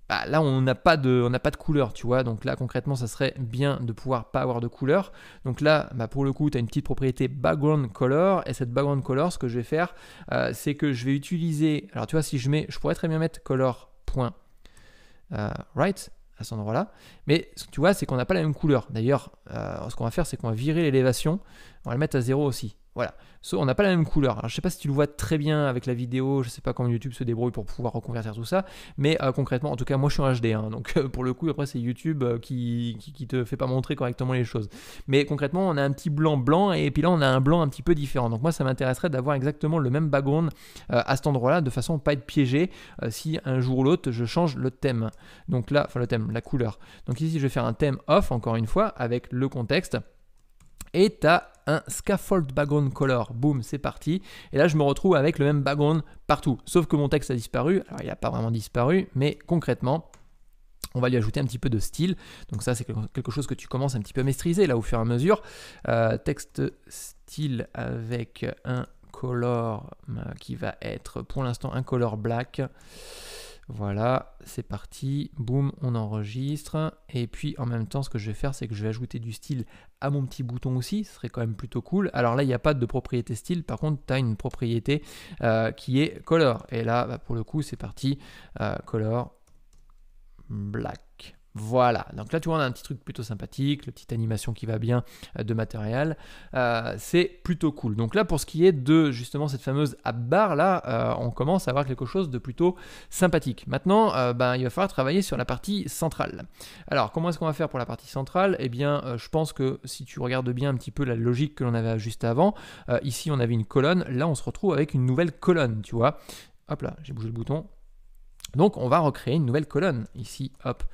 bah, là on n'a pas de pas de couleur tu vois donc là concrètement ça serait bien de pouvoir pas avoir de couleur donc là bah, pour le coup tu as une petite propriété background color et cette background color ce que je vais faire euh, c'est que je vais utiliser alors tu vois si je mets je pourrais très bien mettre color euh, right à cet endroit-là. Mais ce que tu vois, c'est qu'on n'a pas la même couleur. D'ailleurs, euh, ce qu'on va faire, c'est qu'on va virer l'élévation, on va le mettre à 0 aussi. Voilà. on n'a pas la même couleur. Alors, je sais pas si tu le vois très bien avec la vidéo, je ne sais pas comment YouTube se débrouille pour pouvoir reconvertir tout ça, mais euh, concrètement, en tout cas, moi je suis en HD, 1 hein, donc euh, pour le coup, après c'est YouTube euh, qui, ne te fait pas montrer correctement les choses. Mais concrètement, on a un petit blanc blanc et puis là, on a un blanc un petit peu différent. Donc moi, ça m'intéresserait d'avoir exactement le même background à cet endroit-là, de façon à pas être piégé si un jour ou l'autre je change le thème. Donc là, enfin le thème, la couleur. Donc ici, je vais faire un thème off encore une fois avec le contexte et as un scaffold background color. Boum, c'est parti. Et là, je me retrouve avec le même background partout. Sauf que mon texte a disparu. Alors, il n'a pas vraiment disparu, mais concrètement, on va lui ajouter un petit peu de style. Donc ça, c'est quelque chose que tu commences un petit peu à maîtriser là au fur et à mesure. Euh, texte style avec un color euh, qui va être pour l'instant un color black. Voilà, c'est parti, boum, on enregistre. Et puis en même temps, ce que je vais faire, c'est que je vais ajouter du style à mon petit bouton aussi, ce serait quand même plutôt cool. Alors là, il n'y a pas de propriété style, par contre, tu as une propriété euh, qui est color. Et là, bah, pour le coup, c'est parti, euh, color black. Voilà, donc là tu vois on a un petit truc plutôt sympathique, la petite animation qui va bien euh, de matériel, euh, c'est plutôt cool. Donc là pour ce qui est de justement cette fameuse app bar, là euh, on commence à avoir quelque chose de plutôt sympathique. Maintenant ben, il va falloir travailler sur la partie centrale. Alors comment est-ce qu'on va faire pour la partie centrale Eh bien je pense que si tu regardes bien un petit peu la logique que l'on avait juste avant, ici on avait une colonne, là on se retrouve avec une nouvelle colonne, tu vois. Hop là, j'ai bougé le bouton. Donc on va recréer une nouvelle colonne ici, hop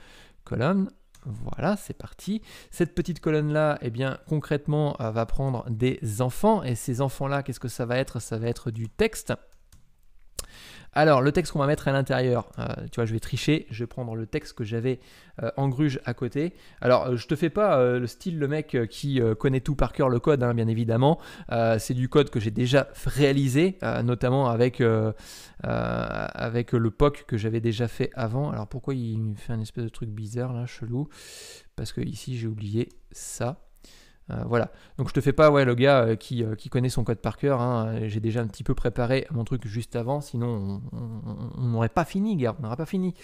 colonne. Voilà, c'est parti. Cette petite colonne-là, eh bien, concrètement, euh, va prendre des enfants. Et ces enfants-là, qu'est-ce que ça va être Ça va être du texte. Alors, le texte qu'on va mettre à l'intérieur, euh, tu vois, je vais tricher, je vais prendre le texte que j'avais euh, en gruge à côté. Alors, euh, je te fais pas le style le mec qui connaît tout par cœur le code, hein, bien évidemment. c'est du code que j'ai déjà réalisé, notamment avec, avec le POC que j'avais déjà fait avant. Alors, pourquoi il me fait un espèce de truc bizarre là, chelou Parce que ici, j'ai oublié ça. Euh, voilà. Donc je te fais pas ouais, le gars euh, euh, qui, connaît son code par cœur. Hein. J'ai déjà un petit peu préparé mon truc juste avant, sinon on n'aurait pas fini, gars. On n'aurait pas fini.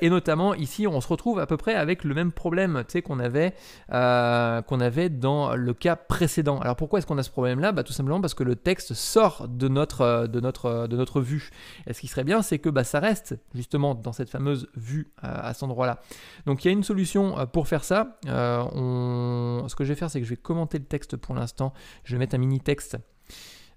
et notamment ici, on se retrouve à peu près avec le même problème qu'on avait, qu'on avait dans le cas précédent. Alors pourquoi est-ce qu'on a ce problème-là bah, Tout simplement parce que le texte sort de notre, de notre, de notre vue. Et ce qui serait bien, c'est que bah, ça reste justement dans cette fameuse vue à cet endroit-là. Donc il y a une solution pour faire ça. On... Ce que je vais faire, c'est que je vais commenter le texte pour l'instant. Je vais mettre un mini texte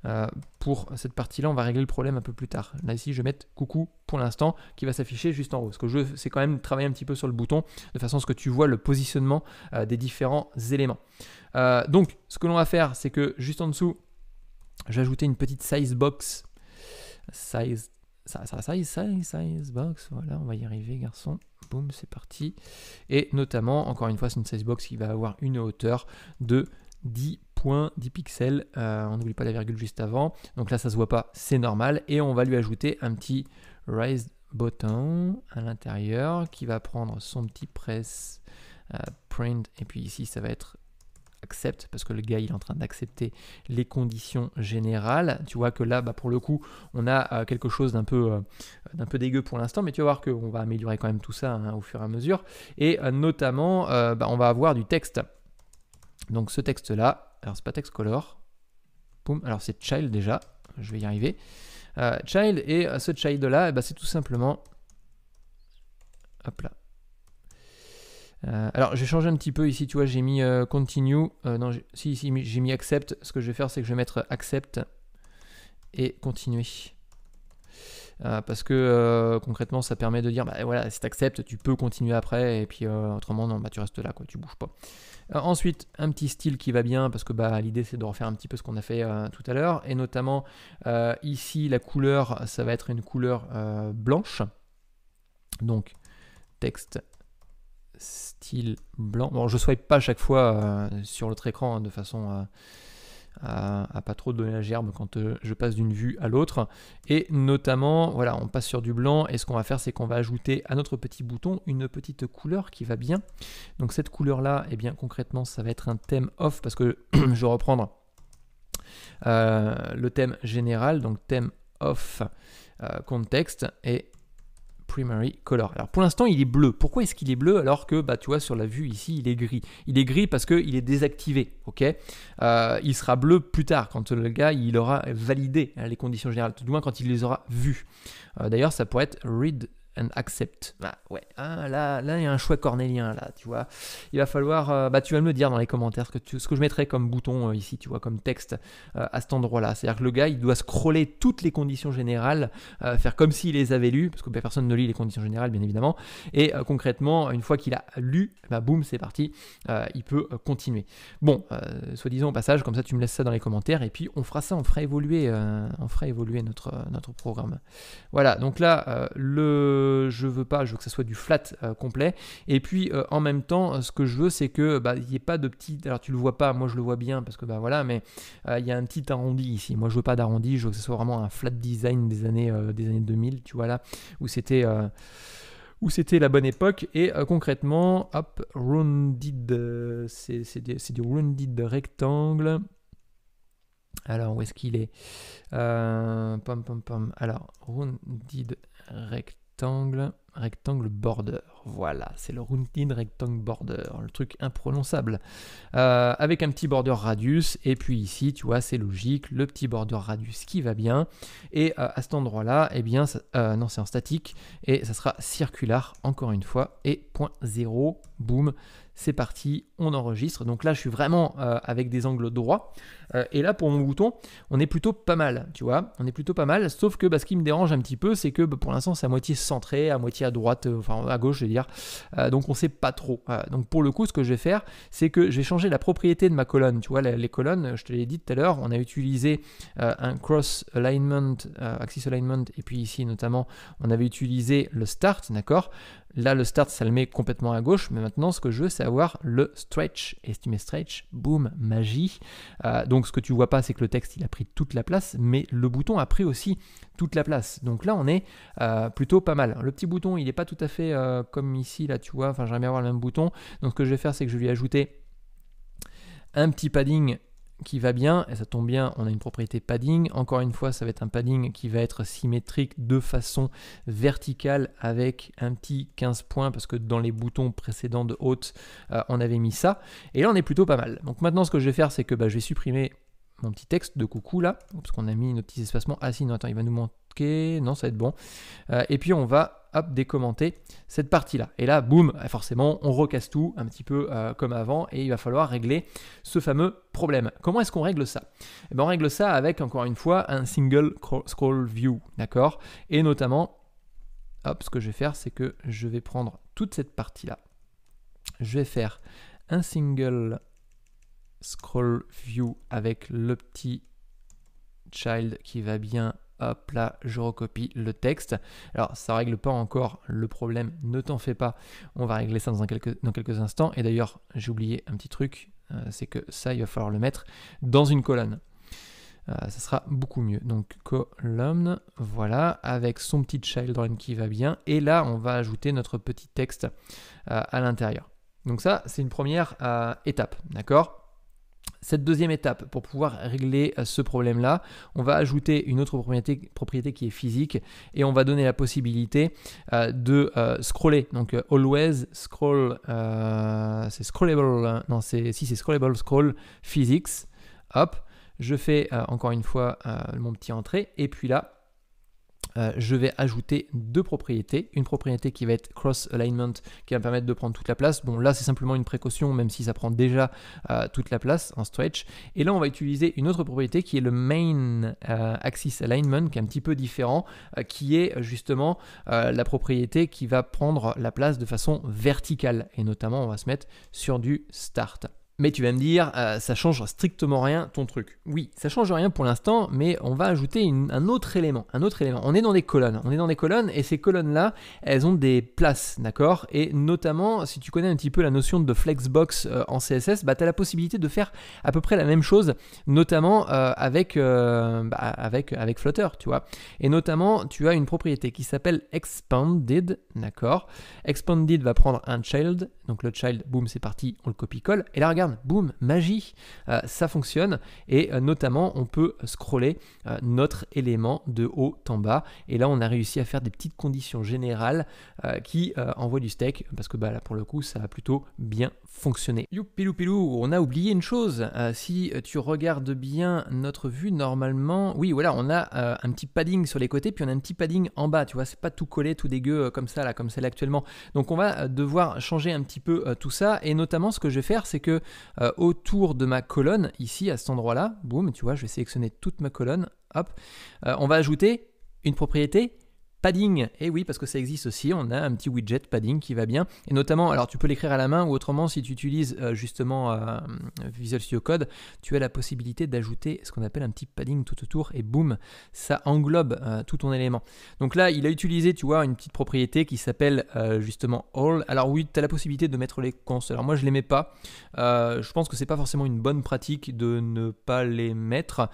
euh, pour cette partie-là. On va régler le problème un peu plus tard. Là, ici, je vais mettre coucou pour l'instant qui va s'afficher juste en haut. Ce que je veux, c'est quand même travailler un petit peu sur le bouton de façon à ce que tu vois le positionnement euh, des différents éléments. Euh, donc, ce que l'on va faire, c'est que juste en dessous, j'ai ajouté une petite size box. Size ça, ça, ça, ça, box, voilà, on va y arriver, garçon. Boum, c'est parti. Et notamment, encore une fois, c'est une size box qui va avoir une hauteur de 10 points, 10 pixels. Euh, on n'oublie pas la virgule juste avant. Donc là, ça se voit pas, c'est normal. Et on va lui ajouter un petit rise button à l'intérieur qui va prendre son petit press euh, print. Et puis ici, ça va être accepte, parce que le gars il est en train d'accepter les conditions générales. Tu vois que là, bah, pour le coup, on a euh, quelque chose d'un peu, euh, peu dégueu pour l'instant, mais tu vas voir qu'on va améliorer quand même tout ça hein, au fur et à mesure. Et euh, notamment, bah, on va avoir du texte. Donc ce texte-là, alors c'est pas texte color, boum, alors c'est child déjà, je vais y arriver. child, et ce child-là, eh ben, c'est tout simplement... Hop là, euh, alors j'ai changé un petit peu ici, tu vois, j'ai mis euh, continue. Euh, non, si, si j'ai mis accept. Ce que je vais faire, c'est que je vais mettre accept et continuer. parce que concrètement, ça permet de dire, bah voilà, si tu acceptes, tu peux continuer après, et puis autrement, non, bah tu restes là, quoi, tu bouges pas. ensuite, un petit style qui va bien, parce que bah, l'idée c'est de refaire un petit peu ce qu'on a fait tout à l'heure, et notamment ici, la couleur, ça va être une couleur blanche. Donc, texte blanc. Bon, je swipe pas chaque fois euh, sur l'autre écran hein, de façon à, pas trop donner la gerbe quand euh, je passe d'une vue à l'autre. Et notamment, voilà, on passe sur du blanc et ce qu'on va faire, c'est qu'on va ajouter à notre petit bouton une petite couleur qui va bien. Donc cette couleur-là, et eh bien concrètement, ça va être un thème off parce que je vais reprendre euh, le thème général, donc thème off contexte et Primary Color. Alors pour l'instant, il est bleu. Pourquoi est-ce qu'il est bleu alors que, bah, tu vois, sur la vue ici, il est gris Il est gris parce qu'il est désactivé, ok euh, Il sera bleu plus tard, quand le gars, il aura validé hein, les conditions générales, tout du moins quand il les aura vues. Euh, d'ailleurs, ça pourrait être Read and accept. Bah, ouais, ah, là, là, il y a un choix cornélien, là, tu vois. Il va falloir, euh, bah, tu vas me le dire dans les commentaires, ce que, tu, ce que je mettrai comme bouton euh, ici, tu vois, comme texte euh, à cet endroit-là. C'est-à-dire que le gars, il doit scroller toutes les conditions générales, faire comme s'il les avait lues, parce que bah, personne ne lit les conditions générales, bien évidemment. Et concrètement, une fois qu'il a lu, bah, boum, c'est parti, il peut continuer. Bon, soi disant au passage, comme ça, tu me laisses ça dans les commentaires, et puis on fera ça, on fera évoluer, on fera évoluer notre, notre programme. Voilà, donc là, le je veux pas, je veux que ça soit du flat euh, complet. Et puis euh, en même temps, euh, ce que je veux, c'est que bah, il n'y ait pas de petit. Alors tu le vois pas, moi je le vois bien parce que bah voilà, mais il y a un petit arrondi ici. Moi je veux pas d'arrondi, je veux que ce soit vraiment un flat design des années des années 2000, tu vois là, où c'était où c'était la bonne époque. Et concrètement, hop, rounded, c'est du rounded rectangle. Alors, où est-ce qu'il est, Pom pom pom. Alors, rounded rectangle rectangle, border. Voilà, c'est le routine rectangle border, le truc imprononçable. Euh, avec un petit border radius, et puis ici, tu vois, c'est logique, le petit border radius qui va bien. Et euh, à cet endroit-là, eh bien, euh, non, c'est en statique, et ça sera circular, encore une fois, et point 0, boum, c'est parti, on enregistre. Donc là, je suis vraiment euh, avec des angles droits. Euh, et là, pour mon bouton, on est plutôt pas mal, tu vois. On est plutôt pas mal, sauf que bah, ce qui me dérange un petit peu, c'est que bah, pour l'instant, c'est à moitié centré, à moitié à droite, euh, enfin à gauche, je veux dire. donc on ne sait pas trop. donc pour le coup, ce que je vais faire, c'est que je vais changer la propriété de ma colonne. Tu vois, les colonnes, je te l'ai dit tout à l'heure, on a utilisé un cross alignment, axis alignment, et puis ici notamment, on avait utilisé le start, d'accord Là, le start, ça le met complètement à gauche, mais maintenant, ce que je veux, c'est avoir le stretch. Estimé stretch, boom, magie. Euh, donc, ce que tu vois pas, c'est que le texte, il a pris toute la place, mais le bouton a pris aussi toute la place. Donc là, on est euh, plutôt pas mal. Le petit bouton, il n'est pas tout à fait euh, comme ici, là, tu vois. Enfin, j'aimerais bien avoir le même bouton. Donc, ce que je vais faire, c'est que je vais lui ajouter un petit padding qui va bien, et ça tombe bien, on a une propriété padding. Encore une fois, ça va être un padding qui va être symétrique de façon verticale avec un petit 15 points, parce que dans les boutons précédents de haute, euh, on avait mis ça. Et là, on est plutôt pas mal. Donc maintenant, ce que je vais faire, c'est que bah, je vais supprimer mon petit texte de coucou là, parce qu'on a mis nos petit espacement. Ah si, non, attends, il va nous montrer non, ça va être bon. Euh, et puis on va hop, décommenter cette partie-là. Et là, boum, eh, forcément, on recasse tout un petit peu euh, comme avant et il va falloir régler ce fameux problème. Comment est-ce qu'on règle ça et eh ben, On règle ça avec, encore une fois, un single scroll view, d'accord Et notamment, hop, ce que je vais faire, c'est que je vais prendre toute cette partie-là. Je vais faire un single scroll view avec le petit child qui va bien Hop là, je recopie le texte. Alors, ça règle pas encore le problème, ne t'en fais pas. On va régler ça dans, quelques, instants. Et d'ailleurs, j'ai oublié un petit truc, euh, c'est que ça, il va falloir le mettre dans une colonne. Euh, ça sera beaucoup mieux. Donc, colonne, voilà, avec son petit children qui va bien. Et là, on va ajouter notre petit texte euh, à l'intérieur. Donc ça, c'est une première étape, d'accord cette deuxième étape, pour pouvoir régler euh, ce problème-là, on va ajouter une autre propriété, qui est physique et on va donner la possibilité euh, de euh, scroller. Donc always scroll, c'est scrollable, hein. non c'est si c'est scrollable scroll physics. Hop, je fais encore une fois mon petit entrée et puis là euh, je vais ajouter deux propriétés. Une propriété qui va être cross alignment, qui va me permettre de prendre toute la place. Bon, là, c'est simplement une précaution, même si ça prend déjà euh, toute la place en stretch. Et là, on va utiliser une autre propriété qui est le main euh, axis alignment, qui est un petit peu différent, qui est justement la propriété qui va prendre la place de façon verticale. Et notamment, on va se mettre sur du start. Mais tu vas me dire, euh, ça change strictement rien ton truc. Oui, ça change rien pour l'instant, mais on va ajouter un autre élément, un autre élément. On est dans des colonnes, on est dans des colonnes, et ces colonnes-là, elles ont des places, d'accord Et notamment, si tu connais un petit peu la notion de flexbox euh, en CSS, bah, tu as la possibilité de faire à peu près la même chose, notamment euh, avec, bah, avec, avec Flutter, tu vois. Et notamment, tu as une propriété qui s'appelle expanded, d'accord Expanded va prendre un child, donc le child, boum, c'est parti, on le copie-colle. Et là, regarde, boom magie, euh, ça fonctionne. Et euh, notamment, on peut scroller euh, notre élément de haut en bas. Et là, on a réussi à faire des petites conditions générales qui envoient du steak, parce que bah, là, pour le coup, ça a plutôt bien fonctionné. youpiloupilou on a oublié une chose. si tu regardes bien notre vue, normalement, oui, voilà, on a un petit padding sur les côtés, puis on a un petit padding en bas. Tu vois, c'est pas tout collé, tout dégueu comme ça, là, comme celle actuellement. Donc, on va devoir changer un petit peu tout ça. Et notamment, ce que je vais faire, c'est que euh, autour de ma colonne, ici à cet endroit-là, boum, tu vois, je vais sélectionner toute ma colonne, hop, euh, on va ajouter une propriété Padding, et eh oui, parce que ça existe aussi, on a un petit widget padding qui va bien, et notamment, alors tu peux l'écrire à la main, ou autrement, si tu utilises euh, justement euh, Visual Studio Code, tu as la possibilité d'ajouter ce qu'on appelle un petit padding tout autour, et boum, ça englobe euh, tout ton élément. Donc là, il a utilisé, tu vois, une petite propriété qui s'appelle justement All. Alors oui, tu as la possibilité de mettre les consoles. alors moi je les mets pas, je pense que c'est pas forcément une bonne pratique de ne pas les mettre,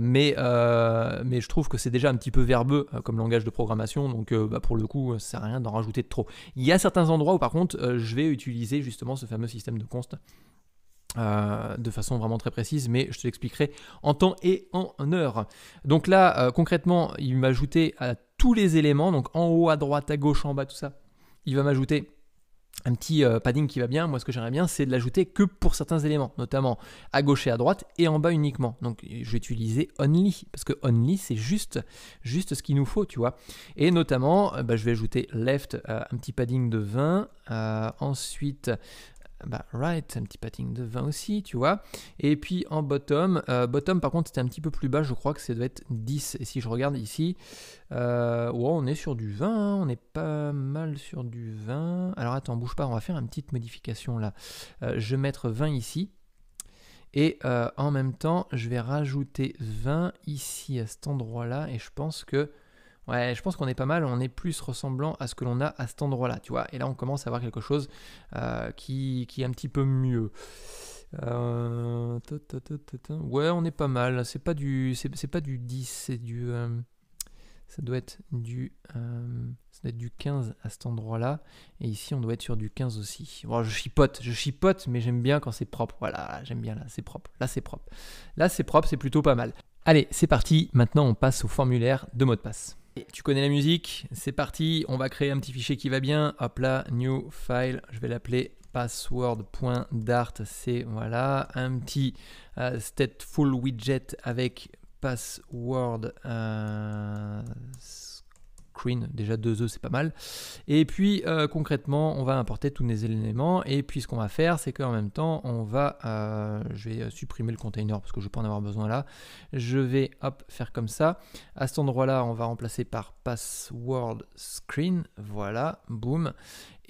mais je trouve que c'est déjà un petit peu verbeux comme langage de programmation donc euh, bah, pour le coup, ça sert à rien d'en rajouter de trop. Il y a certains endroits où par contre, euh, je vais utiliser justement ce fameux système de const. Euh, de façon vraiment très précise, mais je te l'expliquerai en temps et en heure. Donc là, concrètement, il m'a ajouté à tous les éléments, donc en haut, à droite, à gauche, en bas, tout ça. Il va m'ajouter un petit euh, padding qui va bien, moi ce que j'aimerais bien c'est de l'ajouter que pour certains éléments, notamment à gauche et à droite et en bas uniquement. Donc je vais utiliser only, parce que only c'est juste, juste ce qu'il nous faut, tu vois. Et notamment, euh, bah, je vais ajouter left euh, un petit padding de 20, ensuite bah, right, un petit patting de 20 aussi, tu vois. Et puis en bottom, euh, bottom par contre c'était un petit peu plus bas, je crois que ça doit être 10. Et si je regarde ici, euh, on est sur du 20, hein, on est pas mal sur du 20. Alors attends, bouge pas, on va faire une petite modification là. Euh, je vais mettre 20 ici. Et en même temps, je vais rajouter 20 ici à cet endroit-là. Et je pense que Ouais, je pense qu'on est pas mal, on est plus ressemblant à ce que l'on a à cet endroit-là, tu vois. Et là, on commence à avoir quelque chose euh, qui, est un petit peu mieux. Euh, ouais, on est pas mal. C'est pas du, c'est, pas du 10, c'est du. Euh, ça doit être du, ça doit être du 15 à cet endroit-là. Et ici, on doit être sur du 15 aussi. Bon, oh, je chipote, je chipote, mais j'aime bien quand c'est propre. Voilà, j'aime bien là, c'est propre. Là, c'est propre. Là, c'est propre, c'est plutôt pas mal. Allez, c'est parti. Maintenant, on passe au formulaire de mot de passe tu connais la musique, c'est parti, on va créer un petit fichier qui va bien. Hop là, new file, je vais l'appeler password.dart, c'est voilà, un petit euh, stateful widget avec password euh, Screen, déjà deux œufs, c'est pas mal. Et puis euh, concrètement, on va importer tous les éléments. Et puis ce qu'on va faire, c'est qu'en même temps, on va, euh, je vais supprimer le container parce que je peux en avoir besoin là. Je vais hop, faire comme ça. À cet endroit-là, on va remplacer par password screen. Voilà, boum.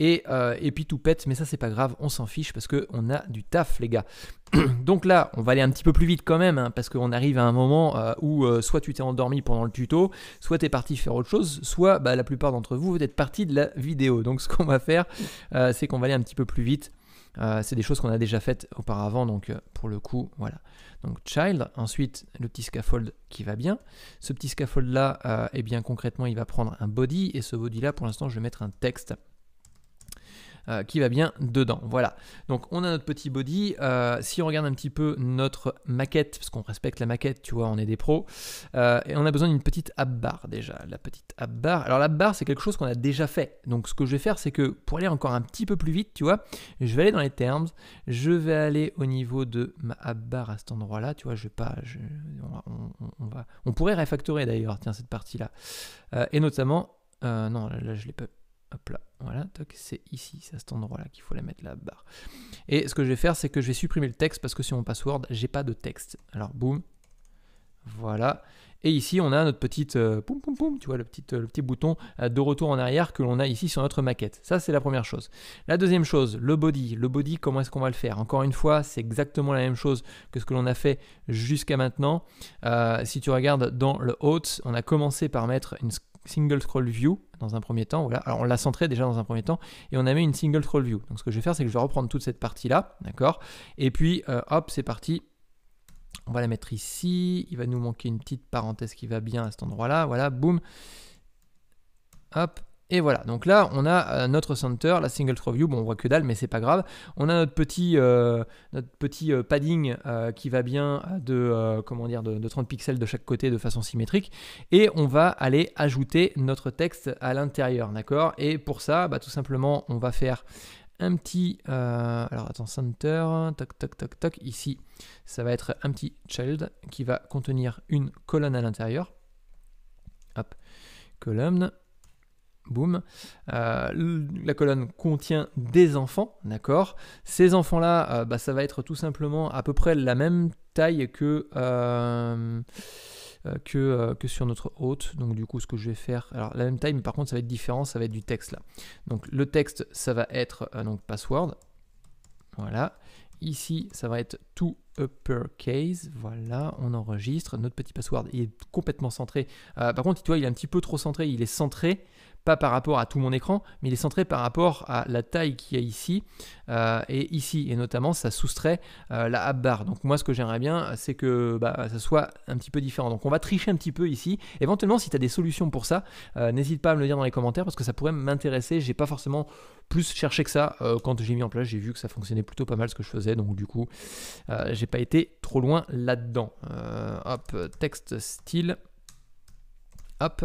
Euh, et, puis tout pète, mais ça c'est pas grave, on s'en fiche parce qu'on a du taf les gars. Donc là, on va aller un petit peu plus vite quand même, hein, parce qu'on arrive à un moment euh, où euh, soit tu t'es endormi pendant le tuto, soit tu es parti faire autre chose, soit bah, la plupart d'entre vous, vous êtes parti de la vidéo. Donc ce qu'on va faire, c'est qu'on va aller un petit peu plus vite. c'est des choses qu'on a déjà faites auparavant, donc pour le coup, voilà. Donc child, ensuite le petit scaffold qui va bien. Ce petit scaffold là, et eh bien concrètement, il va prendre un body, et ce body là, pour l'instant, je vais mettre un texte. Euh, qui va bien dedans. Voilà. Donc on a notre petit body. Euh, si on regarde un petit peu notre maquette, parce qu'on respecte la maquette, tu vois, on est des pros, euh, et on a besoin d'une petite app bar déjà. La petite app bar. Alors la barre, c'est quelque chose qu'on a déjà fait. Donc ce que je vais faire, c'est que pour aller encore un petit peu plus vite, tu vois, je vais aller dans les termes, je vais aller au niveau de ma app bar à cet endroit-là, tu vois, je vais pas, on, va, on pourrait réfactorer d'ailleurs, tiens cette partie-là, et notamment, non, là, je ne l'ai pas Hop là, voilà, toc, c'est ici, c'est à cet endroit-là qu'il faut la mettre la barre. Et ce que je vais faire, c'est que je vais supprimer le texte parce que sur mon password, j'ai pas de texte. Alors boum, voilà. Et ici, on a notre petite euh, poum, poum, tu vois, le petit, euh, le petit bouton euh, de retour en arrière que l'on a ici sur notre maquette. Ça, c'est la première chose. La deuxième chose, le body. Le body, comment est-ce qu'on va le faire Encore une fois, c'est exactement la même chose que ce que l'on a fait jusqu'à maintenant. si tu regardes dans le haut, on a commencé par mettre une, single scroll view dans un premier temps. Voilà. Alors on l'a centré déjà dans un premier temps et on a mis une single scroll view. Donc ce que je vais faire, c'est que je vais reprendre toute cette partie là, d'accord Et puis euh, hop, c'est parti. On va la mettre ici. Il va nous manquer une petite parenthèse qui va bien à cet endroit là. Voilà, boum. Hop, et voilà, donc là on a euh, notre center, la single throw view, bon on voit que dalle mais c'est pas grave. On a notre petit, euh, notre petit euh, padding qui va bien de, comment dire, de, 30 pixels de chaque côté de façon symétrique. Et on va aller ajouter notre texte à l'intérieur, d'accord Et pour ça, bah, tout simplement on va faire un petit... alors attends, center, toc toc toc toc, ici ça va être un petit child qui va contenir une colonne à l'intérieur. Hop, colonne. Boom, euh, la colonne contient des enfants, d'accord Ces enfants-là, euh, bah, ça va être tout simplement à peu près la même taille que, euh, que, que, sur notre hôte. Donc du coup, ce que je vais faire, alors la même taille, mais par contre, ça va être différent, ça va être du texte là. Donc le texte, ça va être donc password, voilà. Ici, ça va être tout uppercase. Voilà, on enregistre. Notre petit password il est complètement centré. par contre, tu il est un petit peu trop centré. Il est centré pas par rapport à tout mon écran, mais il est centré par rapport à la taille qu'il y a ici euh, et ici, et notamment ça soustrait euh, la app bar. Donc moi ce que j'aimerais bien, c'est que bah, ça soit un petit peu différent. Donc on va tricher un petit peu ici. Éventuellement, si tu as des solutions pour ça, euh, n'hésite pas à me le dire dans les commentaires parce que ça pourrait m'intéresser. J'ai pas forcément plus cherché que ça. quand j'ai mis en place, j'ai vu que ça fonctionnait plutôt pas mal ce que je faisais, donc du coup, j'ai pas été trop loin là-dedans. hop, texte style. Hop.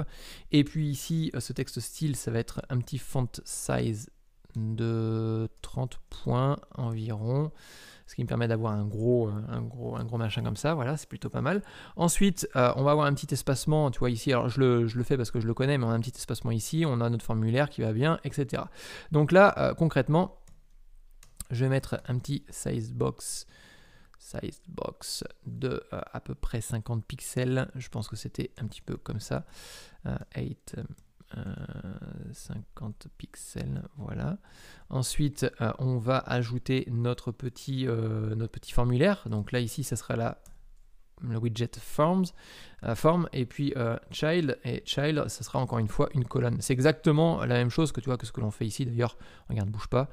Et puis ici, euh, ce texte style, ça va être un petit font size de 30 points environ, ce qui me permet d'avoir un gros, euh, un gros, un gros machin comme ça. Voilà, c'est plutôt pas mal. Ensuite, euh, on va avoir un petit espacement, tu vois ici. Alors je le, fais parce que je le connais, mais on a un petit espacement ici. On a notre formulaire qui va bien, etc. Donc là, concrètement, je vais mettre un petit size box size box de euh, à peu près 50 pixels. Je pense que c'était un petit peu comme ça. 8, euh, 50 euh, pixels, voilà. Ensuite, on va ajouter notre petit, notre petit formulaire. Donc là, ici, ça sera là le widget forms, euh, form, et puis euh, child, et child, ça sera encore une fois une colonne. C'est exactement la même chose que tu vois que ce que l'on fait ici, d'ailleurs, regarde, bouge pas,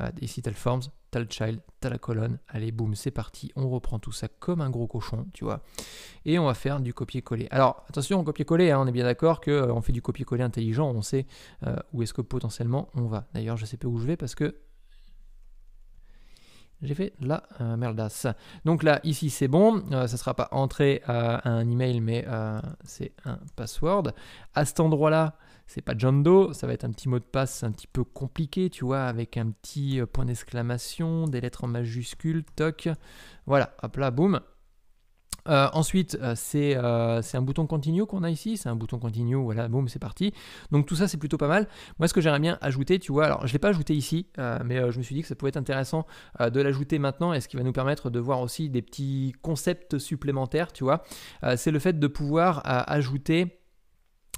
euh, ici t'as forms, t'as child, t'as la colonne, allez, boum, c'est parti, on reprend tout ça comme un gros cochon, tu vois, et on va faire du copier-coller. Alors, attention, copier-coller, hein, on est bien d'accord qu'on fait du copier-coller intelligent, on sait où est-ce que potentiellement on va. D'ailleurs, je ne sais pas où je vais parce que j'ai fait la euh, merdasse. Donc là, ici, c'est bon. Euh, ça ne sera pas entré à euh, un email, mais c'est un password. À cet endroit-là, c'est pas John Doe. Ça va être un petit mot de passe un petit peu compliqué, tu vois, avec un petit point d'exclamation, des lettres en majuscules, toc. Voilà, hop là, boum. Euh, ensuite, euh, euh, c'est un bouton continue qu'on a ici, c'est un bouton continue, voilà, boum, c'est parti. Donc tout ça, c'est plutôt pas mal. Moi, ce que j'aimerais bien ajouter, tu vois, alors je ne l'ai pas ajouté ici, mais je me suis dit que ça pouvait être intéressant de l'ajouter maintenant, et ce qui va nous permettre de voir aussi des petits concepts supplémentaires, tu vois, c'est le fait de pouvoir ajouter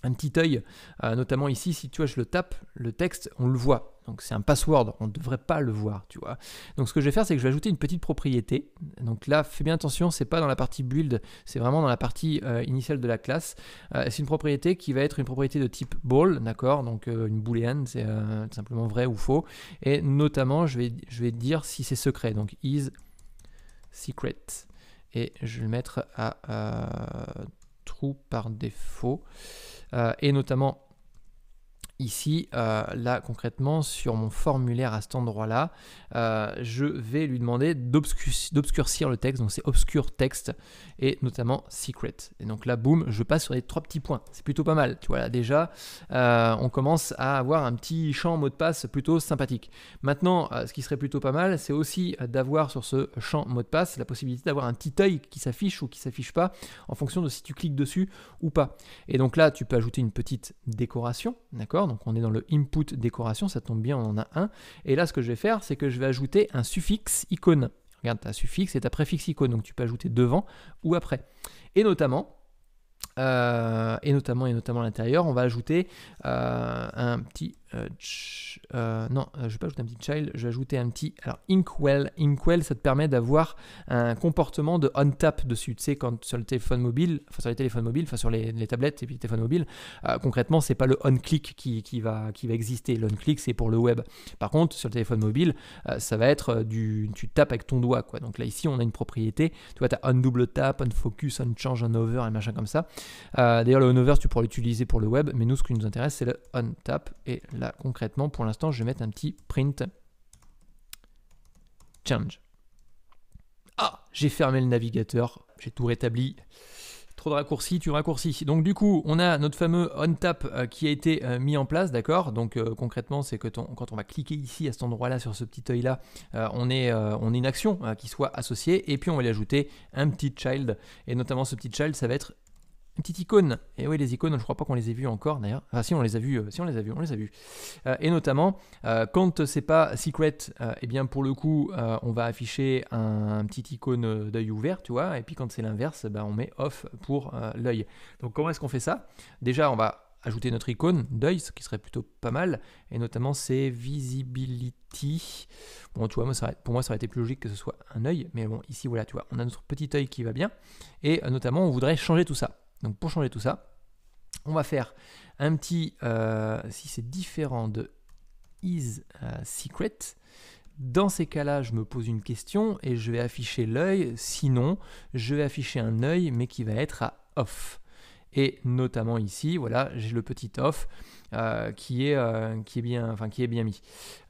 un petit oeil euh, notamment ici, si tu vois, je le tape, le texte, on le voit. Donc c'est un password, on ne devrait pas le voir, tu vois. Donc ce que je vais faire, c'est que je vais ajouter une petite propriété. Donc là, fais bien attention, c'est pas dans la partie build, c'est vraiment dans la partie euh, initiale de la classe. Euh, c'est une propriété qui va être une propriété de type ball, d'accord Donc une booléenne, c'est simplement vrai ou faux. Et notamment, je vais, je vais dire si c'est secret, donc is secret. Et je vais le mettre à true par défaut. Euh, et notamment Ici, euh, là concrètement, sur mon formulaire à cet endroit-là, euh, je vais lui demander d'obscurcir le texte. Donc c'est obscur texte et notamment secret. Et donc là, boum, je passe sur les trois petits points. C'est plutôt pas mal. Tu vois, là, déjà, euh, on commence à avoir un petit champ mot de passe plutôt sympathique. Maintenant, ce qui serait plutôt pas mal, c'est aussi d'avoir sur ce champ mot de passe la possibilité d'avoir un petit œil qui s'affiche ou qui s'affiche pas en fonction de si tu cliques dessus ou pas. Et donc là, tu peux ajouter une petite décoration, d'accord donc on est dans le input décoration, ça tombe bien, on en a un. Et là, ce que je vais faire, c'est que je vais ajouter un suffixe icône. Regarde, tu as suffixe et tu préfixe icône, donc tu peux ajouter devant ou après. Et notamment, euh, et notamment et notamment à l'intérieur, on va ajouter euh, un petit euh, euh, non, euh, je vais pas ajouter un petit child, je vais ajouter un petit alors, inkwell. Inkwell, ça te permet d'avoir un comportement de on-tap dessus. Tu sais, quand sur le téléphone mobile, enfin sur les téléphones mobiles, enfin sur les, tablettes et puis les téléphones mobiles, concrètement, c'est pas le on-click qui, qui, va, qui va exister. L'on-click, c'est pour le web. Par contre, sur le téléphone mobile, ça va être du. Tu tapes avec ton doigt, quoi. Donc là, ici, on a une propriété. Tu vois, tu as on-double tap, on-focus, on-change, on-over et machin comme ça. D'ailleurs, le on-over, tu pourras l'utiliser pour le web, mais nous, ce qui nous intéresse, c'est le on-tap et concrètement pour l'instant je vais mettre un petit print change. Ah, j'ai fermé le navigateur, j'ai tout rétabli. Trop de raccourcis, tu raccourcis. Donc du coup, on a notre fameux on-tap euh, qui a été euh, mis en place, d'accord Donc euh, concrètement, c'est que quand on va cliquer ici, à cet endroit-là, sur ce petit œil-là, on, est, on est une action hein, qui soit associée, et puis on va lui ajouter un petit child. Et notamment ce petit child, ça va être une petite icône. Et oui, les icônes, je crois pas qu'on les ait vues encore d'ailleurs. Enfin, si on les a vues, euh, si on les a vues, on les a vues. Euh, et notamment, euh, quand c'est pas secret, eh bien pour le coup, on va afficher un, petit icône d'œil ouvert, tu vois. Et puis quand c'est l'inverse, bah, on met off pour l'œil. Donc comment est-ce qu'on fait ça Déjà, on va ajouter notre icône d'œil, ce qui serait plutôt pas mal. Et notamment, c'est visibility. Bon, tu vois, moi, ça, pour moi, ça aurait été plus logique que ce soit un œil. Mais bon, ici, voilà, tu vois, on a notre petit œil qui va bien. Et notamment, on voudrait changer tout ça. Donc pour changer tout ça, on va faire un petit, euh, si c'est différent de is euh, secret, dans ces cas-là, je me pose une question et je vais afficher l'œil, sinon je vais afficher un œil mais qui va être à off. Et notamment ici, voilà, j'ai le petit off euh, qui, est, euh, qui, est bien, enfin, qui est bien mis.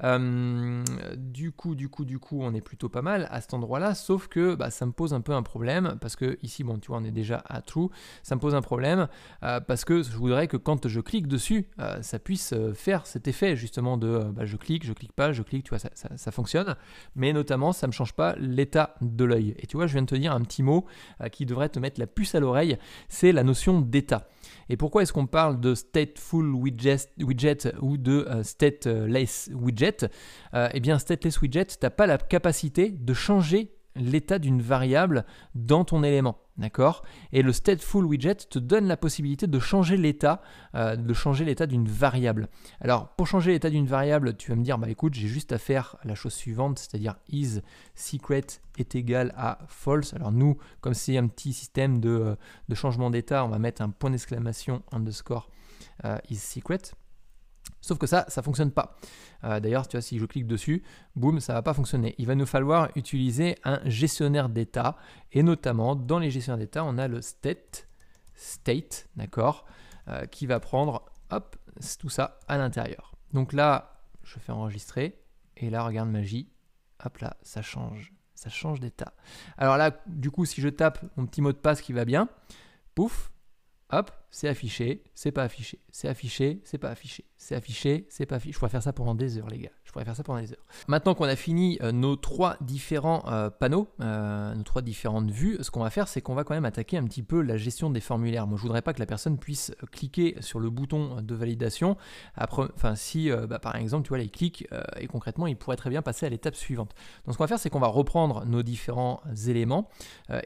Euh, du coup, du coup, du coup, on est plutôt pas mal à cet endroit-là, sauf que bah, ça me pose un peu un problème, parce que ici, bon, tu vois, on est déjà à true, ça me pose un problème, parce que je voudrais que quand je clique dessus, ça puisse faire cet effet justement de bah, je clique, je clique pas, je clique, tu vois, ça, ça, ça fonctionne, mais notamment, ça ne me change pas l'état de l'œil. Et tu vois, je viens de te dire un petit mot qui devrait te mettre la puce à l'oreille, c'est la notion d'état. Et pourquoi est-ce qu'on parle de stateful widget, ou de euh, stateless widget euh, Eh bien, stateless widget, tu n'as pas la capacité de changer l'état d'une variable dans ton élément. D'accord Et le stateful widget te donne la possibilité de changer l'état, euh, de changer l'état d'une variable. Alors pour changer l'état d'une variable, tu vas me dire, bah écoute, j'ai juste à faire la chose suivante, c'est-à-dire is secret est égal à false. Alors nous, comme c'est un petit système de, euh, changement d'état, on va mettre un point d'exclamation underscore euh, is secret. Sauf que ça, ça ne fonctionne pas. Euh, d'ailleurs, tu vois, si je clique dessus, boum, ça va pas fonctionner. Il va nous falloir utiliser un gestionnaire d'état. Et notamment, dans les gestionnaires d'état, on a le state, state, d'accord, euh, qui va prendre, tout ça à l'intérieur. Donc là, je fais enregistrer. Et là, regarde magie, hop là, ça change. Ça change d'état. Alors là, du coup, si je tape mon petit mot de passe qui va bien, pouf, hop, c'est affiché, c'est pas affiché, c'est affiché, c'est pas affiché, c'est affiché, c'est pas affiché. Je pourrais faire ça pendant des heures, les gars faire ça pendant des heures. Maintenant qu'on a fini euh, nos trois différents euh, panneaux, euh, nos trois différentes vues, ce qu'on va faire, c'est qu'on va quand même attaquer un petit peu la gestion des formulaires. Moi, je voudrais pas que la personne puisse cliquer sur le bouton de validation. Après, enfin, si bah, par exemple, tu vois, il clique et concrètement, il pourrait très bien passer à l'étape suivante. Donc, ce qu'on va faire, c'est qu'on va reprendre nos différents éléments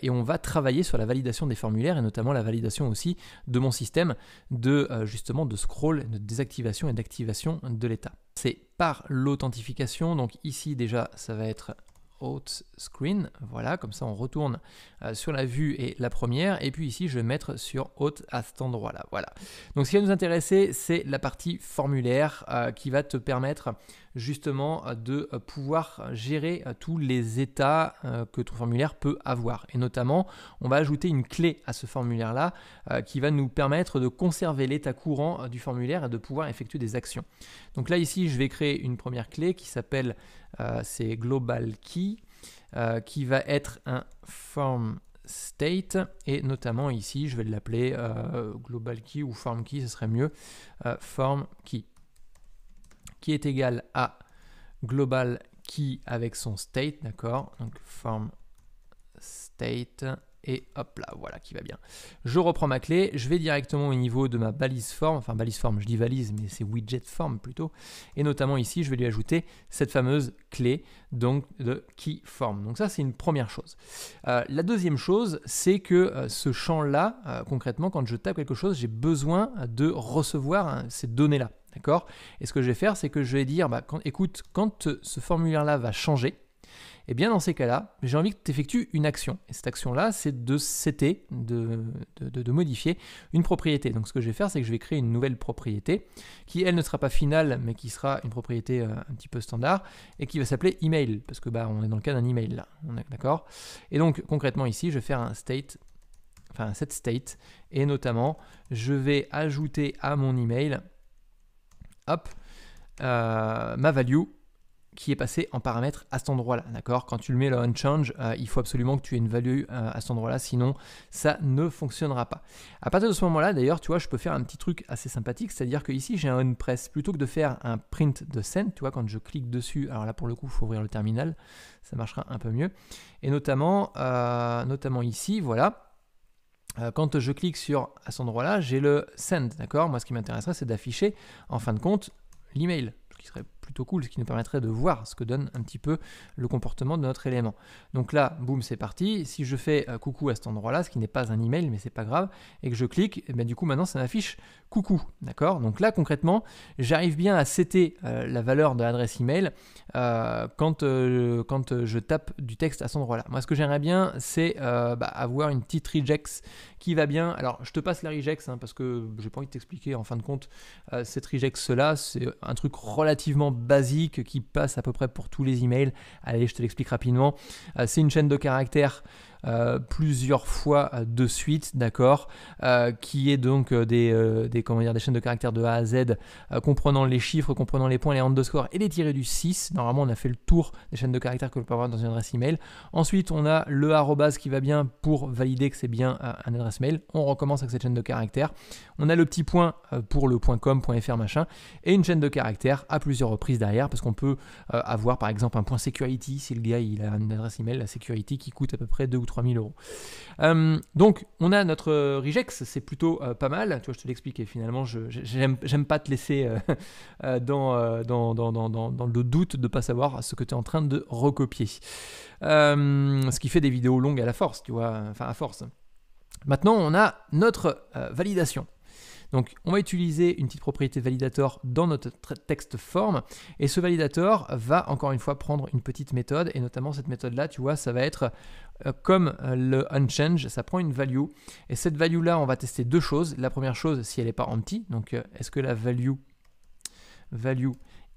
et on va travailler sur la validation des formulaires et notamment la validation aussi de mon système de justement de scroll, de désactivation et d'activation de l'état c'est par l'authentification. Donc ici déjà, ça va être Auth Screen. Voilà, comme ça on retourne euh, sur la vue et la première. Et puis ici, je vais mettre sur Auth à cet endroit-là. Voilà. Donc ce qui va nous intéresser, c'est la partie formulaire euh, qui va te permettre justement euh, de euh, pouvoir gérer euh, tous les états que ton formulaire peut avoir. Et notamment, on va ajouter une clé à ce formulaire-là qui va nous permettre de conserver l'état courant du formulaire et de pouvoir effectuer des actions. Donc là ici, je vais créer une première clé qui s'appelle c'est global key qui va être un form state et notamment ici je vais l'appeler global key ou form key ce serait mieux form key qui est égal à global key avec son state, d'accord Donc form state et hop là, voilà qui va bien. Je reprends ma clé, je vais directement au niveau de ma balise form, enfin balise form, je dis valise mais c'est widget form plutôt, et notamment ici je vais lui ajouter cette fameuse clé donc de key form. Donc ça c'est une première chose. Euh, la deuxième chose c'est que euh, ce champ là, euh, concrètement quand je tape quelque chose, j'ai besoin de recevoir hein, ces données là. D'accord Et ce que je vais faire, c'est que je vais dire, bah, écoute, quand ce formulaire-là va changer, eh bien dans ces cas-là, j'ai envie que tu effectues une action. Et cette action-là, c'est de CT, de, modifier une propriété. Donc ce que je vais faire, c'est que je vais créer une nouvelle propriété qui, elle, ne sera pas finale, mais qui sera une propriété euh, un petit peu standard et qui va s'appeler email, parce que bah, on est dans le cas d'un email là. D'accord Et donc concrètement ici, je vais faire un state enfin set state et notamment je vais ajouter à mon email euh, ma value qui est passée en paramètre à cet endroit-là. D'accord Quand tu le mets là on change, euh, il faut absolument que tu aies une value euh, à cet endroit-là, sinon ça ne fonctionnera pas. À partir de ce moment-là, d'ailleurs, tu vois, je peux faire un petit truc assez sympathique, c'est-à-dire que ici j'ai un on press plutôt que de faire un print de scène, tu vois, quand je clique dessus, alors là pour le coup, il faut ouvrir le terminal, ça marchera un peu mieux. Et notamment, notamment ici, voilà. Euh, quand je clique sur à cet endroit-là, j'ai le send, d'accord Moi, ce qui m'intéresserait, c'est d'afficher, en fin de compte, l'email, ce qui serait cool, ce qui nous permettrait de voir ce que donne un petit peu le comportement de notre élément. Donc là, boum, c'est parti. Si je fais euh, coucou à cet endroit-là, ce qui n'est pas un email, mais c'est pas grave, et que je clique, et eh ben, du coup maintenant ça m'affiche coucou. D'accord Donc là concrètement, j'arrive bien à setter euh, la valeur de l'adresse email euh, quand, quand je tape du texte à cet endroit-là. Moi ce que j'aimerais bien, c'est bah, avoir une petite regex qui va bien. Alors je te passe la regex hein, parce que j'ai pas envie de t'expliquer en fin de compte cette regex là, c'est un truc relativement basique qui passe à peu près pour tous les emails. Allez, je te l'explique rapidement. Euh, c'est une chaîne de caractères euh, plusieurs fois euh, de suite, d'accord euh, Qui est donc des, dire, des chaînes de caractères de A à Z, comprenant les chiffres, comprenant les points, les underscores et les tirés du 6. Normalement, on a fait le tour des chaînes de caractères que l'on peut avoir dans une adresse email. Ensuite, on a le arrobase qui va bien pour valider que c'est bien un adresse mail. On recommence avec cette chaîne de caractères. On a le petit point pour le .com, .fr, machin, et une chaîne de caractères à plusieurs reprises derrière, parce qu'on peut avoir par exemple un point security si le gars il a une adresse email, la security qui coûte à peu près 2 ou 3000 euros. Euh, donc, on a notre euh, Regex, c'est plutôt euh, pas mal. Tu vois, je te l'explique Finalement finalement, j'aime pas te laisser dans, dans, le doute de pas savoir ce que tu es en train de recopier. ce qui fait des vidéos longues à la force, tu vois, enfin à force. Maintenant, on a notre validation. Donc on va utiliser une petite propriété validator dans notre texte form et ce validator va encore une fois prendre une petite méthode et notamment cette méthode là tu vois ça va être euh, comme euh, le unChange, ça prend une value. Et cette value là, on va tester deux choses. La première chose, si elle n'est pas empty, donc euh, est-ce que la value, value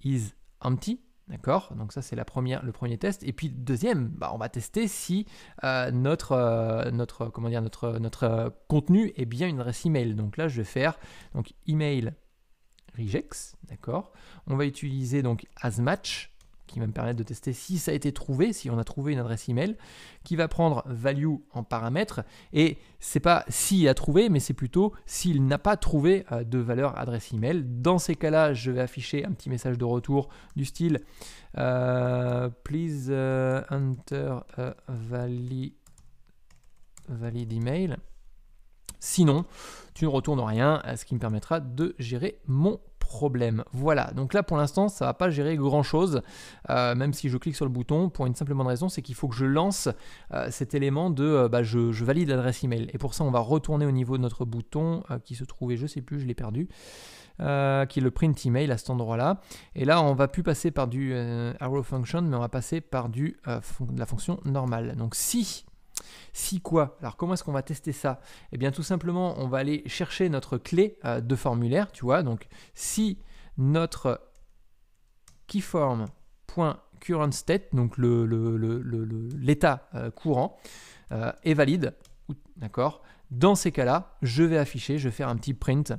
is empty D'accord Donc ça c'est la première, le premier test. Et puis deuxième, bah, on va tester si euh, notre, euh, notre, euh, comment notre, notre contenu est bien une adresse email. Donc là je vais faire donc email regex, d'accord On va utiliser donc as match qui va me permettre de tester si ça a été trouvé, si on a trouvé une adresse email, qui va prendre value en paramètre, et c'est pas s'il a trouvé, mais c'est plutôt s'il n'a pas trouvé euh, de valeur adresse email. Dans ces cas-là, je vais afficher un petit message de retour du style euh, Please euh, enter valid, valid email. Sinon, tu ne retournes rien, ce qui me permettra de gérer mon problème. Voilà, donc là pour l'instant ça va pas gérer grand chose, euh, même si je clique sur le bouton pour une simple bonne raison, c'est qu'il faut que je lance euh, cet élément de euh, bah, je, valide l'adresse email. Et pour ça on va retourner au niveau de notre bouton qui se trouvait, je sais plus, je l'ai perdu. qui est le print email à cet endroit là. Et là, on va plus passer par du arrow function, mais on va passer par du, de la fonction normale. Donc si si quoi Alors comment est-ce qu'on va tester ça Eh bien tout simplement, on va aller chercher notre clé euh, de formulaire, tu vois. Donc si notre keyform.currentState, donc l'état euh, courant, euh, est valide, d'accord Dans ces cas-là, je vais afficher, je vais faire un petit print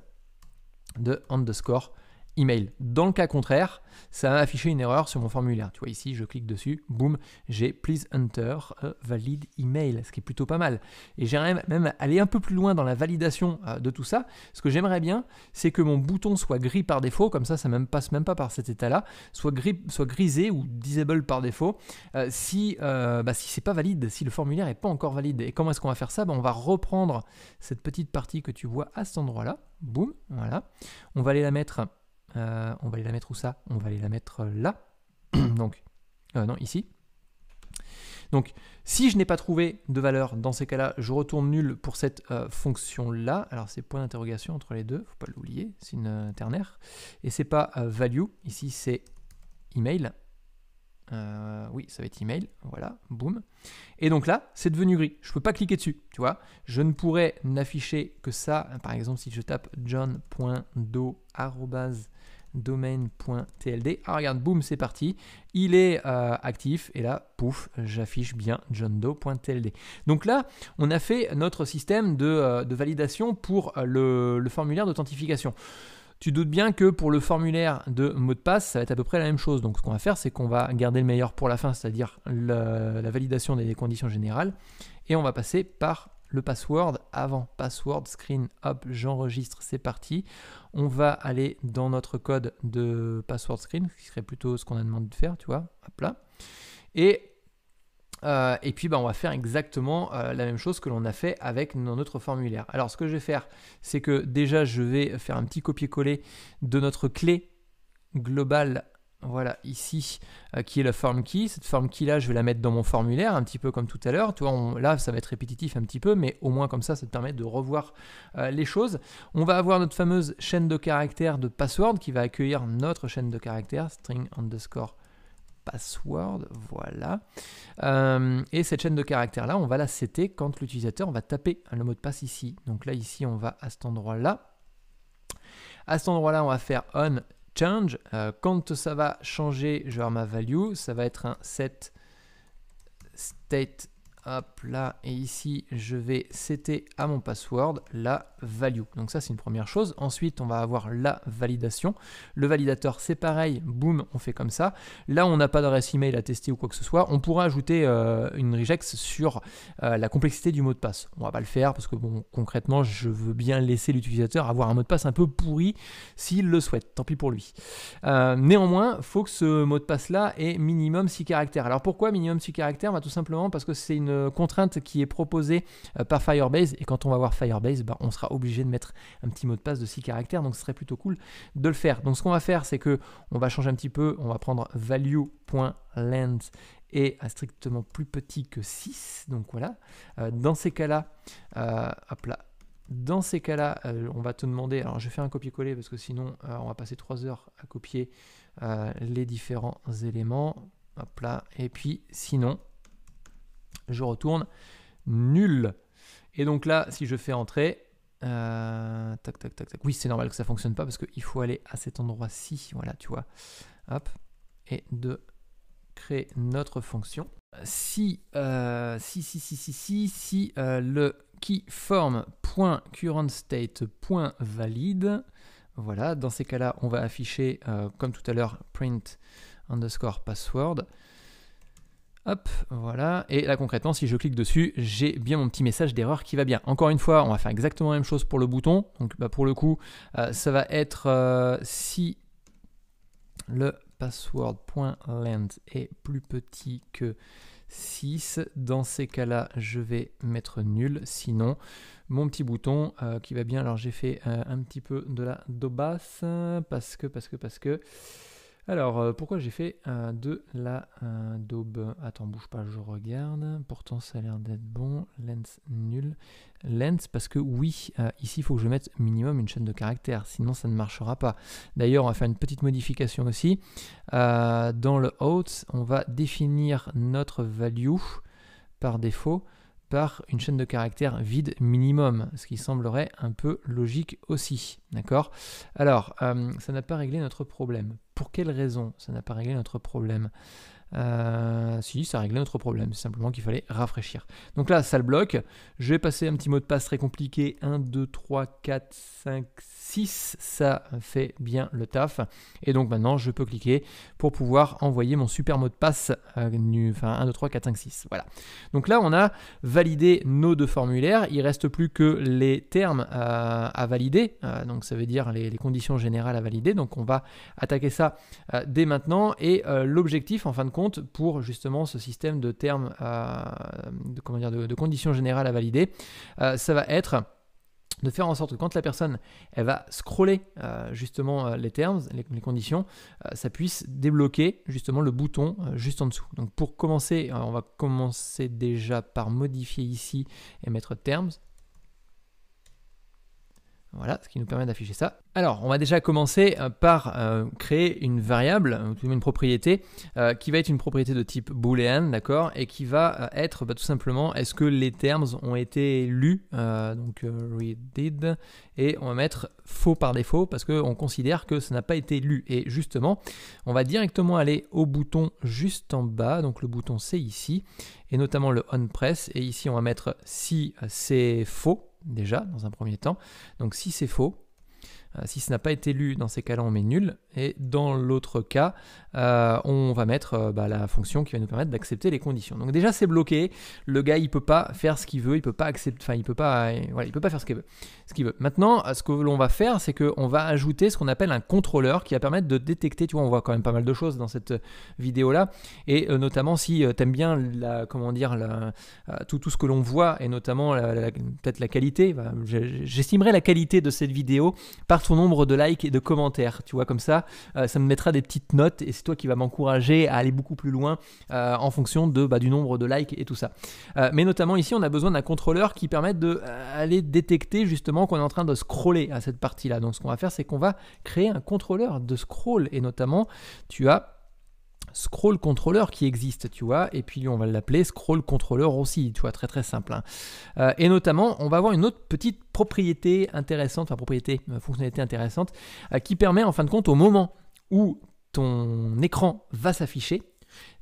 de underscore email. Dans le cas contraire, ça a affiché une erreur sur mon formulaire. Tu vois ici, je clique dessus, boum, j'ai please enter valid email, ce qui est plutôt pas mal. Et j'aimerais même aller un peu plus loin dans la validation euh, de tout ça. Ce que j'aimerais bien, c'est que mon bouton soit gris par défaut, comme ça, ça ne passe même pas par cet état-là, soit, grisé ou disable par défaut, euh, si, ce euh, bah, si c'est pas valide, si le formulaire n'est pas encore valide. Et comment est-ce qu'on va faire ça bah, On va reprendre cette petite partie que tu vois à cet endroit-là, boum, voilà. On va aller la mettre euh, on va aller la mettre où ça On va aller la mettre euh, là. Donc, euh, non, ici. Donc, si je n'ai pas trouvé de valeur, dans ces cas-là, je retourne nul pour cette fonction-là. Alors, c'est point d'interrogation entre les deux, faut pas l'oublier, c'est une ternaire. Et c'est pas value, ici c'est email. oui, ça va être email, voilà, boum. Et donc là, c'est devenu gris. Je ne peux pas cliquer dessus, tu vois. Je ne pourrais n'afficher que ça. Par exemple, si je tape john.do domaine.tld. Ah regarde, boum, c'est parti. Il est euh, actif et là, pouf, j'affiche bien johndoe.tld. Donc là, on a fait notre système de, euh, validation pour euh, le, formulaire d'authentification. Tu doutes bien que pour le formulaire de mot de passe, ça va être à peu près la même chose. Donc ce qu'on va faire, c'est qu'on va garder le meilleur pour la fin, c'est-à-dire la validation des conditions générales, et on va passer par le password avant. Password screen, hop, j'enregistre, c'est parti. On va aller dans notre code de password screen, qui serait plutôt ce qu'on a demandé de faire, tu vois, hop là. Et, euh, et puis, bah, on va faire exactement euh, la même chose que l'on a fait avec notre formulaire. Alors, ce que je vais faire, c'est que déjà, je vais faire un petit copier-coller de notre clé globale voilà, ici, euh, qui est la form key. Cette forme key là, je vais la mettre dans mon formulaire, un petit peu comme tout à l'heure. toi là, ça va être répétitif un petit peu, mais au moins comme ça, ça te permet de revoir euh, les choses. On va avoir notre fameuse chaîne de caractères de password qui va accueillir notre chaîne de caractères, string underscore password, voilà. Euh, et cette chaîne de caractères là, on va la setter quand l'utilisateur va taper hein, le mot de passe ici. Donc là, ici, on va à cet endroit là. À cet endroit là, on va faire on change. Euh, quand ça va changer genre ma value, ça va être un set state hop là, et ici je vais setter à mon password la value. Donc ça c'est une première chose. Ensuite on va avoir la validation. Le validateur c'est pareil, boum, on fait comme ça. Là on n'a pas d'adresse email à tester ou quoi que ce soit. On pourra ajouter euh, une regex sur euh, la complexité du mot de passe. On va pas le faire parce que bon, concrètement je veux bien laisser l'utilisateur avoir un mot de passe un peu pourri s'il le souhaite. Tant pis pour lui. Néanmoins, euh, néanmoins, faut que ce mot de passe là ait minimum 6 caractères. Alors pourquoi minimum 6 caractères bah, Tout simplement parce que c'est une contrainte qui est proposée euh, par Firebase. Et quand on va voir Firebase, bah, on sera obligé de mettre un petit mot de passe de 6 caractères. Donc ce serait plutôt cool de le faire. Donc ce qu'on va faire, c'est que on va changer un petit peu. On va prendre value.length et à strictement plus petit que 6. Donc voilà. Euh, dans ces cas-là, euh, hop là, dans ces cas-là, on va te demander, alors je fais un copier-coller parce que sinon on va passer 3 heures à copier les différents éléments. Hop là, et puis sinon, je retourne nul. Et donc là, si je fais entrer, euh, tac, tac, tac, tac. Oui, c'est normal que ça fonctionne pas parce qu'il faut aller à cet endroit-ci. Voilà, tu vois. Hop. Et de créer notre fonction. Si, euh, si, si, si, si, si, si euh, le keyForm.currentState.valide, voilà, dans ces cas-là, on va afficher, comme tout à l'heure, print underscore password. Hop, voilà. Et là concrètement, si je clique dessus, j'ai bien mon petit message d'erreur qui va bien. Encore une fois, on va faire exactement la même chose pour le bouton. Donc bah, pour le coup, euh, ça va être euh, si le password.length est plus petit que 6. Dans ces cas-là, je vais mettre nul. Sinon, mon petit bouton euh, qui va bien. Alors j'ai fait un petit peu de la basse parce que, parce que, parce que... Alors, euh, pourquoi j'ai fait un de la daube Attends, bouge pas, je regarde. Pourtant, ça a l'air d'être bon. Lens nul. Lens, parce que oui, euh, ici, il faut que je mette minimum une chaîne de caractères, sinon ça ne marchera pas. D'ailleurs, on va faire une petite modification aussi. Euh, dans le out, on va définir notre value par défaut par une chaîne de caractères vide minimum, ce qui semblerait un peu logique aussi. D'accord Alors, euh, ça n'a pas réglé notre problème. Pour quelle raison ça n'a pas réglé notre problème euh, si, ça réglait notre problème, c'est simplement qu'il fallait rafraîchir. Donc là, ça le bloque. Je vais passer un petit mot de passe très compliqué. 1, 2, 3, 4, 5, 6. Ça fait bien le taf. Et donc maintenant, je peux cliquer pour pouvoir envoyer mon super mot de passe. Euh, enfin, 1, 2, 3, 4, 5, 6. Voilà. Donc là, on a validé nos deux formulaires. Il reste plus que les termes euh, à valider. donc ça veut dire les, les, conditions générales à valider. Donc on va attaquer ça dès maintenant. Et l'objectif, en fin de compte, pour justement ce système de termes, euh, de, conditions générales à valider. Euh, ça va être de faire en sorte que quand la personne elle va scroller euh, justement les termes, les, conditions, ça puisse débloquer justement le bouton juste en dessous. Donc pour commencer, on va commencer déjà par modifier ici et mettre terms voilà, ce qui nous permet d'afficher ça. Alors, on va déjà commencer euh, par euh, créer une variable, euh, une propriété, qui va être une propriété de type boolean, d'accord, et qui va être bah, tout simplement est-ce que les termes ont été lus, donc read did, et on va mettre faux par défaut parce qu'on considère que ça n'a pas été lu. Et justement, on va directement aller au bouton juste en bas, donc le bouton c'est ici, et notamment le on press, et ici on va mettre si c'est faux, déjà, dans un premier temps. Donc si c'est faux, euh, si ça n'a pas été lu, dans ces cas-là, on met nul. Et dans l'autre cas, euh, on va mettre euh, bah, la fonction qui va nous permettre d'accepter les conditions. Donc déjà, c'est bloqué. Le gars, il peut pas faire ce qu'il veut. Il peut pas accepter. Enfin, il peut pas. voilà, il peut pas faire ce qu'il veut. Ce veut. Maintenant, ce que l'on va faire, c'est qu'on va ajouter ce qu'on appelle un contrôleur qui va permettre de détecter. Tu vois, on voit quand même pas mal de choses dans cette vidéo-là, et notamment si tu aimes bien la, comment dire, tout, tout ce que l'on voit, et notamment peut-être la qualité. Bah, j'estimerai la qualité de cette vidéo par ton nombre de likes et de commentaires. Tu vois, comme ça, euh, ça me mettra des petites notes et c'est toi qui va m'encourager à aller beaucoup plus loin euh, en fonction de, bah, du nombre de likes et tout ça. Euh, mais notamment ici, on a besoin d'un contrôleur qui permette de aller détecter justement qu'on est en train de scroller à cette partie-là. Donc ce qu'on va faire, c'est qu'on va créer un contrôleur de scroll et notamment, tu as scroll controller qui existe, tu vois, et puis on va l'appeler scroll controller aussi, tu vois, très très simple. Hein. Euh, et notamment, on va avoir une autre petite propriété intéressante, enfin propriété, euh, fonctionnalité intéressante, euh, qui permet en fin de compte au moment où ton écran va s'afficher,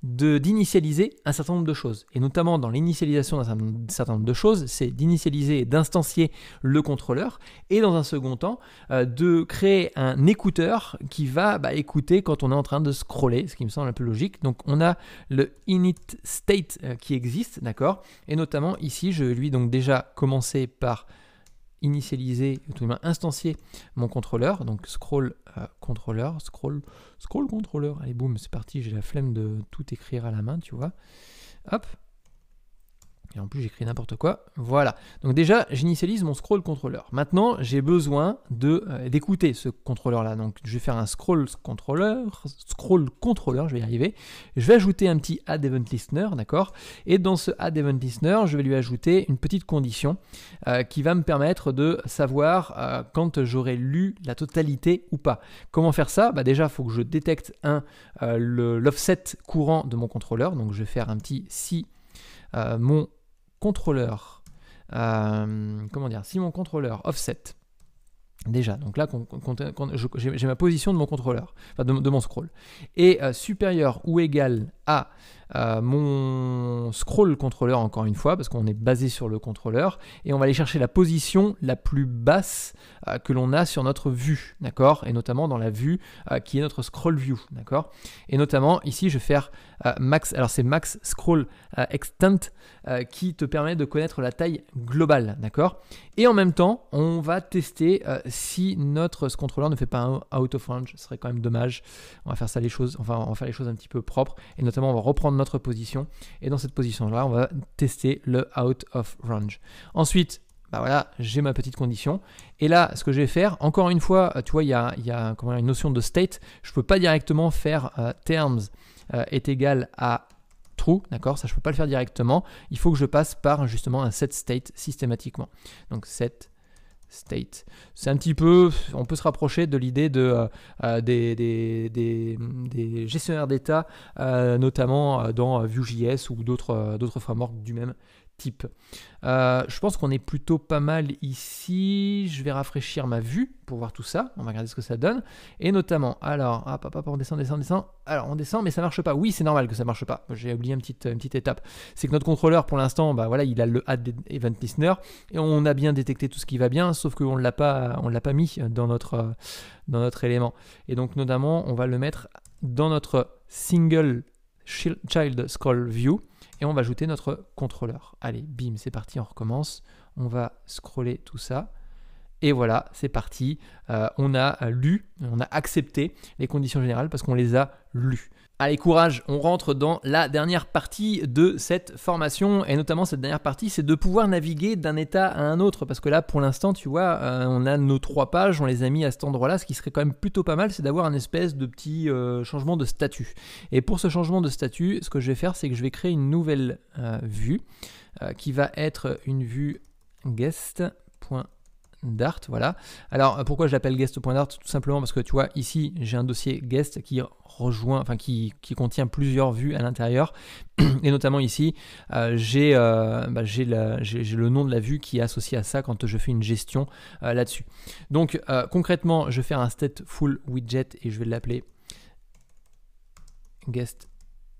d'initialiser un certain nombre de choses. Et notamment dans l'initialisation d'un certain nombre de choses, c'est d'initialiser et d'instancier le contrôleur, et dans un second temps, euh, de créer un écouteur qui va bah, écouter quand on est en train de scroller, ce qui me semble un peu logique. Donc on a le init state euh, qui existe, d'accord Et notamment ici, je lui donc déjà commencé par initialiser, tout de même instancier mon contrôleur, donc scroll euh, contrôleur, scroll, scroll contrôleur, allez boum, c'est parti, j'ai la flemme de tout écrire à la main, tu vois. Hop, et en plus, j'écris n'importe quoi. Voilà. Donc déjà, j'initialise mon scroll controller. Maintenant, j'ai besoin euh, d'écouter ce contrôleur-là. Donc je vais faire un scroll controller, scroll controller, je vais y arriver. Je vais ajouter un petit add event listener, d'accord Et dans ce add event listener, je vais lui ajouter une petite condition euh, qui va me permettre de savoir euh, quand j'aurai lu la totalité ou pas. Comment faire ça bah, Déjà, il faut que je détecte un l'offset courant de mon contrôleur. Donc je vais faire un petit si mon contrôleur, euh, comment dire, si mon contrôleur offset, déjà, donc là j'ai ma position de mon contrôleur, enfin de, de mon scroll, est euh, supérieur ou égal à euh, mon scroll controller encore une fois, parce qu'on est basé sur le contrôleur, et on va aller chercher la position la plus basse euh, que l'on a sur notre vue, d'accord Et notamment dans la vue euh, qui est notre scroll view, d'accord Et notamment ici, je vais faire max, alors c'est max scroll extent qui te permet de connaître la taille globale, d'accord Et en même temps, on va tester si notre ce contrôleur ne fait pas un out of range, ce serait quand même dommage. On va faire ça les choses, enfin on va faire les choses un petit peu propres, et notamment on va reprendre position. Et dans cette position-là, on va tester le out of range. Ensuite, bah voilà, j'ai ma petite condition. Et là, ce que je vais faire, encore une fois, euh, tu vois, il ya y comment une notion de state. Je peux pas directement faire euh, terms euh, est égal à true, d'accord Ça, je peux pas le faire directement. Il faut que je passe par justement un set state systématiquement. Donc set state. C'est un petit peu, on peut se rapprocher de l'idée de, euh, euh, des, gestionnaires d'État, euh, notamment dans Vue.js ou d'autres frameworks du même euh, je pense qu'on est plutôt pas mal ici. Je vais rafraîchir ma vue pour voir tout ça. On va regarder ce que ça donne. Et notamment, alors, on descend, on descend, descend, descend. Alors, on descend, mais ça marche pas. Oui, c'est normal que ça marche pas. J'ai oublié une petite, une petite étape. C'est que notre contrôleur, pour l'instant, bah voilà, il a le add event listener et on a bien détecté tout ce qui va bien, sauf qu'on l'a pas, l'a pas mis dans notre, dans notre élément. Et donc, notamment, on va le mettre dans notre single child scroll view et on va ajouter notre contrôleur. Allez, bim, c'est parti, on recommence. On va scroller tout ça. Et voilà, c'est parti. Euh, on a lu, on a accepté les conditions générales parce qu'on les a lues. Allez, courage, on rentre dans la dernière partie de cette formation, et notamment cette dernière partie, c'est de pouvoir naviguer d'un état à un autre, parce que là, pour l'instant, tu vois, euh, on a nos trois pages, on les a mis à cet endroit-là, ce qui serait quand même plutôt pas mal, c'est d'avoir un espèce de petit euh, changement de statut. Et pour ce changement de statut, ce que je vais faire, c'est que je vais créer une nouvelle euh, vue, qui va être une vue guest. Dart, voilà. Alors euh, pourquoi je l'appelle guest.dart Tout simplement parce que tu vois, ici j'ai un dossier guest qui rejoint, enfin qui, contient plusieurs vues à l'intérieur. Et notamment ici, euh, euh, bah, j'ai le nom de la vue qui est associé à ça quand je fais une gestion là-dessus. Donc concrètement, je vais faire un stateful widget et je vais l'appeler guest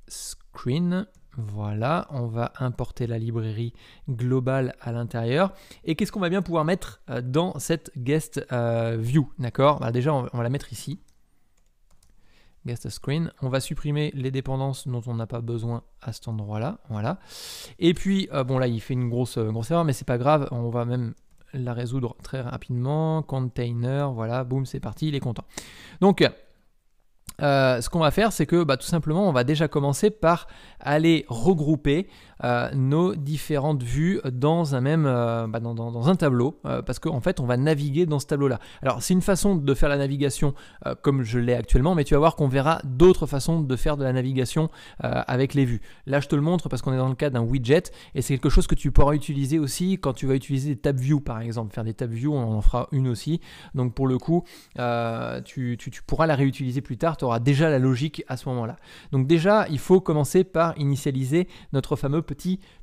screen. Voilà, on va importer la librairie globale à l'intérieur. Et qu'est-ce qu'on va bien pouvoir mettre euh, dans cette guest euh, view D'accord bah, Déjà, on va la mettre ici. Guest screen. On va supprimer les dépendances dont on n'a pas besoin à cet endroit-là. Voilà. Et puis, euh, bon là, il fait une grosse, grosse erreur, mais c'est pas grave. On va même la résoudre très rapidement. Container, voilà, boum, c'est parti, il est content. Donc, euh, ce qu'on va faire, c'est que bah, tout simplement, on va déjà commencer par aller regrouper euh, nos différentes vues dans un même euh, bah, dans, un tableau euh, parce qu'en en fait on va naviguer dans ce tableau là. Alors c'est une façon de faire la navigation comme je l'ai actuellement mais tu vas voir qu'on verra d'autres façons de faire de la navigation avec les vues. Là je te le montre parce qu'on est dans le cas d'un widget et c'est quelque chose que tu pourras utiliser aussi quand tu vas utiliser des tab view par exemple. Faire des tab view on en fera une aussi donc pour le coup tu, tu pourras la réutiliser plus tard, tu auras déjà la logique à ce moment là. Donc déjà il faut commencer par initialiser notre fameux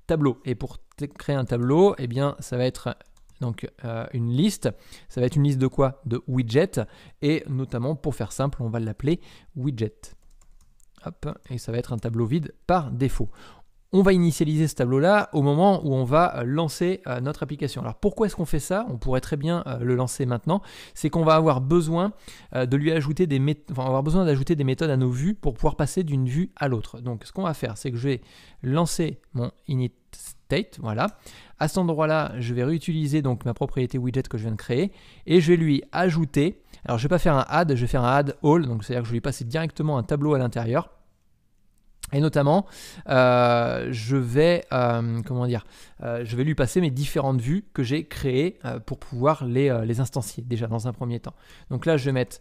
tableau. Et pour créer un tableau, eh bien, ça va être donc euh, une liste. Ça va être une liste de quoi De widgets. Et notamment, pour faire simple, on va l'appeler widget. Hop, et ça va être un tableau vide par défaut on va initialiser ce tableau-là au moment où on va euh, lancer euh, notre application. Alors pourquoi est-ce qu'on fait ça On pourrait très bien euh, le lancer maintenant. C'est qu'on va avoir besoin de lui ajouter des besoin d'ajouter des méthodes à nos vues pour pouvoir passer d'une vue à l'autre. Donc ce qu'on va faire, c'est que je vais lancer mon init state, voilà. À cet endroit-là, je vais réutiliser donc ma propriété widget que je viens de créer et je vais lui ajouter. Alors je vais pas faire un add, je vais faire un add all, donc c'est-à-dire que je vais lui passer directement un tableau à l'intérieur et notamment, euh, je vais euh, comment dire, euh, je vais lui passer mes différentes vues que j'ai créées pour pouvoir les, les, instancier déjà dans un premier temps. Donc là, je vais mettre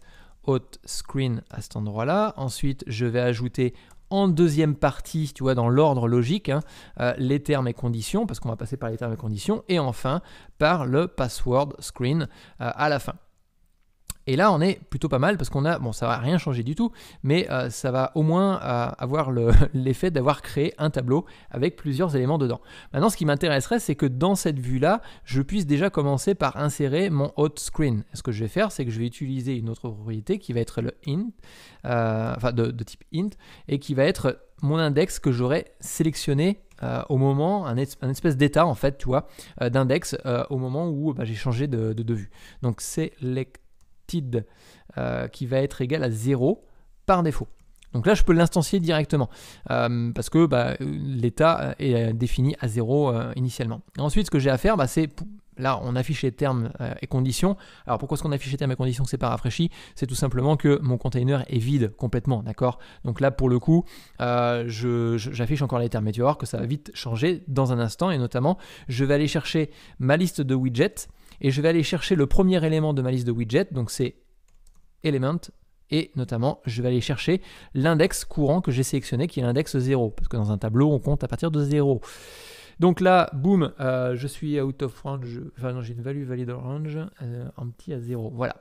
hot screen à cet endroit-là. Ensuite, je vais ajouter en deuxième partie, tu vois, dans l'ordre logique, hein, les termes et conditions, parce qu'on va passer par les termes et conditions, et enfin par le password screen à la fin. Et là, on est plutôt pas mal parce qu'on a, bon, ça va rien changer du tout, mais euh, ça va au moins euh, avoir l'effet d'avoir créé un tableau avec plusieurs éléments dedans. Maintenant, ce qui m'intéresserait, c'est que dans cette vue-là, je puisse déjà commencer par insérer mon hot screen. Ce que je vais faire, c'est que je vais utiliser une autre propriété qui va être le int, euh, enfin de, type int, et qui va être mon index que j'aurais sélectionné au moment, un, espèce d'état en fait, tu vois, d'index au moment où bah, j'ai changé de, vue. Donc select euh, qui va être égal à 0 par défaut. Donc là, je peux l'instancier directement euh, parce que bah, l'état euh, est défini à 0 initialement. ensuite, ce que j'ai à faire, bah, c'est là, on affiche les termes et conditions. Alors pourquoi est-ce qu'on affiche les termes et conditions C'est pas rafraîchi. C'est tout simplement que mon container est vide complètement, d'accord Donc là, pour le coup, j'affiche encore les termes. Mais tu vas voir que ça va vite changer dans un instant. Et notamment, je vais aller chercher ma liste de widgets et je vais aller chercher le premier élément de ma liste de widgets, donc c'est element, et notamment je vais aller chercher l'index courant que j'ai sélectionné qui est l'index 0, parce que dans un tableau on compte à partir de 0. Donc là, boum, euh, je suis out of range, enfin non, j'ai une value valid range, empty euh, petit à 0, voilà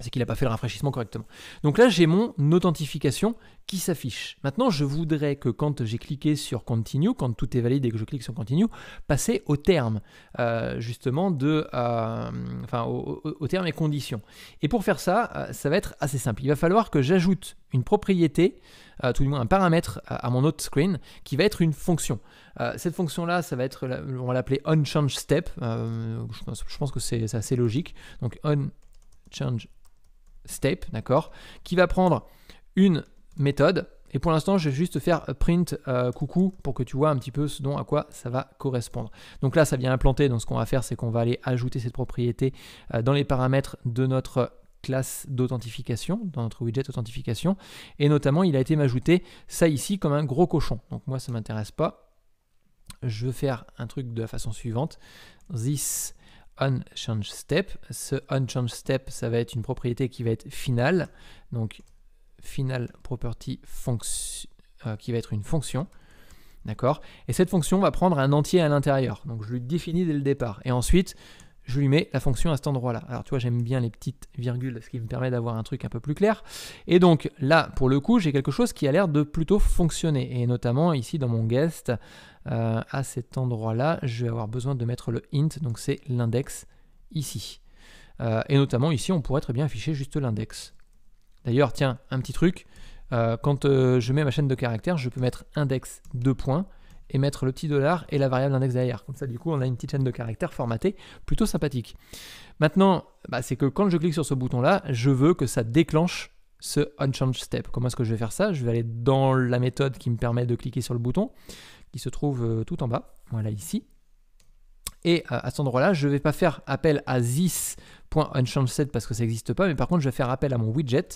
c'est qu'il n'a pas fait le rafraîchissement correctement. Donc là, j'ai mon authentification qui s'affiche. Maintenant, je voudrais que quand j'ai cliqué sur Continue, quand tout est valide et que je clique sur Continue, passer au terme, euh, justement, de, euh, enfin, au, termes et conditions. Et pour faire ça, euh, ça va être assez simple. Il va falloir que j'ajoute une propriété, tout du moins un paramètre à mon autre screen, qui va être une fonction. cette fonction-là, ça va être, on va l'appeler onChangeStep. je, je pense que c'est assez logique. Donc onChangeStep step, d'accord, qui va prendre une méthode. Et pour l'instant, je vais juste faire print euh, coucou pour que tu vois un petit peu ce dont à quoi ça va correspondre. Donc là, ça vient implanter. Donc ce qu'on va faire, c'est qu'on va aller ajouter cette propriété euh, dans les paramètres de notre classe d'authentification, dans notre widget authentification. Et notamment, il a été m'ajouter ça ici comme un gros cochon. Donc moi, ça ne m'intéresse pas. Je veux faire un truc de la façon suivante. This onChangeStep. Ce onChangeStep, ça va être une propriété qui va être finale, donc final property euh, qui va être une fonction. D'accord Et cette fonction va prendre un entier à l'intérieur. Donc je lui définis dès le départ. Et ensuite, je lui mets la fonction à cet endroit-là. Alors tu vois, j'aime bien les petites virgules, ce qui me permet d'avoir un truc un peu plus clair. Et donc là, pour le coup, j'ai quelque chose qui a l'air de plutôt fonctionner. Et notamment ici dans mon guest, euh, à cet endroit-là, je vais avoir besoin de mettre le int, donc c'est l'index ici. Euh, et notamment ici, on pourrait très bien afficher juste l'index. D'ailleurs, tiens, un petit truc, euh, quand je mets ma chaîne de caractères, je peux mettre index 2 points et mettre le petit dollar et la variable index derrière. Comme ça, du coup, on a une petite chaîne de caractères formatée, plutôt sympathique. Maintenant, bah, c'est que quand je clique sur ce bouton-là, je veux que ça déclenche ce unchange step. Comment est-ce que je vais faire ça Je vais aller dans la méthode qui me permet de cliquer sur le bouton qui se trouve euh, tout en bas, voilà ici. Et euh, à cet endroit-là, je ne vais pas faire appel à this.unchangeset parce que ça n'existe pas, mais par contre, je vais faire appel à mon widget,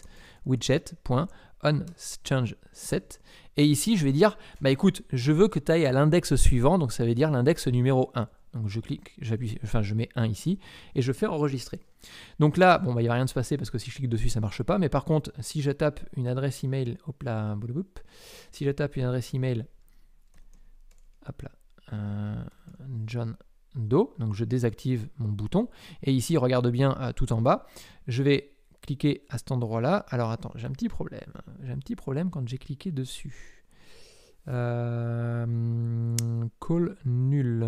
widget.onChangeSet. Et ici, je vais dire, bah écoute, je veux que tu ailles à l'index suivant, donc ça veut dire l'index numéro 1. Donc je clique, j'appuie, enfin je mets 1 ici, et je fais enregistrer. Donc là, bon, bah, il n'y va rien de se passer parce que si je clique dessus, ça ne marche pas. Mais par contre, si je tape une adresse email, hop là, si je tape une adresse email hop là, euh, John Doe. Donc je désactive mon bouton. Et ici, regarde bien euh, tout en bas. Je vais cliquer à cet endroit-là. Alors attends, j'ai un petit problème. J'ai un petit problème quand j'ai cliqué dessus. Euh, call nul.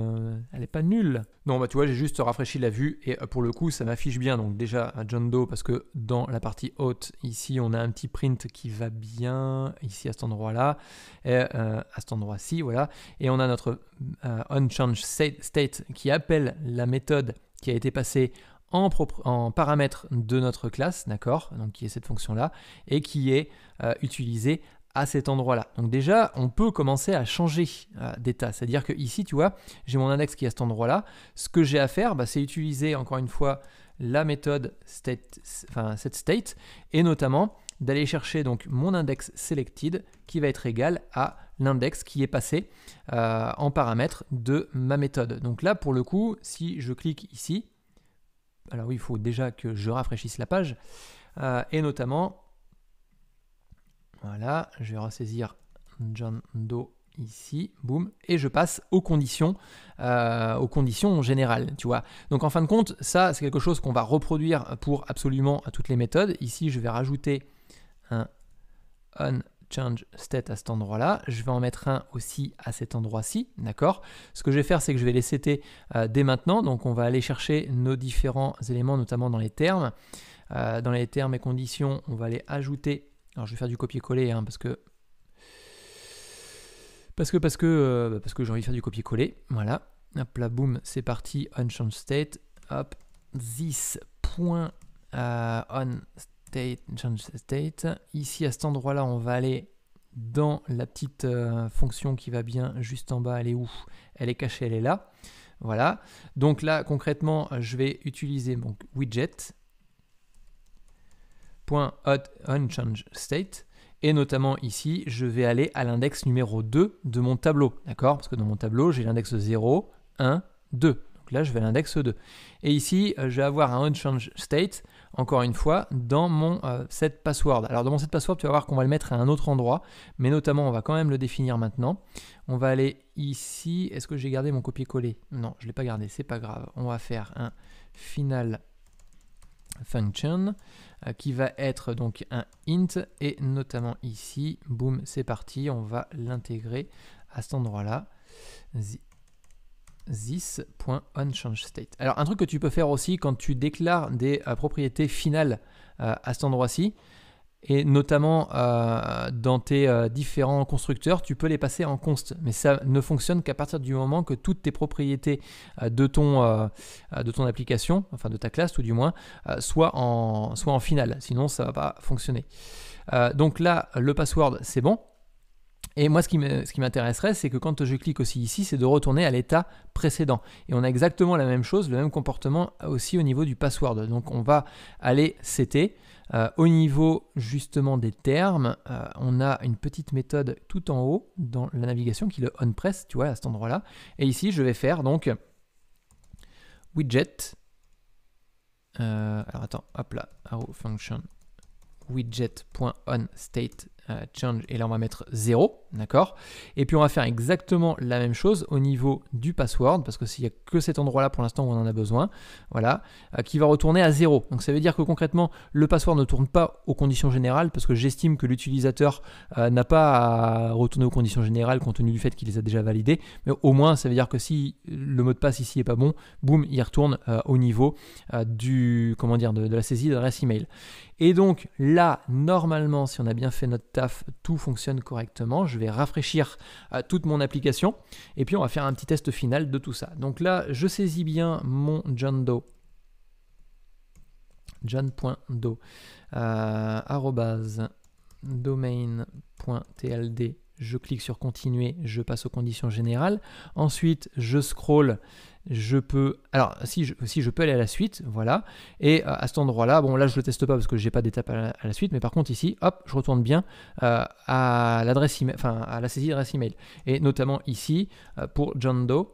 Elle n'est pas nulle. Non, bah tu vois, j'ai juste rafraîchi la vue et euh, pour le coup, ça m'affiche bien. Donc déjà à John Doe parce que dans la partie haute, ici, on a un petit print qui va bien ici à cet endroit-là et euh, à cet endroit-ci, voilà. Et on a notre euh, state qui appelle la méthode qui a été passée en, en paramètre de notre classe, d'accord, donc qui est cette fonction-là, et qui est utilisée à cet endroit-là. Donc déjà, on peut commencer à changer euh, d'état. C'est-à-dire que ici, tu vois, j'ai mon index qui est à cet endroit-là. Ce que j'ai à faire, bah, c'est utiliser encore une fois la méthode state, enfin, set state, et notamment d'aller chercher donc mon index selected qui va être égal à l'index qui est passé euh, en paramètre de ma méthode. Donc là, pour le coup, si je clique ici, alors il faut déjà que je rafraîchisse la page, euh, et notamment voilà, je vais ressaisir John Doe ici, boum, et je passe aux conditions, euh, aux conditions générales, tu vois. Donc en fin de compte, ça c'est quelque chose qu'on va reproduire pour absolument toutes les méthodes. Ici, je vais rajouter un on change state à cet endroit-là. Je vais en mettre un aussi à cet endroit-ci, d'accord Ce que je vais faire, c'est que je vais les setter euh, dès maintenant. Donc on va aller chercher nos différents éléments, notamment dans les termes. Euh, dans les termes et conditions, on va aller ajouter alors je vais faire du copier-coller hein, parce que parce que parce que euh, bah, parce que j'ai envie de faire du copier-coller. Voilà. Hop là, boum, c'est parti. On change state. Hop, this point euh, on state change state. Ici à cet endroit-là, on va aller dans la petite euh, fonction qui va bien juste en bas. Elle est où Elle est cachée. Elle est là. Voilà. Donc là, concrètement, je vais utiliser mon widget state Et notamment ici, je vais aller à l'index numéro 2 de mon tableau, d'accord Parce que dans mon tableau, j'ai l'index 0, 1, 2. Donc là, je vais à l'index 2. Et ici, euh, je vais avoir un unchanged state, encore une fois, dans mon euh, set password. Alors dans mon set password, tu vas voir qu'on va le mettre à un autre endroit, mais notamment, on va quand même le définir maintenant. On va aller ici, est-ce que j'ai gardé mon copier-coller Non, je ne l'ai pas gardé, c'est pas grave. On va faire un final function euh, qui va être donc un int et notamment ici, boum, c'est parti, on va l'intégrer à cet endroit-là this.onChangeState. Alors un truc que tu peux faire aussi quand tu déclares des euh, propriétés finales euh, à cet endroit-ci, et notamment euh, dans tes euh, différents constructeurs, tu peux les passer en const. Mais ça ne fonctionne qu'à partir du moment que toutes tes propriétés euh, de, ton, de ton application, enfin de ta classe tout du moins, soient, en, soient en finale. Sinon, ça ne va pas fonctionner. donc là, le password, c'est bon. Et moi, ce qui m'intéresserait, c'est que quand je clique aussi ici, c'est de retourner à l'état précédent. Et on a exactement la même chose, le même comportement aussi au niveau du password. Donc on va aller CT. Euh, au niveau justement des termes, euh, on a une petite méthode tout en haut dans la navigation qui est le on-press, tu vois, à cet endroit-là. Et ici, je vais faire donc widget. Euh, alors attends, hop là, arrow function widget.onState euh, change, et là on va mettre 0, d'accord Et puis on va faire exactement la même chose au niveau du password, parce que s'il n'y a que cet endroit-là pour l'instant où on en a besoin, voilà, euh, qui va retourner à 0. Donc ça veut dire que concrètement, le password ne tourne pas aux conditions générales, parce que j'estime que l'utilisateur euh, n'a pas à retourner aux conditions générales compte tenu du fait qu'il les a déjà validées, mais au moins ça veut dire que si le mot de passe ici n'est pas bon, boum, il retourne au niveau du, comment dire, de, de la saisie d'adresse email. Et donc là, normalement, si on a bien fait notre tout fonctionne correctement. Je vais rafraîchir euh, toute mon application et puis on va faire un petit test final de tout ça. Donc là, je saisis bien mon john john.do euh, domain.tld je clique sur continuer, je passe aux conditions générales. Ensuite, je scroll je peux. Alors, si je, si je peux aller à la suite, voilà. Et euh, à cet endroit-là, bon, là, je le teste pas parce que j'ai pas d'étape à, la suite, mais par contre, ici, hop, je retourne bien euh, à l'adresse enfin, à la saisie d'adresse email. Et notamment ici, euh, pour John Doe,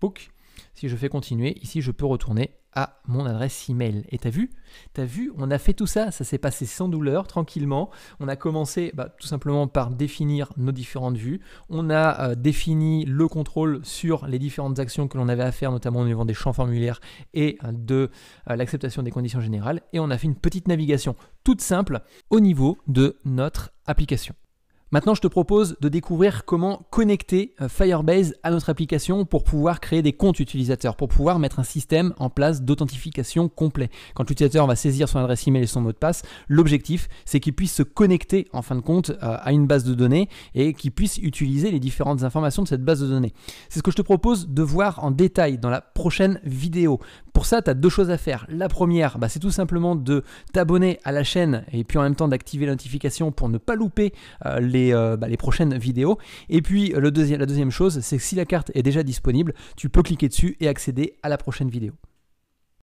Book, si je fais continuer, ici, je peux retourner à mon adresse email. Et t'as vu T'as vu On a fait tout ça, ça s'est passé sans douleur, tranquillement. On a commencé bah, tout simplement par définir nos différentes vues. On a euh, défini le contrôle sur les différentes actions que l'on avait à faire, notamment au niveau des champs formulaires et euh, de euh, l'acceptation des conditions générales. Et on a fait une petite navigation toute simple au niveau de notre application. Maintenant, je te propose de découvrir comment connecter euh, Firebase à notre application pour pouvoir créer des comptes utilisateurs, pour pouvoir mettre un système en place d'authentification complet. Quand l'utilisateur va saisir son adresse email et son mot de passe, l'objectif, c'est qu'il puisse se connecter en fin de compte euh, à une base de données et qu'il puisse utiliser les différentes informations de cette base de données. C'est ce que je te propose de voir en détail dans la prochaine vidéo. Pour ça, tu as deux choses à faire. La première, bah, c'est tout simplement de t'abonner à la chaîne et puis en même temps d'activer la notification pour ne pas louper euh, les euh, bah, les, prochaines vidéos. Et puis euh, le la deuxième chose, c'est que si la carte est déjà disponible, tu peux cliquer dessus et accéder à la prochaine vidéo.